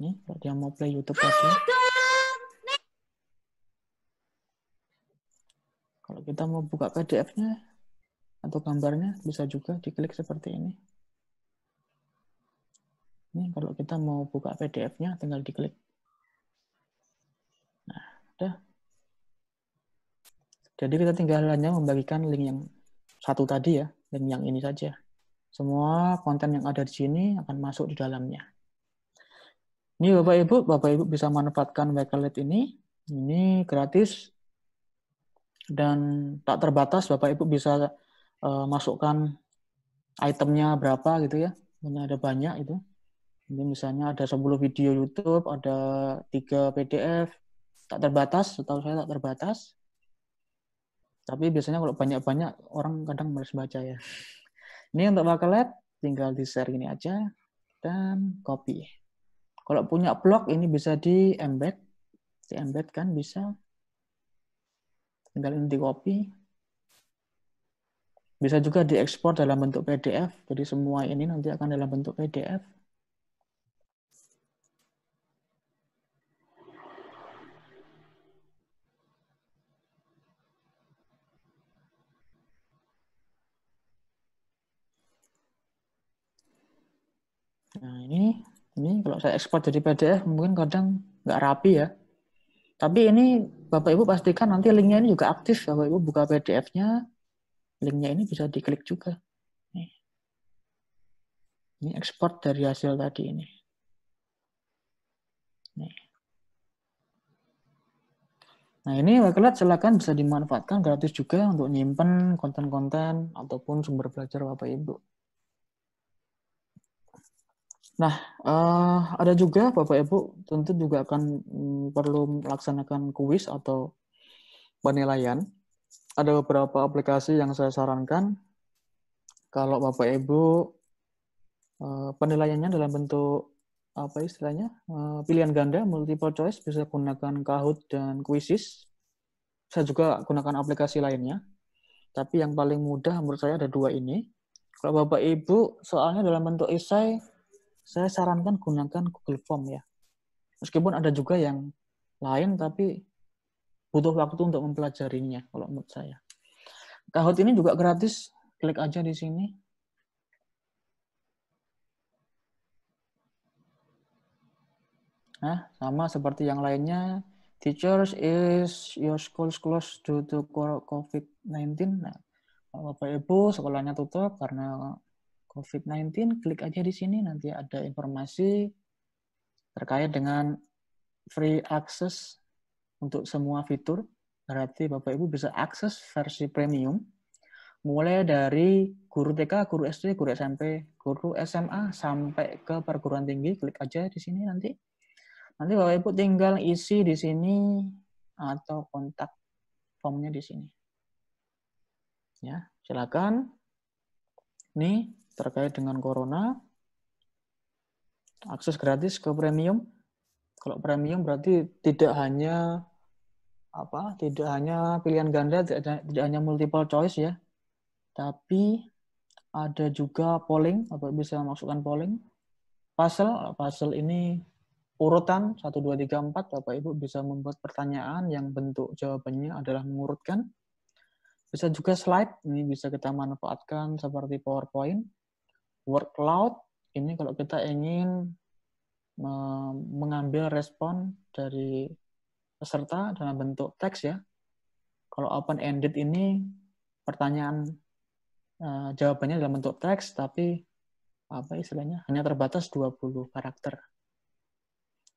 Ini, kalau dia mau play YouTube aja. Kalau kita mau buka PDF-nya atau gambarnya bisa juga diklik seperti ini. Ini kalau kita mau buka PDF-nya tinggal diklik. Nah, udah. Jadi kita tinggal hanya membagikan link yang satu tadi ya, link yang ini saja. Semua konten yang ada di sini akan masuk di dalamnya. Ini Bapak Ibu, Bapak Ibu bisa manfaatkan Wakelet ini. Ini gratis, dan tak terbatas Bapak Ibu bisa uh, masukkan itemnya berapa gitu ya. Ini ada banyak itu. Ini misalnya ada 10 video YouTube, ada tiga PDF, tak terbatas, setahu saya tak terbatas. Tapi biasanya kalau banyak-banyak orang kadang males baca ya. Ini untuk Wakelet tinggal di-share ini aja dan copy. Kalau punya blog ini bisa di embed, di embed kan bisa tinggal di copy. Bisa juga diekspor dalam bentuk PDF. Jadi semua ini nanti akan dalam bentuk PDF. Nah ini, ini kalau saya ekspor jadi PDF mungkin kadang nggak rapi ya. Tapi ini Bapak Ibu pastikan nanti linknya ini juga aktif. Ya, Bapak Ibu buka PDF-nya, linknya ini bisa diklik juga. Nih. Ini ekspor dari hasil tadi ini. Nih. Nah ini Wakelet silakan bisa dimanfaatkan gratis juga untuk nyimpen konten-konten ataupun sumber belajar Bapak Ibu. Nah, uh, ada juga Bapak Ibu tentu juga akan mm, perlu melaksanakan kuis atau penilaian. Ada beberapa aplikasi yang saya sarankan kalau Bapak Ibu uh, penilaiannya dalam bentuk apa istilahnya uh, pilihan ganda multiple choice bisa gunakan Kahoot dan Quizzes. Saya juga gunakan aplikasi lainnya. Tapi yang paling mudah menurut saya ada dua ini. Kalau Bapak Ibu soalnya dalam bentuk esai saya sarankan gunakan Google Form ya. Meskipun ada juga yang lain, tapi butuh waktu untuk mempelajarinya kalau menurut saya. Kahoot ini juga gratis, klik aja di sini. Nah, sama seperti yang lainnya, teachers is your school closed due to COVID-19. Nah, Bapak Ibu sekolahnya tutup karena COVID-19, klik aja di sini nanti ada informasi terkait dengan free access untuk semua fitur. Berarti Bapak Ibu bisa akses versi premium mulai dari guru TK, guru SD, guru SMP, guru SMA sampai ke perguruan tinggi. Klik aja di sini nanti. Nanti Bapak Ibu tinggal isi di sini atau kontak formnya di sini. Ya, silakan. Nih terkait dengan corona, akses gratis ke premium. Kalau premium berarti tidak hanya apa, tidak hanya pilihan ganda, tidak, tidak hanya multiple choice ya, tapi ada juga polling apa bisa masukkan polling. Puzzle, puzzle ini urutan 1, 2, 3, 4, Bapak Ibu bisa membuat pertanyaan yang bentuk jawabannya adalah mengurutkan. Bisa juga slide, ini bisa kita manfaatkan seperti PowerPoint workload ini kalau kita ingin mengambil respon dari peserta dalam bentuk teks ya. Kalau open ended ini pertanyaan eh, jawabannya dalam bentuk teks tapi apa istilahnya hanya terbatas 20 karakter.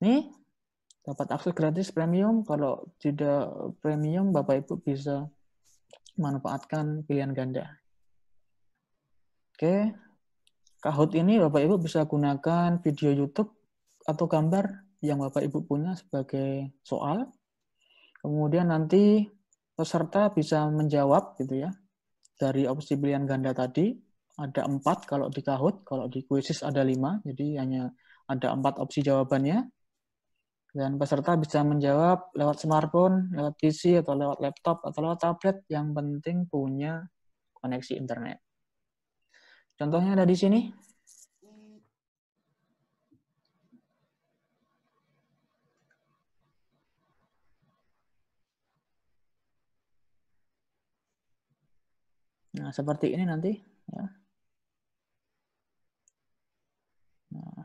Ini dapat akses gratis premium. Kalau tidak premium, Bapak Ibu bisa manfaatkan pilihan ganda. Oke, Kahoot ini Bapak Ibu bisa gunakan video YouTube atau gambar yang Bapak Ibu punya sebagai soal. Kemudian nanti peserta bisa menjawab gitu ya. Dari opsi pilihan ganda tadi ada empat kalau di Kahoot, kalau di kuisis ada lima, jadi hanya ada empat opsi jawabannya. Dan peserta bisa menjawab lewat smartphone, lewat PC, atau lewat laptop, atau lewat tablet, yang penting punya koneksi internet. Contohnya ada di sini. Nah, seperti ini nanti. Ya. Nah,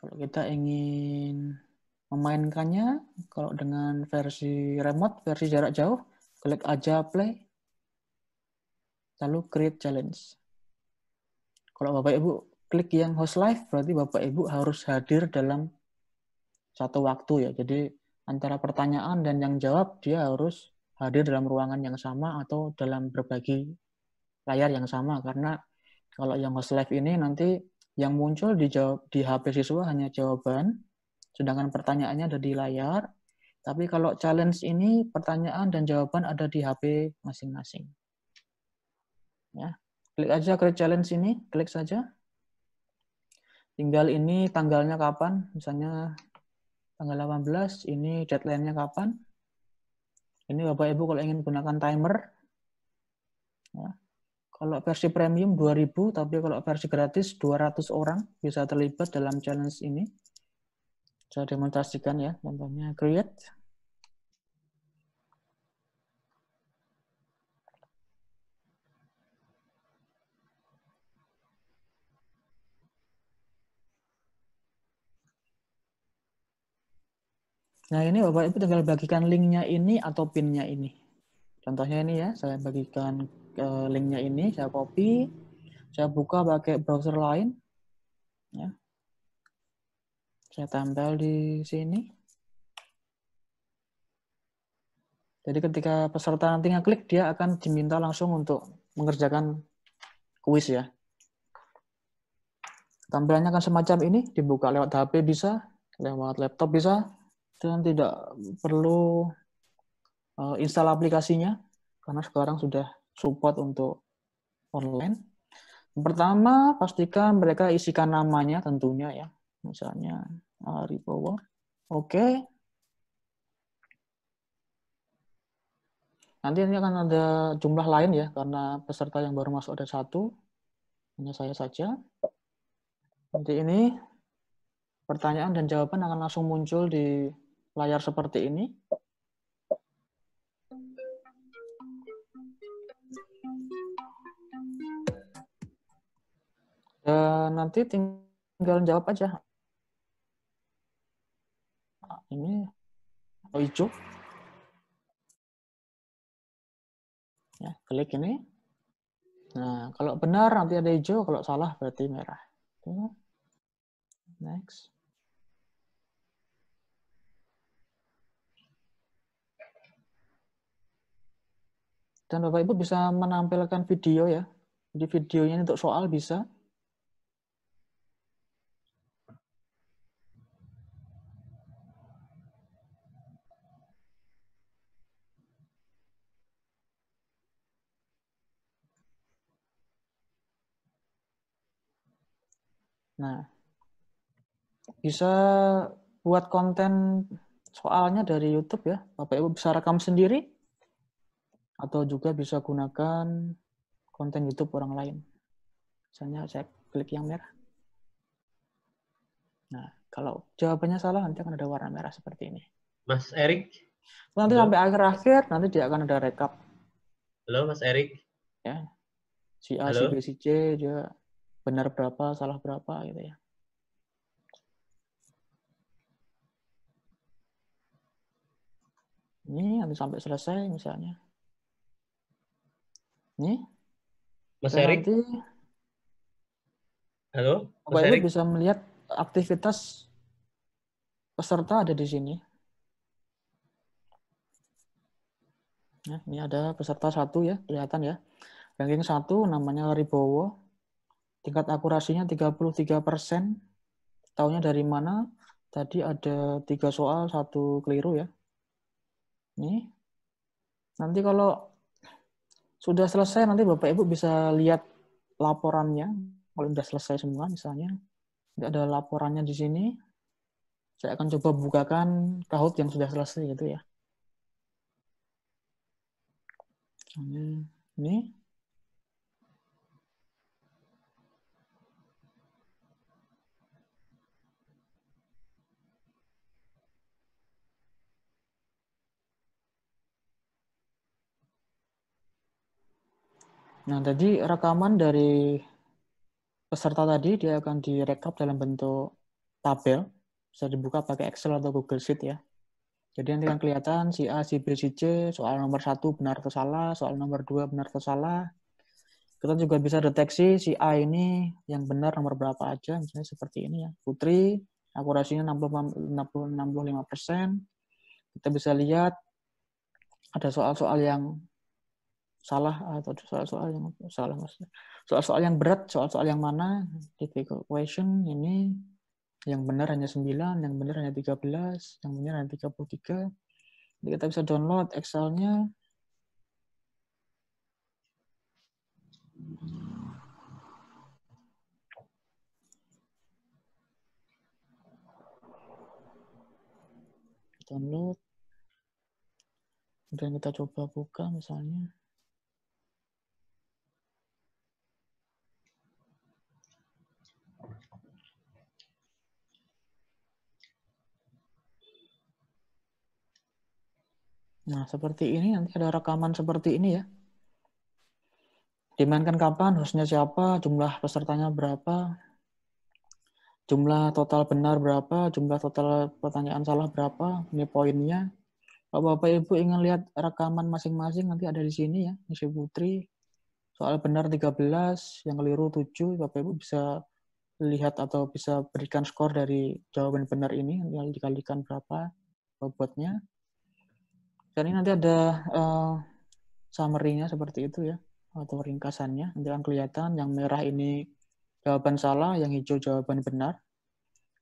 kalau kita ingin memainkannya, kalau dengan versi remote, versi jarak jauh, klik aja play lalu create challenge. Kalau Bapak Ibu klik yang host live, berarti Bapak Ibu harus hadir dalam satu waktu ya. Jadi antara pertanyaan dan yang jawab dia harus hadir dalam ruangan yang sama atau dalam berbagi layar yang sama karena kalau yang host live ini nanti yang muncul di jawab, di HP siswa hanya jawaban sedangkan pertanyaannya ada di layar tapi kalau challenge ini pertanyaan dan jawaban ada di HP masing-masing. Ya. Klik aja create challenge ini, klik saja. Tinggal ini tanggalnya kapan, misalnya tanggal 18, ini deadline-nya kapan. Ini Bapak Ibu kalau ingin gunakan timer. Ya. Kalau versi premium 2000, tapi kalau versi gratis 200 orang bisa terlibat dalam challenge ini. Saya demonstrasikan ya, contohnya create. Nah ini Bapak Ibu tinggal bagikan linknya ini atau pinnya ini. Contohnya ini ya, saya bagikan eh, linknya ini, saya copy, saya buka pakai browser lain, ya. Saya tempel di sini. Jadi ketika peserta nanti ngeklik, dia akan diminta langsung untuk mengerjakan kuis ya. Tampilannya akan semacam ini, dibuka lewat HP bisa, lewat laptop bisa, dan tidak perlu uh, install aplikasinya karena sekarang sudah support untuk online. Pertama, pastikan mereka isikan namanya tentunya ya. Misalnya Ari uh, eh, Oke. Okay. Nanti ini akan ada jumlah lain ya, karena peserta yang baru masuk ada satu. Hanya saya saja. Nanti ini pertanyaan dan jawaban akan langsung muncul di layar seperti ini? Dan eh, nanti tinggal jawab aja. Ah, ini hijau. Ya, klik ini. Nah, kalau benar nanti ada hijau, kalau salah berarti merah. Next. Dan Bapak Ibu bisa menampilkan video ya. Di videonya untuk soal bisa. Nah, bisa buat konten soalnya dari YouTube ya. Bapak Ibu bisa rekam sendiri, atau juga bisa gunakan konten YouTube orang lain. Misalnya saya klik yang merah. Nah, kalau jawabannya salah nanti akan ada warna merah seperti ini. Mas Erik? Nanti Halo. sampai akhir-akhir nanti dia akan ada rekap. Halo Mas Erik? Ya. Si A, si B, si C, juga benar berapa, salah berapa gitu ya. Ini nanti sampai selesai misalnya. Nih? Mas Erik? Nanti... Halo? Mas Bapak Ibu bisa melihat aktivitas peserta ada di sini. Ya, ini ada peserta satu ya, kelihatan ya. Ranking satu namanya Ribowo. Tingkat akurasinya 33 persen. Tahunya dari mana? Tadi ada tiga soal, satu keliru ya. Ini. Nanti kalau sudah selesai nanti Bapak Ibu bisa lihat laporannya. Kalau sudah selesai semua misalnya, tidak ada laporannya di sini. Saya akan coba bukakan kahut yang sudah selesai gitu ya. Ini Nah, tadi rekaman dari peserta tadi dia akan direkap dalam bentuk tabel. Bisa dibuka pakai Excel atau Google Sheet ya. Jadi nanti akan kelihatan si A, si B, si C, soal nomor satu benar atau salah, soal nomor dua benar atau salah. Kita juga bisa deteksi si A ini yang benar nomor berapa aja, misalnya seperti ini ya. Putri, akurasinya 60, 60, 65%. Kita bisa lihat ada soal-soal yang salah ah, atau soal-soal yang salah maksudnya soal-soal yang berat soal-soal yang mana difficult question ini yang benar hanya 9 yang benar hanya 13 yang benar hanya 33 jadi kita bisa download Excel-nya download dan kita coba buka misalnya Nah, seperti ini nanti ada rekaman seperti ini ya. Dimainkan kapan, hostnya siapa, jumlah pesertanya berapa, jumlah total benar berapa, jumlah total pertanyaan salah berapa, ini poinnya. Bapak-bapak Ibu ingin lihat rekaman masing-masing nanti ada di sini ya, Misi Putri. Soal benar 13, yang keliru 7, Bapak Ibu bisa lihat atau bisa berikan skor dari jawaban benar ini, yang dikalikan berapa bobotnya. Dan nanti ada uh, summary-nya seperti itu ya, atau ringkasannya. Nanti akan kelihatan yang merah ini jawaban salah, yang hijau jawaban benar.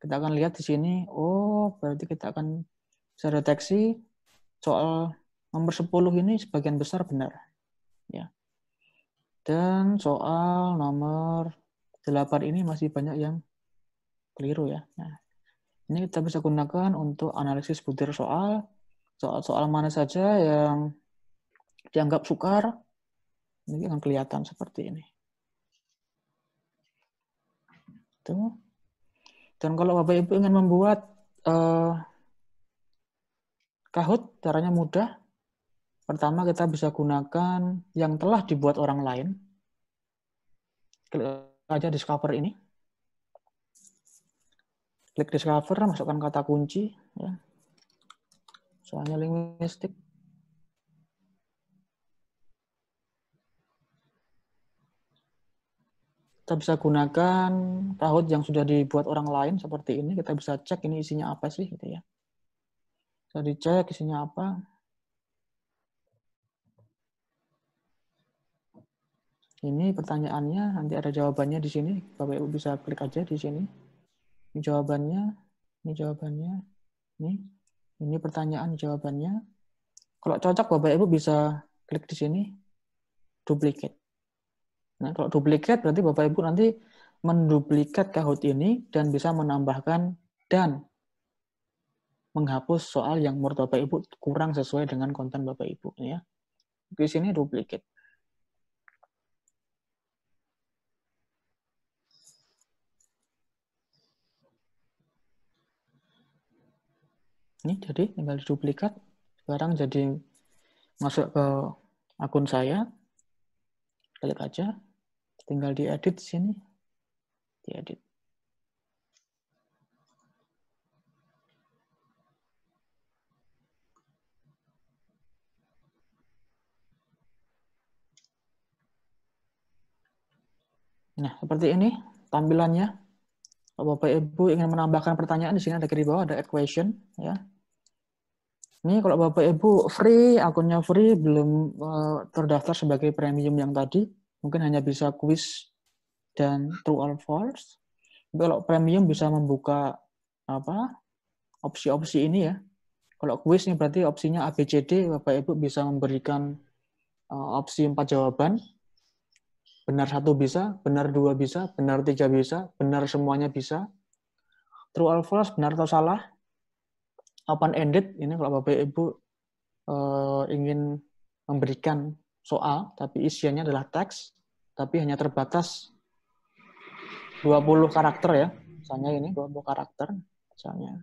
Kita akan lihat di sini, oh berarti kita akan bisa deteksi soal nomor 10 ini sebagian besar benar. ya. Dan soal nomor 8 ini masih banyak yang keliru ya. Nah, ini kita bisa gunakan untuk analisis butir soal, soal-soal mana saja yang dianggap sukar, ini akan kelihatan seperti ini. Itu. Dan kalau Bapak Ibu ingin membuat uh, eh, kahut, caranya mudah. Pertama kita bisa gunakan yang telah dibuat orang lain. Klik aja discover ini. Klik discover, masukkan kata kunci. Ya soalnya linguistik kita bisa gunakan tahun yang sudah dibuat orang lain seperti ini kita bisa cek ini isinya apa sih gitu ya bisa dicek isinya apa ini pertanyaannya nanti ada jawabannya di sini bapak ibu bisa klik aja di sini ini jawabannya ini jawabannya ini ini pertanyaan jawabannya. Kalau cocok Bapak Ibu bisa klik di sini duplicate. Nah, kalau duplicate berarti Bapak Ibu nanti menduplikat Kahoot ini dan bisa menambahkan dan menghapus soal yang menurut Bapak Ibu kurang sesuai dengan konten Bapak Ibu ya. Di sini duplicate. ini jadi tinggal duplikat sekarang jadi masuk ke akun saya klik aja tinggal diedit sini diedit Nah, seperti ini tampilannya. Bapak Ibu ingin menambahkan pertanyaan di sini ada kiri bawah ada equation ya. Ini kalau Bapak Ibu free akunnya free belum eh, terdaftar sebagai premium yang tadi mungkin hanya bisa quiz dan true or false. kalau premium bisa membuka apa opsi-opsi ini ya. Kalau quiz ini berarti opsinya ABCD Bapak Ibu bisa memberikan eh, opsi empat jawaban benar satu bisa, benar dua bisa, benar tiga bisa, benar semuanya bisa. True or false, benar atau salah. Open ended, ini kalau Bapak Ibu uh, ingin memberikan soal, tapi isiannya adalah teks, tapi hanya terbatas 20 karakter ya. Misalnya ini 20 karakter, misalnya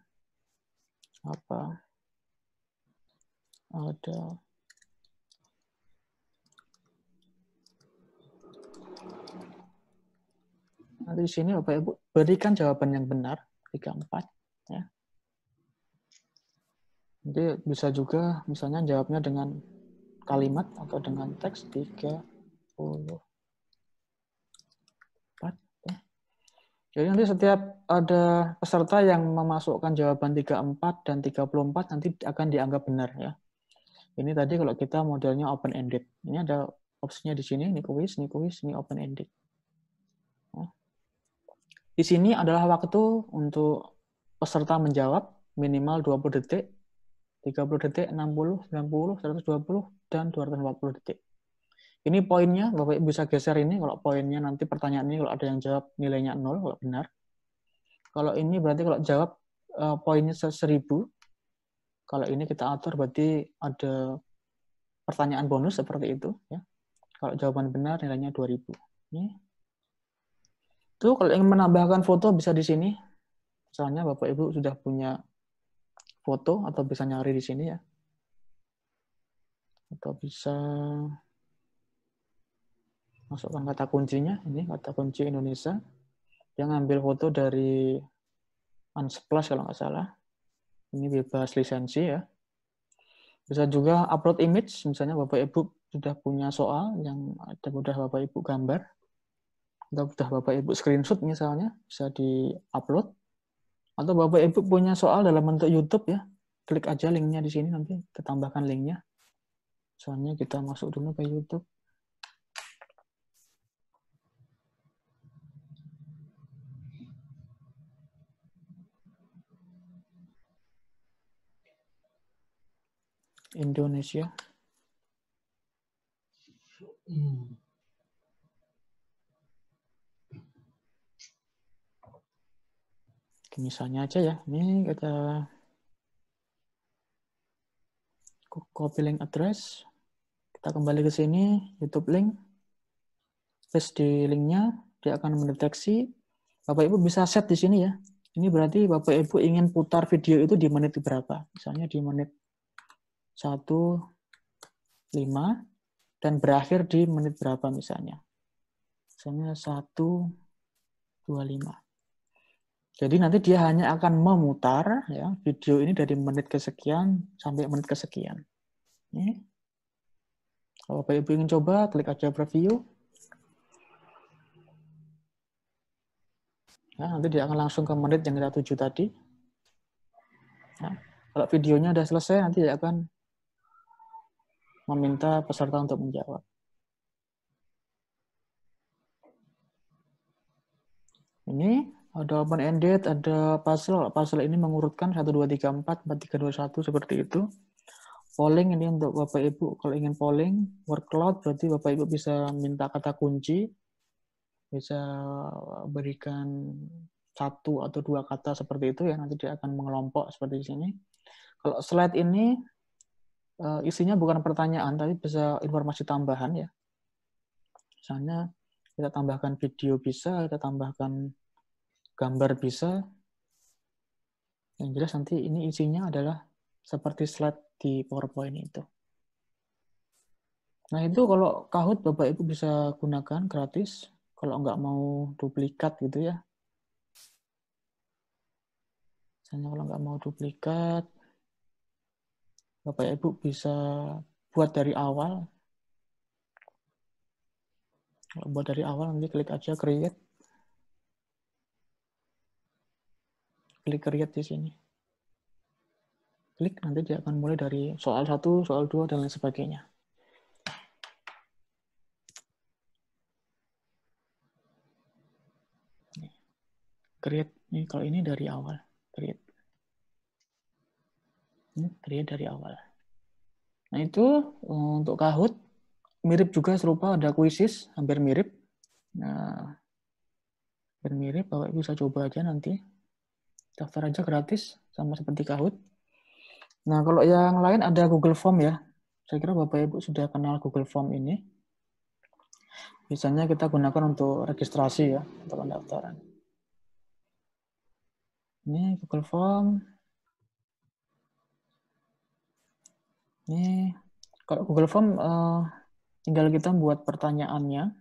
apa ada Nanti di sini Bapak Ibu berikan jawaban yang benar, 34 ya. Nanti bisa juga misalnya jawabnya dengan kalimat atau dengan teks 30 ya. Jadi nanti setiap ada peserta yang memasukkan jawaban 34 dan 34 nanti akan dianggap benar ya. Ini tadi kalau kita modelnya open ended. Ini ada opsinya di sini, ini kuis, ini kuis, ini open ended. Di sini adalah waktu untuk peserta menjawab minimal 20 detik, 30 detik, 60, 90, 120, dan 240 detik. Ini poinnya, Bapak Ibu bisa geser ini, kalau poinnya nanti pertanyaan ini kalau ada yang jawab nilainya 0, kalau benar. Kalau ini berarti kalau jawab eh, poinnya 1000, kalau ini kita atur berarti ada pertanyaan bonus seperti itu. ya. Kalau jawaban benar nilainya 2000. Ini itu kalau ingin menambahkan foto bisa di sini. Misalnya Bapak Ibu sudah punya foto atau bisa nyari di sini ya. Atau bisa masukkan kata kuncinya, ini kata kunci Indonesia. yang ngambil foto dari Unsplash kalau nggak salah. Ini bebas lisensi ya. Bisa juga upload image, misalnya Bapak Ibu sudah punya soal yang ada udah Bapak Ibu gambar atau sudah Bapak Ibu screenshot misalnya bisa di-upload atau Bapak Ibu punya soal dalam bentuk YouTube ya klik aja linknya di sini nanti ketambahkan linknya soalnya kita masuk dulu ke YouTube Indonesia. Hmm. misalnya aja ya ini kita copy link address kita kembali ke sini YouTube link paste di linknya dia akan mendeteksi Bapak Ibu bisa set di sini ya ini berarti Bapak Ibu ingin putar video itu di menit berapa misalnya di menit 1 5 dan berakhir di menit berapa misalnya misalnya satu dua lima jadi nanti dia hanya akan memutar ya video ini dari menit kesekian sampai menit kesekian. Ya. Kalau Bapak Ibu ingin coba, klik aja preview. Nah, nanti dia akan langsung ke menit yang kita tuju tadi. Nah, kalau videonya sudah selesai, nanti dia akan meminta peserta untuk menjawab. Ini ada open ended, ada puzzle. Puzzle ini mengurutkan 1 2 3 4 4 3 2 1 seperti itu. Polling ini untuk Bapak Ibu kalau ingin polling, workload berarti Bapak Ibu bisa minta kata kunci. Bisa berikan satu atau dua kata seperti itu ya nanti dia akan mengelompok seperti di sini. Kalau slide ini eh, isinya bukan pertanyaan tapi bisa informasi tambahan ya. Misalnya kita tambahkan video bisa, kita tambahkan gambar bisa yang jelas nanti ini isinya adalah seperti slide di PowerPoint itu. Nah itu kalau kahut Bapak Ibu bisa gunakan gratis kalau nggak mau duplikat gitu ya. Misalnya kalau nggak mau duplikat, Bapak Ibu bisa buat dari awal. Kalau buat dari awal nanti klik aja create. klik create di sini. Klik nanti dia akan mulai dari soal 1, soal 2, dan lain sebagainya. Create, ini kalau ini dari awal. Create. Ini create dari awal. Nah itu eh, untuk Kahoot, mirip juga serupa ada kuisis, hampir mirip. Nah, hampir mirip, Bapak bisa coba aja nanti. Daftar aja gratis, sama seperti Kahoot. Nah, kalau yang lain ada Google Form ya. Saya kira Bapak-Ibu sudah kenal Google Form ini. Biasanya kita gunakan untuk registrasi ya, untuk pendaftaran. Ini Google Form. Ini kalau Google Form eh, tinggal kita buat pertanyaannya.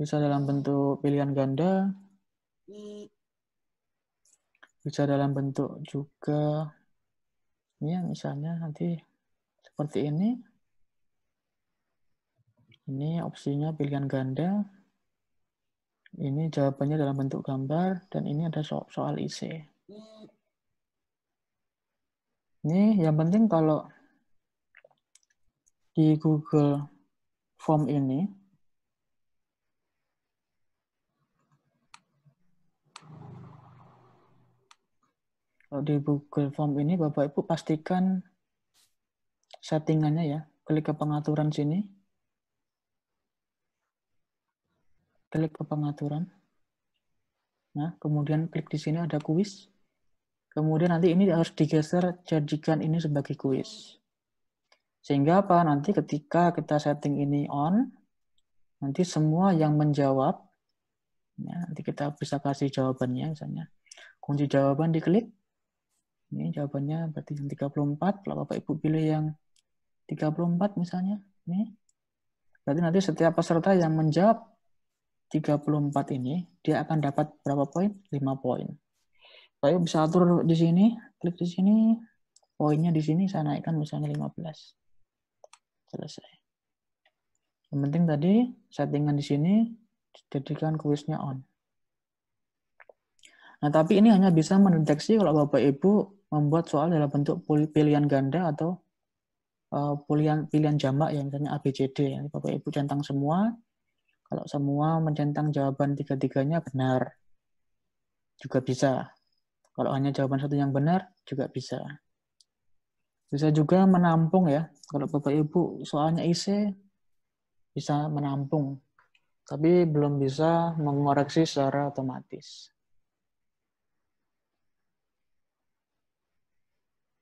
Bisa dalam bentuk pilihan ganda, bisa dalam bentuk juga ya misalnya nanti seperti ini ini opsinya pilihan ganda ini jawabannya dalam bentuk gambar dan ini ada so soal IC ini yang penting kalau di Google Form ini Kalau di Google Form ini Bapak Ibu pastikan settingannya ya. Klik ke pengaturan sini. Klik ke pengaturan. Nah, kemudian klik di sini ada kuis. Kemudian nanti ini harus digeser jadikan ini sebagai kuis. Sehingga apa? Nanti ketika kita setting ini on, nanti semua yang menjawab, ya, nanti kita bisa kasih jawabannya misalnya. Kunci jawaban diklik, ini jawabannya berarti yang 34. Kalau Bapak Ibu pilih yang 34 misalnya. Ini. Berarti nanti setiap peserta yang menjawab 34 ini, dia akan dapat berapa poin? 5 poin. Saya bisa atur di sini, klik di sini, poinnya di sini saya naikkan misalnya 15. Selesai. Yang penting tadi settingan di sini jadikan kuisnya on. Nah, tapi ini hanya bisa mendeteksi kalau Bapak Ibu membuat soal dalam bentuk pilihan ganda atau uh, pilihan pilihan jamak yang misalnya ABCD ya. Bapak Ibu centang semua. Kalau semua mencentang jawaban tiga-tiganya benar juga bisa. Kalau hanya jawaban satu yang benar juga bisa. Bisa juga menampung ya. Kalau Bapak Ibu soalnya IC bisa menampung tapi belum bisa mengoreksi secara otomatis.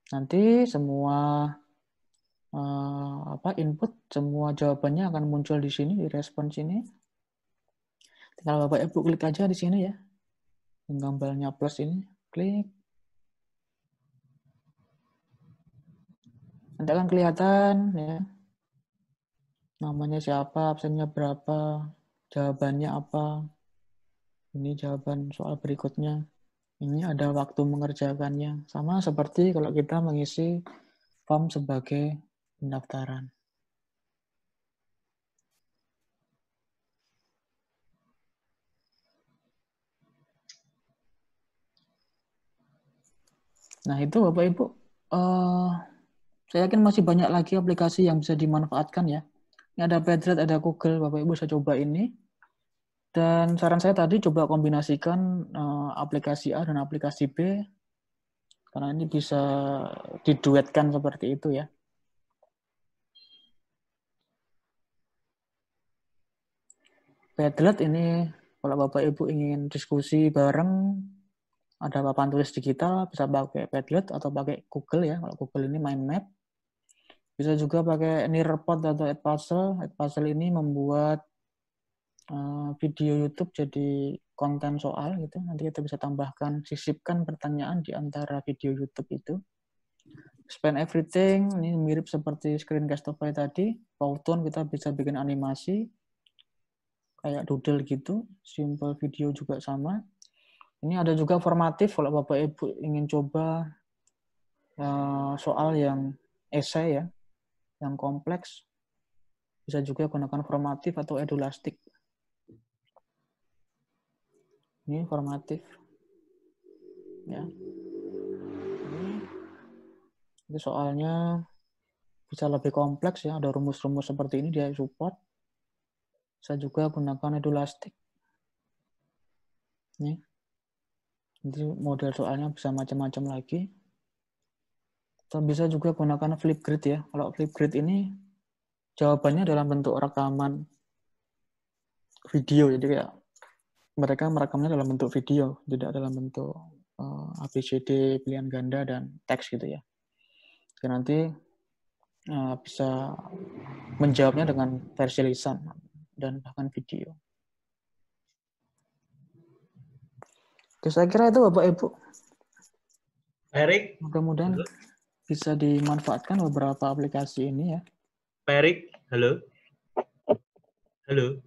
Nanti semua uh, apa input, semua jawabannya akan muncul di sini, di respon sini. Tinggal Bapak Ibu klik aja di sini ya. Gambarnya plus ini, klik. Nanti akan kelihatan ya. Namanya siapa, absennya berapa, jawabannya apa. Ini jawaban soal berikutnya ini ada waktu mengerjakannya. Sama seperti kalau kita mengisi form sebagai pendaftaran. Nah itu Bapak Ibu, uh, saya yakin masih banyak lagi aplikasi yang bisa dimanfaatkan ya. Ini ada Padlet, ada Google, Bapak Ibu saya coba ini. Dan saran saya tadi coba kombinasikan uh, aplikasi A dan aplikasi B karena ini bisa diduetkan seperti itu ya. Padlet ini kalau Bapak Ibu ingin diskusi bareng ada papan tulis digital bisa pakai Padlet atau pakai Google ya. Kalau Google ini mind map. Bisa juga pakai Nearpod atau Edpuzzle. Edpuzzle ini membuat Eh, video YouTube jadi konten soal gitu. Nanti kita bisa tambahkan, sisipkan pertanyaan di antara video YouTube itu. Spend everything, ini mirip seperti screen screencastaway tadi. Powtoon kita bisa bikin animasi, kayak doodle gitu. Simple video juga sama. Ini ada juga formatif kalau Bapak Ibu ingin coba eh, soal yang esai ya, yang kompleks. Bisa juga gunakan formatif atau edulastik ini informatif ya ini soalnya bisa lebih kompleks ya ada rumus-rumus seperti ini dia support saya juga gunakan edulastik ini nanti model soalnya bisa macam-macam lagi atau bisa juga gunakan Flipgrid ya kalau Flipgrid ini jawabannya dalam bentuk rekaman video jadi kayak mereka merekamnya dalam bentuk video, tidak dalam bentuk uh, eh, ABCD pilihan ganda dan teks gitu ya. Dan nanti uh, bisa menjawabnya dengan versi lisan dan bahkan video. Oke, saya kira itu Bapak Ibu. Erik, mudah-mudahan bisa dimanfaatkan beberapa aplikasi ini ya. Erik, halo. Halo.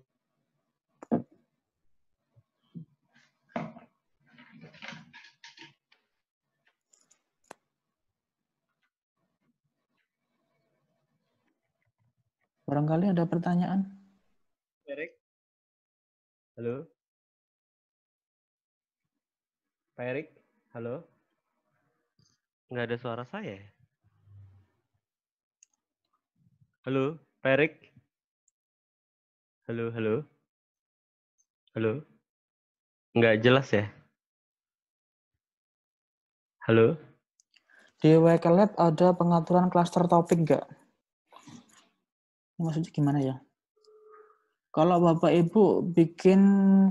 Barangkali ada pertanyaan? Erik? Halo? Pak Erik? Halo? Enggak ada suara saya. Halo, Pak Erik? Halo, halo? Halo? Enggak jelas ya? Halo? Di WK ada pengaturan klaster topik nggak? maksudnya gimana ya? Kalau Bapak Ibu bikin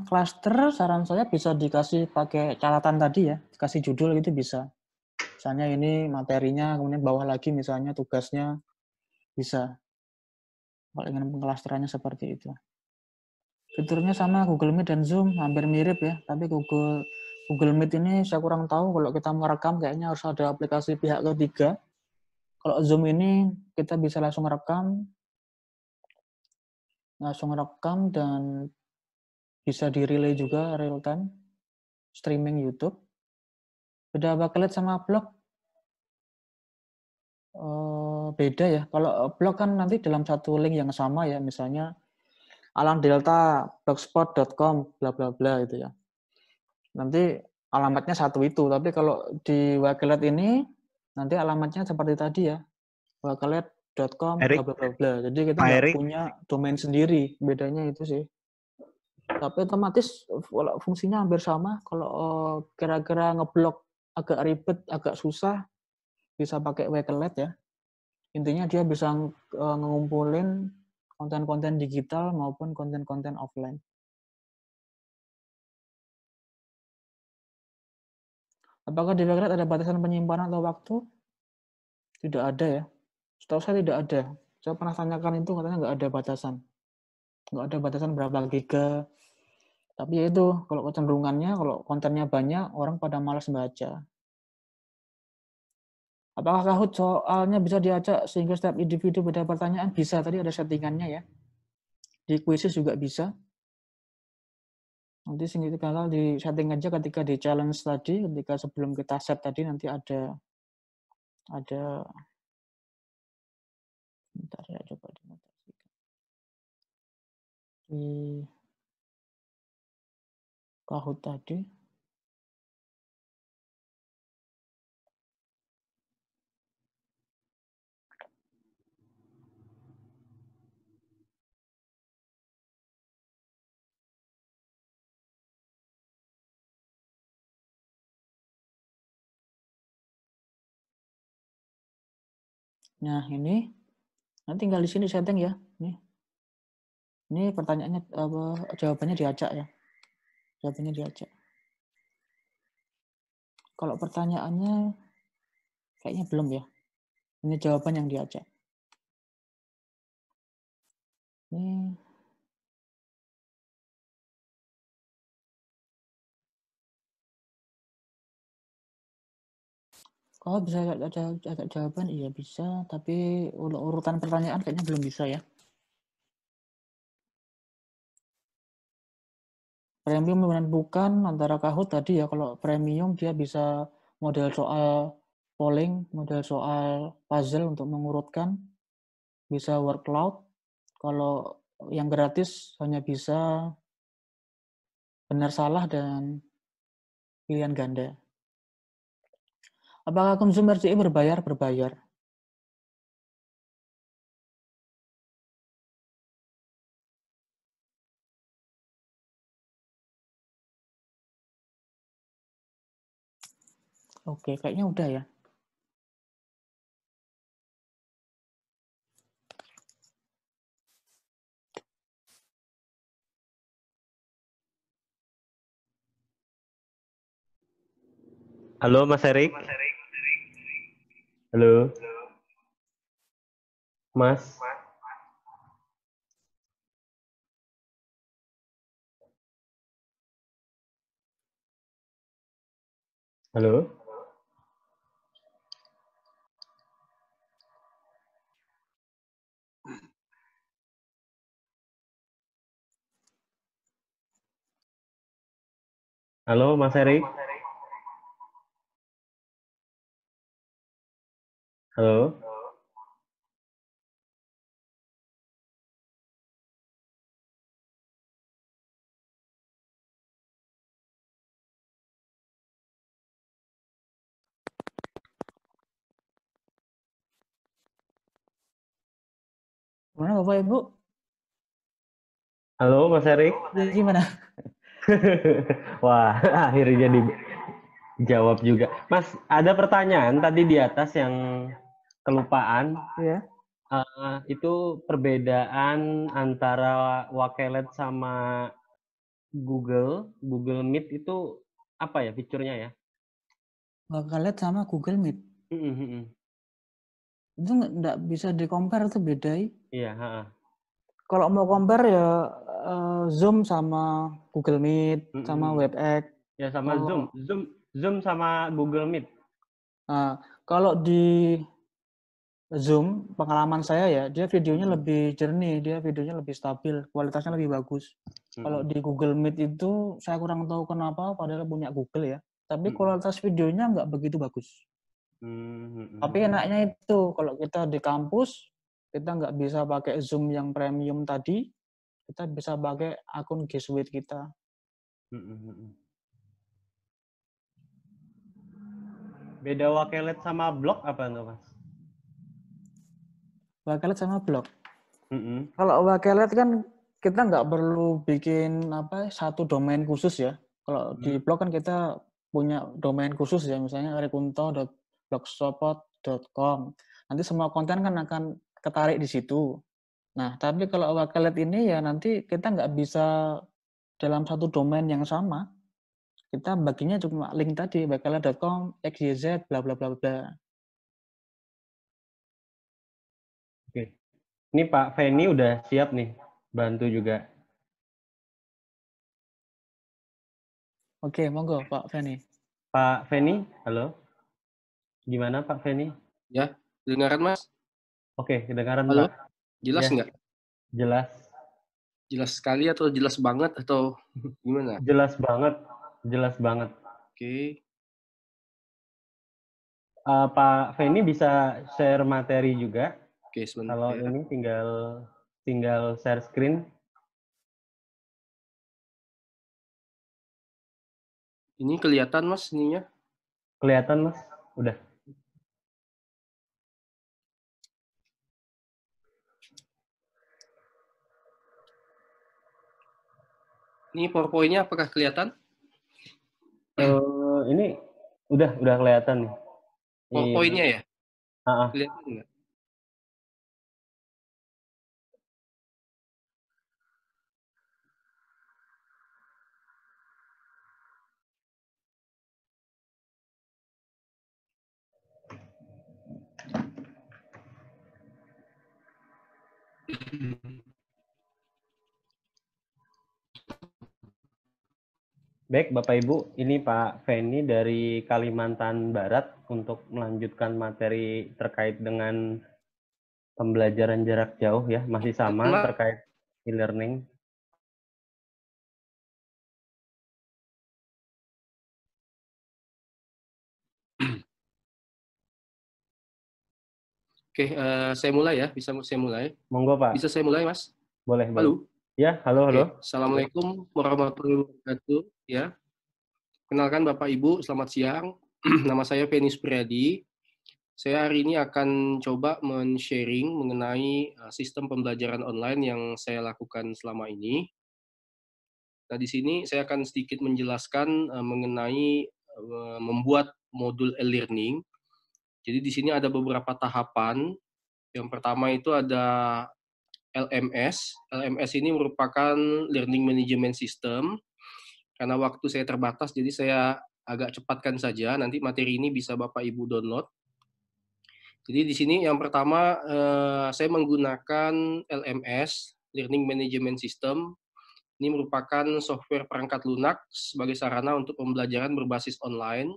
klaster, saran saya bisa dikasih pakai catatan tadi ya, dikasih judul gitu bisa. Misalnya ini materinya, kemudian bawah lagi misalnya tugasnya bisa. Kalau ingin pengklasterannya seperti itu. Fiturnya sama Google Meet dan Zoom, hampir mirip ya, tapi Google Google Meet ini saya kurang tahu kalau kita merekam kayaknya harus ada aplikasi pihak ketiga. Kalau Zoom ini kita bisa langsung merekam, langsung rekam dan bisa di juga real time streaming YouTube. Beda backlight sama blog eh, beda ya. Kalau eh, blog kan nanti dalam satu link yang sama ya, misalnya alam delta blogspot.com bla bla bla gitu ya. Nanti alamatnya satu itu, tapi kalau di Wakelet ini nanti alamatnya seperti tadi ya. Wakelet com bla bla bla jadi kita nggak punya domain sendiri bedanya itu sih tapi otomatis fungsinya hampir sama kalau eh, kira-kira ngeblok agak ribet agak susah bisa pakai Wakelet ya intinya dia bisa eh, ngumpulin konten-konten digital maupun konten-konten offline Apakah di Wakelet ada batasan penyimpanan atau waktu? Tidak ada ya. Setahu saya tidak ada. Saya pernah tanyakan itu katanya nggak ada batasan. Nggak ada batasan berapa giga. Tapi ya itu, kalau kecenderungannya, kalau kontennya banyak, orang pada malas baca. Apakah Kahoot soalnya bisa diajak sehingga setiap individu beda pertanyaan? Bisa, tadi ada settingannya ya. Di kuisis juga bisa. Nanti sendiri kalau di setting aja ketika di challenge tadi, ketika sebelum kita set tadi nanti ada ada sebentar ya coba dimutasikan di kahut tadi Nah, ini Nanti tinggal di sini setting ya. Nih. Ini pertanyaannya apa jawabannya diajak ya. Jawabannya diajak. Kalau pertanyaannya kayaknya belum ya. Ini jawaban yang diajak. Ini Oh bisa ada, ada jawaban iya bisa tapi urutan pertanyaan kayaknya belum bisa ya. Premium bukan antara kahut tadi ya kalau premium dia bisa model soal polling, model soal puzzle untuk mengurutkan, bisa workload. Kalau yang gratis hanya bisa benar salah dan pilihan ganda. Apakah konsumer CI berbayar? Berbayar. Oke, kayaknya udah ya. Halo Mas Erik. Mas Erik. Halo. Mas. Halo. Halo, Mas Erik. Halo, Mas Erik. Halo. Mana Bapak Ibu? Halo Mas Erik. gimana? Wah, akhirnya di jawab juga. Mas, ada pertanyaan tadi di atas yang kelupaan. Iya. Uh, itu perbedaan antara Wakelet sama Google, Google Meet itu apa ya fiturnya ya? Wakelet sama Google Meet. Mm -hmm. Itu nggak bisa dikompar itu beda. Iya. Kalau mau compare ya eh, Zoom sama Google Meet mm -hmm. sama WebEx. Ya sama Zoom. Zoom Zoom sama Google Meet. Nah, kalau di Zoom, pengalaman saya ya, dia videonya hmm. lebih jernih, dia videonya lebih stabil, kualitasnya lebih bagus. Hmm. Kalau di Google Meet itu, saya kurang tahu kenapa, padahal punya Google ya. Tapi hmm. kualitas videonya nggak begitu bagus. Hmm. Tapi hmm, enaknya itu, kalau kita di kampus, kita nggak bisa pakai Zoom yang premium tadi, kita bisa pakai akun G Suite kita. Hmm. Beda wakelet sama blog apa tuh mas? Wakelet sama blog. Mm -hmm. Kalau wakelet kan kita nggak perlu bikin apa satu domain khusus ya. Kalau mm -hmm. di blog kan kita punya domain khusus ya, misalnya rekunto.blogspot.com. Nanti semua konten kan akan ketarik di situ. Nah, tapi kalau wakelet ini ya nanti kita nggak bisa dalam satu domain yang sama kita baginya cuma link tadi bakalan.com xyz bla bla bla bla oke ini Pak Feni udah siap nih bantu juga oke monggo Pak Feni Pak Feni halo gimana Pak Feni ya kedengaran Mas oke kedengaran halo Pak. jelas ya. nggak jelas jelas sekali atau jelas banget atau gimana jelas banget Jelas banget. Oke. Okay. Uh, eh, Pak Feni bisa share materi juga. Oke, okay, sebentar. Kalau ya. ini tinggal tinggal share screen. Ini kelihatan mas ininya? Kelihatan mas, udah. Ini PowerPoint-nya apakah kelihatan? uh, ini udah udah kelihatan nih. Oh, iya. poinnya ya? Uh-uh. Kelihatan nggak? Mm-hmm. Baik, Bapak Ibu, ini Pak Feni dari Kalimantan Barat untuk melanjutkan materi terkait dengan pembelajaran jarak jauh ya, masih sama Ma terkait e-learning. Oke, uh, saya mulai ya. Bisa saya mulai? Monggo, Pak. Bisa saya mulai, Mas? Boleh, Halo. Boleh. Ya, halo, halo. Oke. Assalamualaikum warahmatullahi wabarakatuh. Ya, kenalkan Bapak Ibu, selamat siang. Nama saya Penny Priadi. Saya hari ini akan coba men-sharing mengenai eh, sistem pembelajaran online yang saya lakukan selama ini. Nah, di sini saya akan sedikit menjelaskan eh, mengenai eh, membuat modul e-learning. Jadi di sini ada beberapa tahapan. Yang pertama itu ada LMS. LMS ini merupakan Learning Management System. Karena waktu saya terbatas, jadi saya agak cepatkan saja. Nanti materi ini bisa Bapak Ibu download. Jadi di sini yang pertama eh, saya menggunakan LMS Learning Management System. Ini merupakan software perangkat lunak sebagai sarana untuk pembelajaran berbasis online.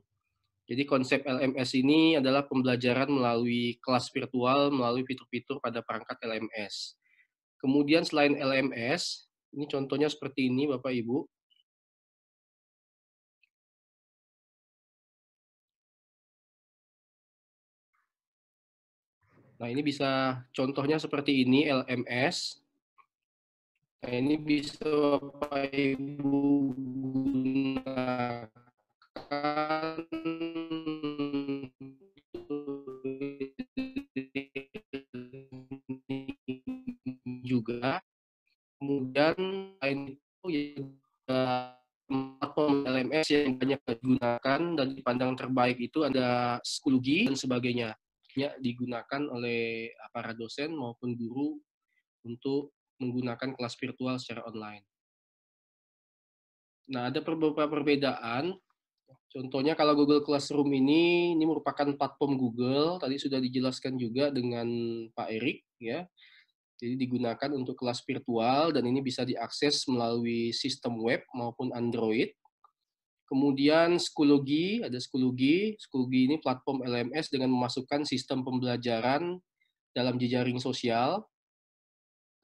Jadi konsep LMS ini adalah pembelajaran melalui kelas virtual melalui fitur-fitur pada perangkat LMS. Kemudian selain LMS, ini contohnya seperti ini Bapak Ibu. Nah, ini bisa contohnya seperti ini LMS. Nah, ini bisa Bapak Ibu gunakan juga. Kemudian lain itu ya platform LMS yang banyak digunakan dan dipandang terbaik itu ada psikologi dan sebagainya. Ya, digunakan oleh eh, para dosen maupun guru untuk menggunakan kelas virtual secara online. Nah, ada beberapa perbedaan. Contohnya kalau Google Classroom ini, ini merupakan platform Google, tadi sudah dijelaskan juga dengan Pak Erik, ya. Jadi digunakan untuk kelas virtual dan ini bisa diakses melalui sistem web maupun Android. Kemudian Schoology, ada Schoology. Schoology ini platform LMS dengan memasukkan sistem pembelajaran dalam jejaring sosial.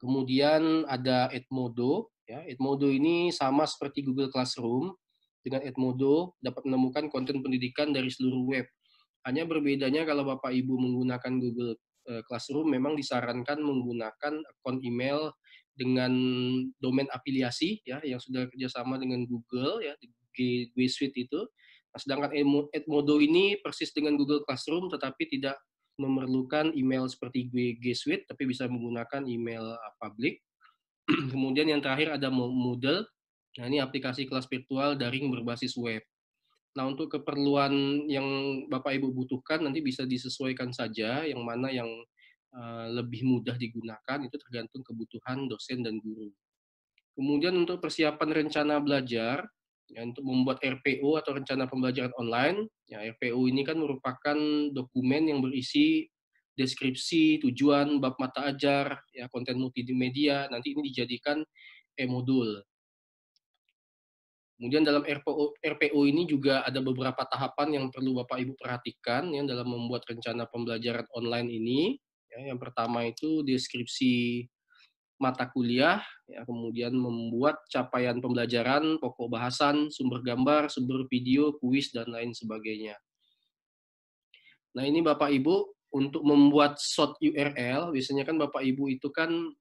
Kemudian ada Edmodo. Ya, Edmodo ini sama seperti Google Classroom. Dengan Edmodo dapat menemukan konten pendidikan dari seluruh web. Hanya berbedanya kalau Bapak Ibu menggunakan Google Kelasroom eh, Classroom memang disarankan menggunakan akun email dengan domain afiliasi ya yang sudah kerjasama dengan Google ya G, G Suite itu. Nah, sedangkan Edmodo ini persis dengan Google Classroom tetapi tidak memerlukan email seperti G, G Suite tapi bisa menggunakan email ah, publik. Kemudian yang terakhir ada Moodle. Nah, ini aplikasi kelas virtual daring berbasis web. Nah, untuk keperluan yang Bapak Ibu butuhkan nanti bisa disesuaikan saja yang mana yang uh, lebih mudah digunakan itu tergantung kebutuhan dosen dan guru. Kemudian untuk persiapan rencana belajar, ya, untuk membuat RPO atau rencana pembelajaran online, ya, RPO ini kan merupakan dokumen yang berisi deskripsi, tujuan, bab mata ajar, ya, konten multimedia, nanti ini dijadikan e-modul. Kemudian dalam RPO, RPO ini juga ada beberapa tahapan yang perlu Bapak Ibu perhatikan ya dalam membuat rencana pembelajaran online ini. Ya, yang pertama itu deskripsi mata kuliah, ya, kemudian membuat capaian pembelajaran, pokok bahasan, sumber gambar, sumber video, kuis dan lain sebagainya. Nah ini Bapak Ibu untuk membuat short URL, biasanya kan Bapak Ibu itu kan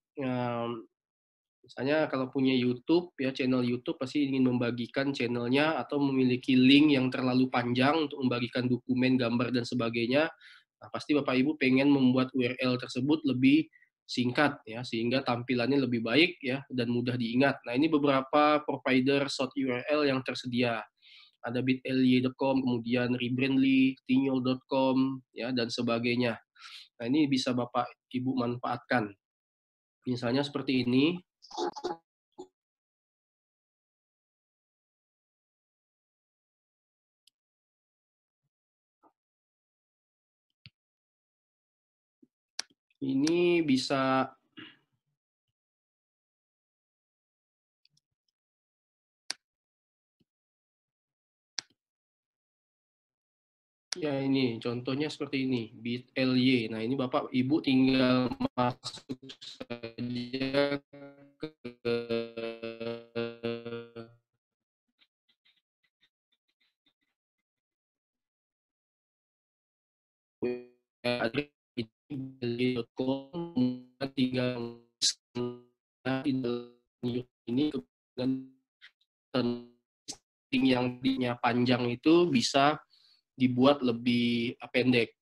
Misalnya kalau punya YouTube, ya channel YouTube pasti ingin membagikan channelnya atau memiliki link yang terlalu panjang untuk membagikan dokumen, gambar, dan sebagainya. Nah, pasti Bapak Ibu pengen membuat URL tersebut lebih singkat ya sehingga tampilannya lebih baik ya dan mudah diingat. Nah, ini beberapa provider short URL yang tersedia. Ada bitly.com, kemudian rebrandly, tinyol.com ya dan sebagainya. Nah, ini bisa Bapak Ibu manfaatkan. Misalnya seperti ini, ini bisa Ya ini contohnya seperti ini, bit LY. Nah ini Bapak Ibu tinggal masuk saja ke tiga ini kemudian yang dinya panjang itu bisa dibuat lebih ah, pendek.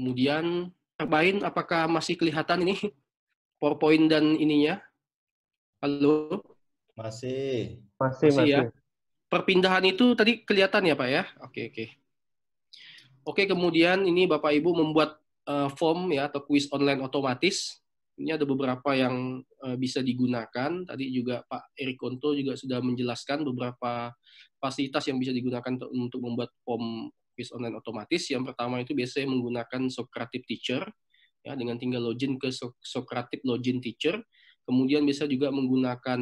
Kemudian, tambahin apakah masih kelihatan ini PowerPoint dan ininya Halo? Masih. Masih, masih. Ya? Perpindahan itu tadi kelihatan ya Pak ya? Oke, oke. Oke, kemudian ini Bapak Ibu membuat uh, form ya atau quiz online otomatis. Ini ada beberapa yang uh, bisa digunakan. Tadi juga Pak Erik Konto juga sudah menjelaskan beberapa fasilitas yang bisa digunakan untuk, membuat form quiz online otomatis. Yang pertama itu biasanya menggunakan Socratic Teacher ya dengan tinggal login ke Socratic Login Teacher kemudian bisa juga menggunakan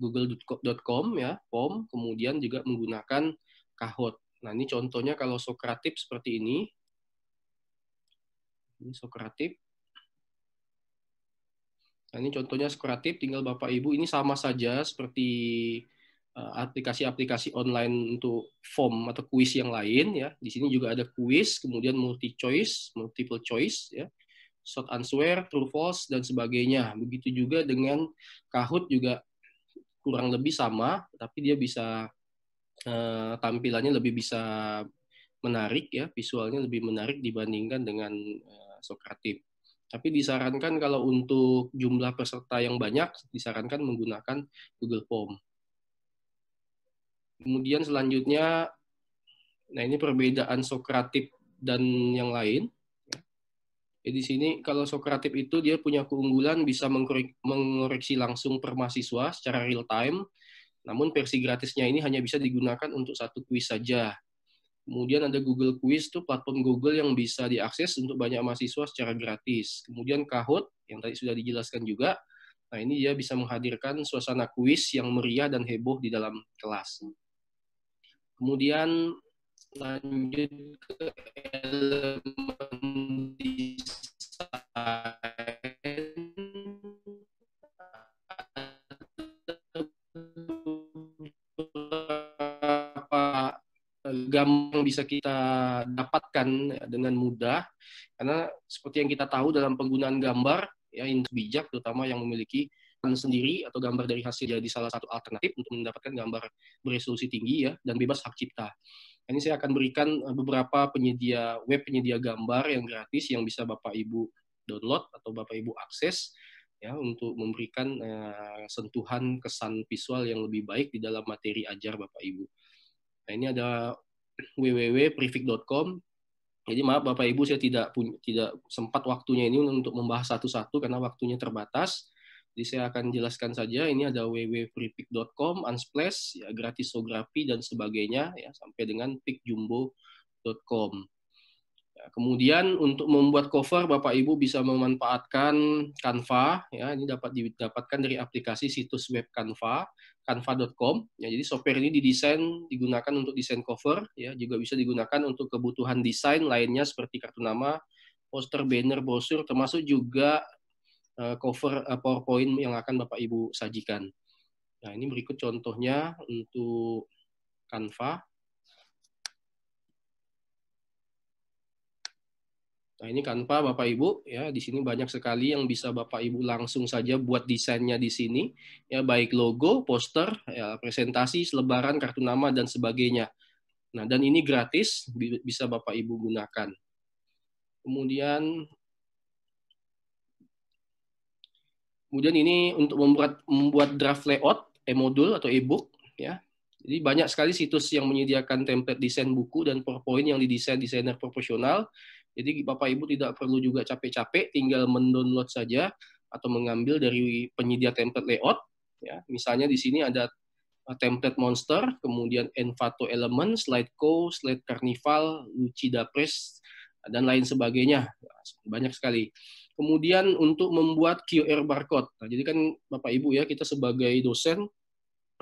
google.com ya, form, kemudian juga menggunakan Kahoot. Nah, ini contohnya kalau Sokratip seperti ini. Ini Sokratip. Nah, ini contohnya Sokratip, tinggal Bapak Ibu ini sama saja seperti eh, aplikasi-aplikasi online untuk form atau kuis yang lain ya. Di sini juga ada kuis, kemudian multi choice, multiple choice ya short answer, true false, dan sebagainya. Begitu juga dengan Kahoot juga kurang lebih sama, tapi dia bisa uh, tampilannya lebih bisa menarik ya, visualnya lebih menarik dibandingkan dengan uh, eh, Sokratif. Tapi disarankan kalau untuk jumlah peserta yang banyak, disarankan menggunakan Google Form. Kemudian selanjutnya, nah ini perbedaan sokratif dan yang lain jadi eh, di sini kalau Sokratif itu dia punya keunggulan bisa mengoreksi langsung per mahasiswa secara real time. Namun versi gratisnya ini hanya bisa digunakan untuk satu kuis saja. Kemudian ada Google Quiz tuh platform Google yang bisa diakses untuk banyak mahasiswa secara gratis. Kemudian Kahoot yang tadi sudah dijelaskan juga. Nah, ini dia bisa menghadirkan suasana kuis yang meriah dan heboh di dalam kelas. Kemudian lanjut ke LM beberapa bisa kita dapatkan dengan mudah karena seperti yang kita tahu dalam penggunaan gambar ya bijak terutama yang memiliki sendiri atau gambar dari hasil jadi salah satu alternatif untuk mendapatkan gambar beresolusi tinggi ya dan bebas hak cipta. Ini saya akan berikan eh, beberapa penyedia web penyedia gambar yang gratis yang bisa Bapak Ibu download atau Bapak Ibu akses ya untuk memberikan uh, sentuhan kesan visual yang lebih baik di dalam materi ajar Bapak Ibu. Nah, ini ada www.prefik.com. Jadi maaf Bapak Ibu saya tidak punya, tidak sempat waktunya ini untuk membahas satu-satu karena waktunya terbatas. Jadi saya akan jelaskan saja ini ada www.prefik.com, Unsplash, ya, gratisografi dan sebagainya ya sampai dengan pikjumbo.com. Kemudian untuk membuat cover Bapak Ibu bisa memanfaatkan Canva ya ini dapat didapatkan dari aplikasi situs web Canva canva.com ya jadi software ini didesain digunakan untuk desain cover ya juga bisa digunakan untuk kebutuhan desain lainnya seperti kartu nama, poster, banner, brosur termasuk juga eh, cover eh, PowerPoint yang akan Bapak Ibu sajikan. Nah, ini berikut contohnya untuk Canva Nah ini kanpa Bapak Ibu ya di sini banyak sekali yang bisa Bapak Ibu langsung saja buat desainnya di sini ya baik logo, poster, ya, presentasi, selebaran, kartu nama dan sebagainya. Nah dan ini gratis bisa Bapak Ibu gunakan. Kemudian kemudian ini untuk membuat membuat draft layout e-modul atau e-book ya. Jadi banyak sekali situs yang menyediakan template desain buku dan PowerPoint yang didesain desainer profesional jadi Bapak Ibu tidak perlu juga capek-capek, tinggal mendownload saja atau mengambil dari penyedia template layout. Ya, misalnya di sini ada uh, template monster, kemudian Envato Element, Co, Slide Carnival, Lucida Press, dan lain sebagainya. Banyak sekali. Kemudian untuk membuat QR barcode. Nah, jadi kan Bapak Ibu ya, kita sebagai dosen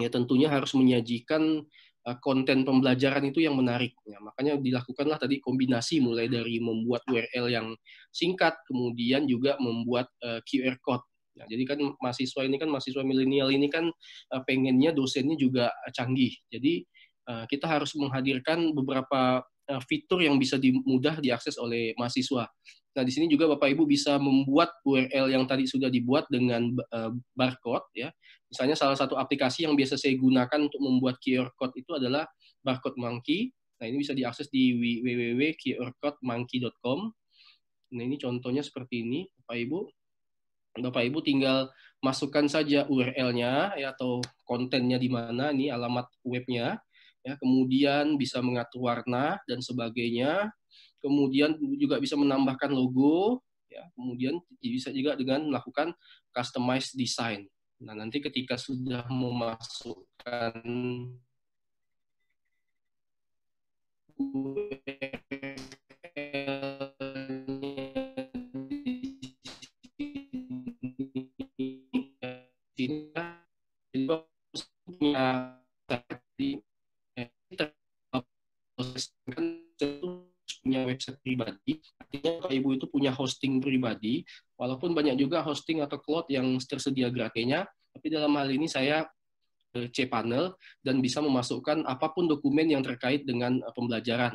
ya tentunya harus menyajikan Eh, konten pembelajaran itu yang menariknya. Makanya dilakukanlah tadi kombinasi mulai dari membuat URL yang singkat, kemudian juga membuat uh, eh, QR code. Nah, jadi kan mahasiswa ini kan mahasiswa milenial ini kan uh, pengennya dosennya juga canggih. Jadi kita harus menghadirkan beberapa fitur yang bisa dimudah diakses oleh mahasiswa. Nah, di sini juga Bapak Ibu bisa membuat URL yang tadi sudah dibuat dengan eh, barcode ya. Misalnya salah satu aplikasi yang biasa saya gunakan untuk membuat QR code itu adalah Barcode Monkey. Nah, ini bisa diakses di www.qrcodemonkey.com. Nah, ini contohnya seperti ini, Bapak Ibu. Bapak Ibu tinggal masukkan saja URL-nya ya atau kontennya di mana, nih alamat webnya. Ya, kemudian bisa mengatur warna dan sebagainya kemudian juga bisa menambahkan logo, ya, kemudian bisa juga dengan melakukan customize design. Nah, nanti ketika sudah memasukkan website pribadi. Artinya kalau ibu itu punya hosting pribadi, walaupun banyak juga hosting atau cloud yang tersedia gratisnya, tapi dalam hal ini saya eh, cPanel dan bisa memasukkan apapun dokumen yang terkait dengan eh, pembelajaran.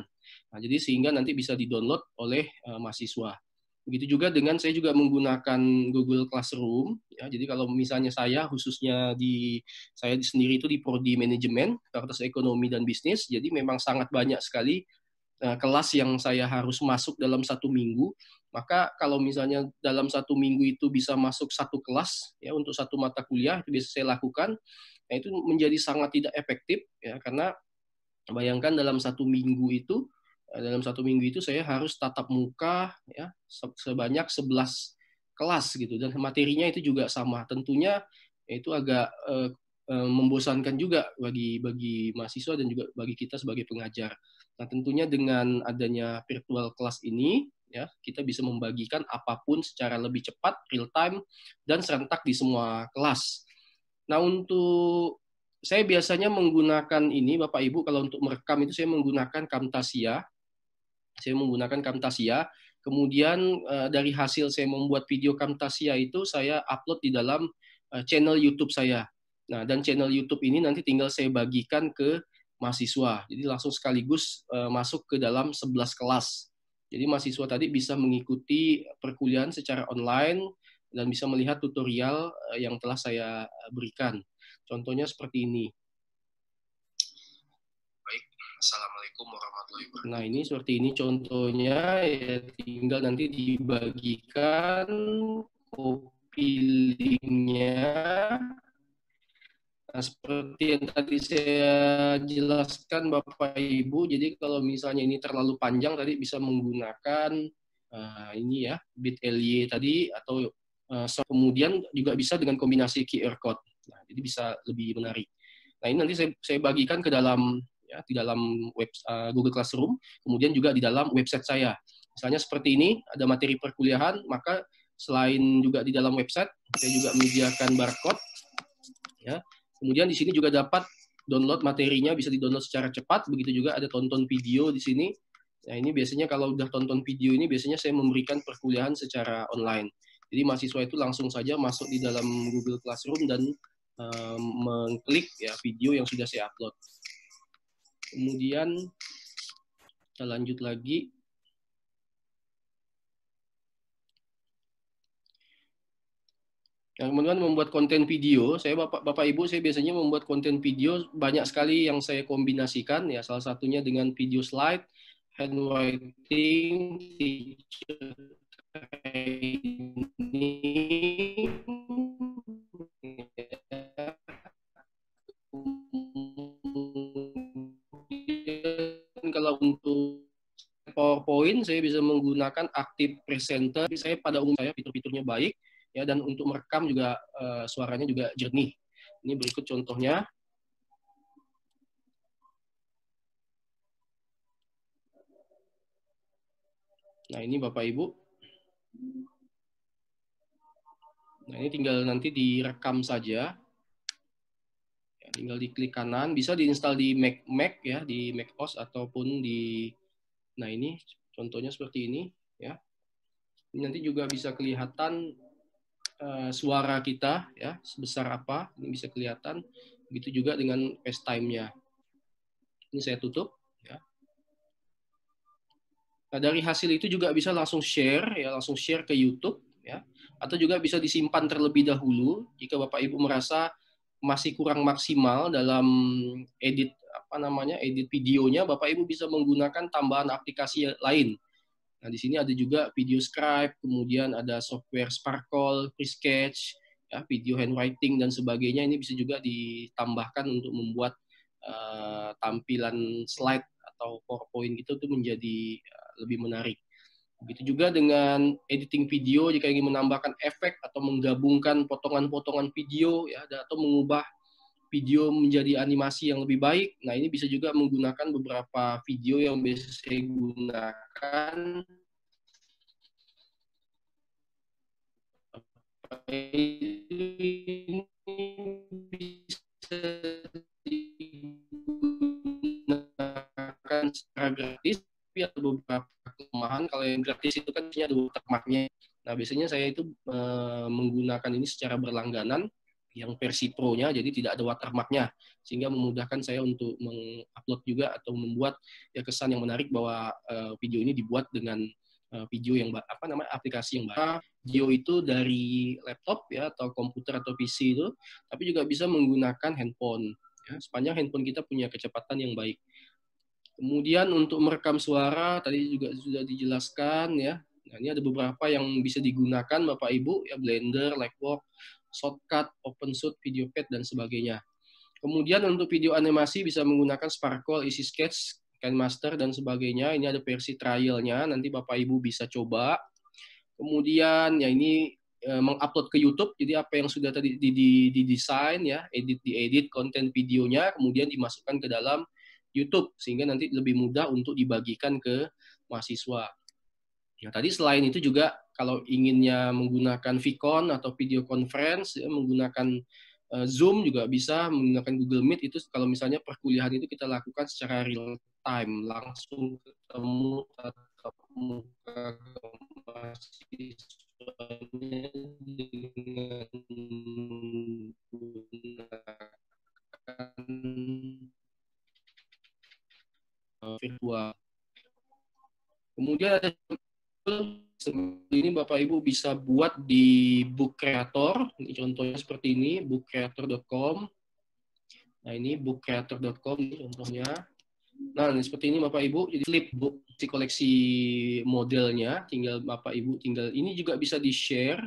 Nah, jadi sehingga nanti bisa didownload oleh uh, mahasiswa. Begitu juga dengan saya juga menggunakan Google Classroom. Ya, jadi kalau misalnya saya khususnya di saya sendiri itu di prodi manajemen, fakultas ekonomi dan bisnis, jadi memang sangat banyak sekali Eh, kelas yang saya harus masuk dalam satu minggu, maka kalau misalnya dalam satu minggu itu bisa masuk satu kelas ya untuk satu mata kuliah itu bisa saya lakukan, nah itu menjadi sangat tidak efektif ya karena bayangkan dalam satu minggu itu eh, dalam satu minggu itu saya harus tatap muka ya sebanyak 11 kelas gitu dan materinya itu juga sama tentunya itu agak eh, eh, membosankan juga bagi bagi mahasiswa dan juga bagi kita sebagai pengajar. Nah, tentunya dengan adanya virtual class ini, ya, kita bisa membagikan apapun secara lebih cepat, real time, dan serentak di semua kelas. Nah, untuk saya biasanya menggunakan ini, Bapak Ibu, kalau untuk merekam itu saya menggunakan Camtasia. Saya menggunakan Camtasia. Kemudian eh, dari hasil saya membuat video Camtasia itu saya upload di dalam eh, channel YouTube saya. Nah, dan channel YouTube ini nanti tinggal saya bagikan ke mahasiswa. Jadi langsung sekaligus eh, masuk ke dalam 11 kelas. Jadi mahasiswa tadi bisa mengikuti perkuliahan secara online dan bisa melihat tutorial eh, yang telah saya eh, berikan. Contohnya seperti ini. Baik, Assalamualaikum warahmatullahi wabarakatuh. Nah ini seperti ini contohnya, ya tinggal nanti dibagikan kopi linknya Nah, seperti yang tadi saya jelaskan Bapak Ibu, jadi kalau misalnya ini terlalu panjang tadi bisa menggunakan uh, ini ya bit LY tadi atau uh, kemudian juga bisa dengan kombinasi QR code. Nah, jadi bisa lebih menarik. Nah, ini nanti saya, saya bagikan ke dalam ya di dalam web uh, Google Classroom, kemudian juga di dalam website saya. Misalnya seperti ini, ada materi perkuliahan, maka selain juga di dalam website, saya juga menyediakan barcode ya Kemudian di sini juga dapat download materinya bisa di-download secara cepat, begitu juga ada tonton video di sini. Nah, ini biasanya kalau udah tonton video ini biasanya saya memberikan perkuliahan secara online. Jadi mahasiswa itu langsung saja masuk di dalam Google Classroom dan um, mengklik ya video yang sudah saya upload. Kemudian kita lanjut lagi. yang kemudian membuat konten video saya bapak bapak ibu saya biasanya membuat konten video banyak sekali yang saya kombinasikan ya salah satunya dengan video slide handwriting ya. kalau untuk PowerPoint saya bisa menggunakan active presenter saya pada umum saya fitur-fiturnya baik ya dan untuk merekam juga uh, suaranya juga jernih. Ini berikut contohnya. Nah, ini Bapak Ibu. Nah, ini tinggal nanti direkam saja. Ya, tinggal diklik kanan, bisa diinstal di Mac Mac ya, di Mac OS ataupun di Nah, ini contohnya seperti ini ya. Ini nanti juga bisa kelihatan Eh, suara kita ya sebesar apa ini bisa kelihatan begitu juga dengan pes-time nya ini saya tutup ya nah, dari hasil itu juga bisa langsung share ya langsung share ke YouTube ya atau juga bisa disimpan terlebih dahulu jika Bapak Ibu merasa masih kurang maksimal dalam edit apa namanya edit videonya Bapak Ibu bisa menggunakan tambahan aplikasi lain Nah, di sini ada juga video scribe, kemudian ada software Sparkle, Presketch, ya, video handwriting dan sebagainya ini bisa juga ditambahkan untuk membuat uh, tampilan slide atau PowerPoint gitu itu menjadi uh, lebih menarik. Begitu juga dengan editing video jika ingin menambahkan efek atau menggabungkan potongan-potongan video ya atau mengubah video menjadi animasi yang lebih baik. Nah, ini bisa juga menggunakan beberapa video yang biasa saya gunakan ini bisa digunakan secara gratis tapi ada beberapa kelemahan kalau yang gratis itu kan biasanya ada bookmarknya nah biasanya saya itu e, menggunakan ini secara berlangganan yang versi pro-nya, jadi tidak ada watermarknya, sehingga memudahkan saya untuk mengupload juga atau membuat ya kesan yang menarik bahwa uh, video ini dibuat dengan uh, video yang apa namanya aplikasi yang baru. Geo itu dari laptop ya atau komputer atau PC itu, tapi juga bisa menggunakan handphone. Ya, sepanjang handphone kita punya kecepatan yang baik. Kemudian untuk merekam suara tadi juga sudah dijelaskan ya. Nah, ini ada beberapa yang bisa digunakan Bapak Ibu ya Blender, lightbox shortcut, open video VideoCAD, dan sebagainya. Kemudian untuk video animasi bisa menggunakan Sparkle, Easy Sketch, Master dan sebagainya. Ini ada versi trialnya, nanti Bapak Ibu bisa coba. Kemudian ya ini e, mengupload ke YouTube, jadi apa yang sudah tadi didesain di, di ya, edit edit konten videonya, kemudian dimasukkan ke dalam YouTube sehingga nanti lebih mudah untuk dibagikan ke mahasiswa. Nah tadi selain itu juga kalau inginnya menggunakan Vicon atau video conference ya, menggunakan uh, Zoom juga bisa menggunakan Google Meet itu kalau misalnya perkuliahan itu kita lakukan secara real time langsung ketemu tatap muka ke mahasiswanya dengan menggunakan eh, virtual. Kemudian ada ini Bapak Ibu bisa buat di book creator, ini contohnya seperti ini, bookcreator.com. Nah, ini bookcreator.com contohnya. Nah, ini seperti ini Bapak Ibu, jadi flip book si koleksi modelnya, tinggal Bapak Ibu tinggal ini juga bisa di-share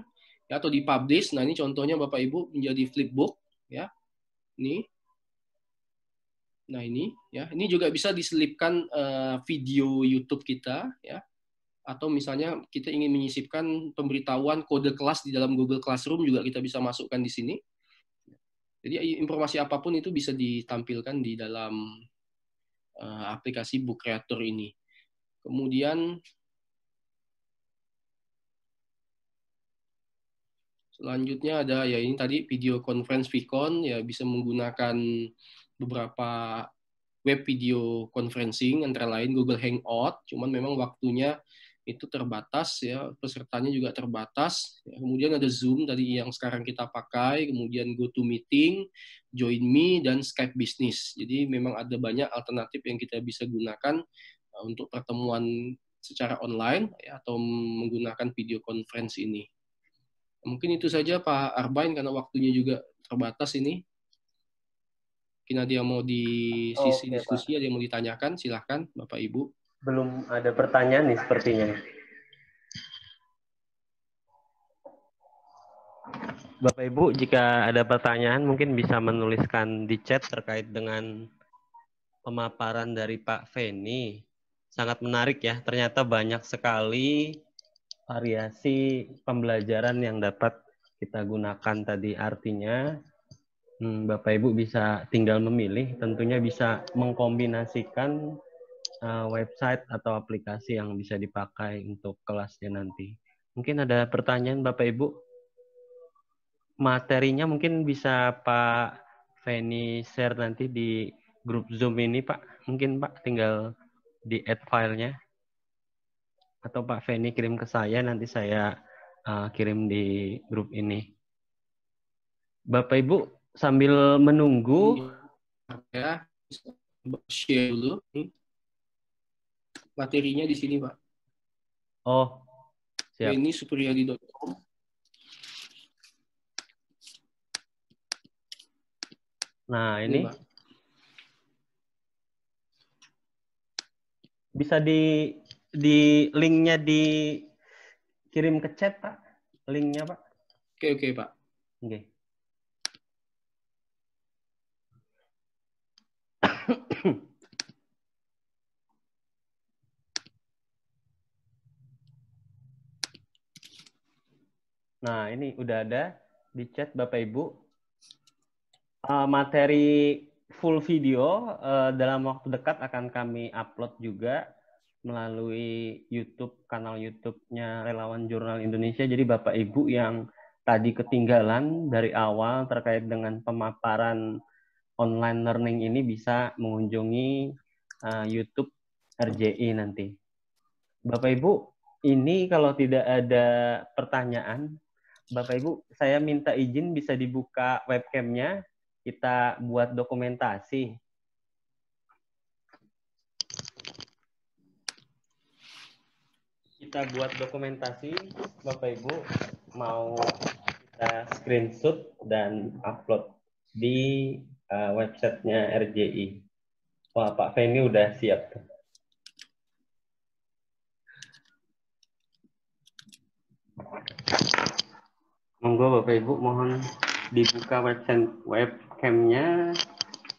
ya, atau di-publish. Nah, ini contohnya Bapak Ibu menjadi flip book ya. Ini Nah ini ya, ini juga bisa diselipkan uh, video YouTube kita ya atau misalnya kita ingin menyisipkan pemberitahuan kode kelas di dalam Google Classroom juga kita bisa masukkan di sini. Jadi informasi apapun itu bisa ditampilkan di dalam uh, aplikasi Book Creator ini. Kemudian selanjutnya ada ya ini tadi video conference Vicon ya bisa menggunakan beberapa web video conferencing antara lain Google Hangout, cuman memang waktunya itu terbatas ya pesertanya juga terbatas kemudian ada zoom tadi yang sekarang kita pakai kemudian GoToMeeting, me dan Skype Business jadi memang ada banyak alternatif yang kita bisa gunakan uh, untuk pertemuan secara online ya, atau menggunakan video conference ini mungkin itu saja Pak Arbain karena waktunya juga terbatas ini mungkin ada yang mau di sisi oh, diskusi Pak. ada yang mau ditanyakan silahkan Bapak Ibu belum ada pertanyaan nih sepertinya. Bapak Ibu, jika ada pertanyaan mungkin bisa menuliskan di chat terkait dengan pemaparan dari Pak Feni. Sangat menarik ya, ternyata banyak sekali variasi pembelajaran yang dapat kita gunakan tadi artinya hmm, Bapak Ibu bisa tinggal memilih, tentunya bisa mengkombinasikan Eh, website atau aplikasi yang bisa dipakai untuk kelasnya nanti. Mungkin ada pertanyaan Bapak Ibu? Materinya mungkin bisa Pak Feni share nanti di grup Zoom ini Pak. Mungkin Pak tinggal di add filenya. Atau Pak Feni kirim ke saya, nanti saya uh, kirim di grup ini. Bapak Ibu sambil menunggu ya share dulu materinya di sini pak oh siap. ini supriyadi.com nah ini, ini bisa di di linknya dikirim ke chat pak linknya pak oke oke pak oke okay. Nah, ini udah ada di chat Bapak Ibu. Uh, materi full video uh, dalam waktu dekat akan kami upload juga melalui YouTube kanal YouTube-nya Relawan Jurnal Indonesia. Jadi Bapak Ibu yang tadi ketinggalan dari awal terkait dengan pemaparan online learning ini bisa mengunjungi uh, YouTube RJI nanti. Bapak Ibu, ini kalau tidak ada pertanyaan, Bapak Ibu, saya minta izin bisa dibuka webcamnya, kita buat dokumentasi. Kita buat dokumentasi, Bapak Ibu mau kita screenshot dan upload di uh, websitenya RJI. Wah, Pak Feni udah siap tuh. Monggo Bapak Ibu mohon dibuka webcam webcamnya.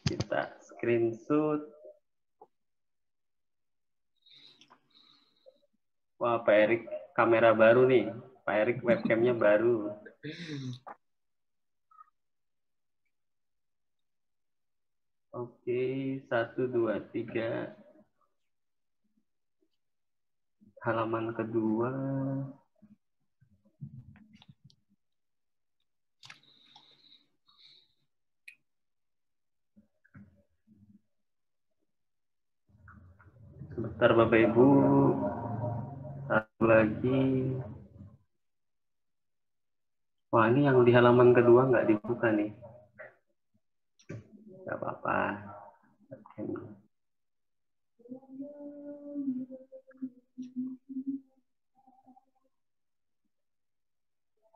Kita screenshot. Wah Pak Erik kamera baru nih. Pak Erik webcamnya baru. Oke, satu, dua, tiga. Halaman kedua. Bentar Bapak Ibu. Satu lagi. Wah ini yang di halaman kedua nggak dibuka nih. Nggak apa-apa.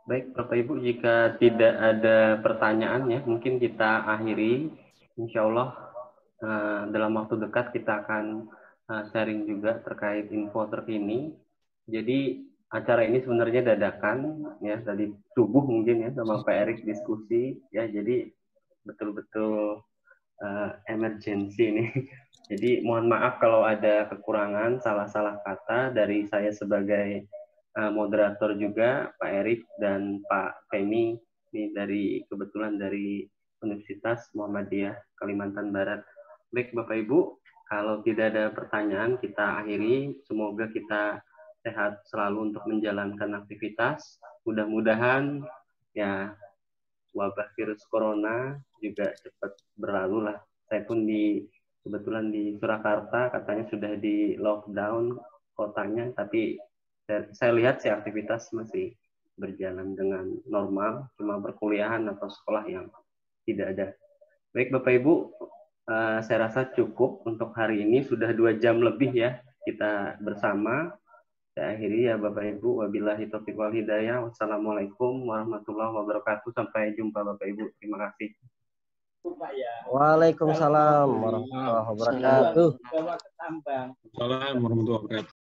Baik, Bapak Ibu, jika tidak ada pertanyaan ya, mungkin kita akhiri. Insya Allah eh, dalam waktu dekat kita akan Eh, sharing juga terkait info terkini. Jadi acara ini sebenarnya dadakan ya tadi subuh mungkin ya sama Pak Erik diskusi ya jadi betul-betul uh, eh, emergency ini. Jadi mohon maaf kalau ada kekurangan salah-salah kata dari saya sebagai uh, moderator juga Pak Erik dan Pak Femi ini dari kebetulan dari Universitas Muhammadiyah Kalimantan Barat. Baik Bapak Ibu, kalau tidak ada pertanyaan, kita akhiri. Semoga kita sehat selalu untuk menjalankan aktivitas. Mudah-mudahan ya wabah virus corona juga cepat berlalu lah. Saya pun di kebetulan di Surakarta katanya sudah di lockdown kotanya, tapi saya, saya lihat sih aktivitas masih berjalan dengan normal, cuma perkuliahan atau sekolah yang tidak ada. Baik Bapak Ibu, Eh, saya rasa cukup untuk hari ini sudah dua jam lebih ya kita bersama. Saya akhiri ya Bapak Ibu. Wabillahi taufiq wal hidayah. Wassalamualaikum warahmatullahi wabarakatuh. Sampai jumpa Bapak Ibu. Terima kasih. Waalaikumsalam warahmatullahi wabarakatuh. Waalaikumsalam warahmatullahi wabarakatuh.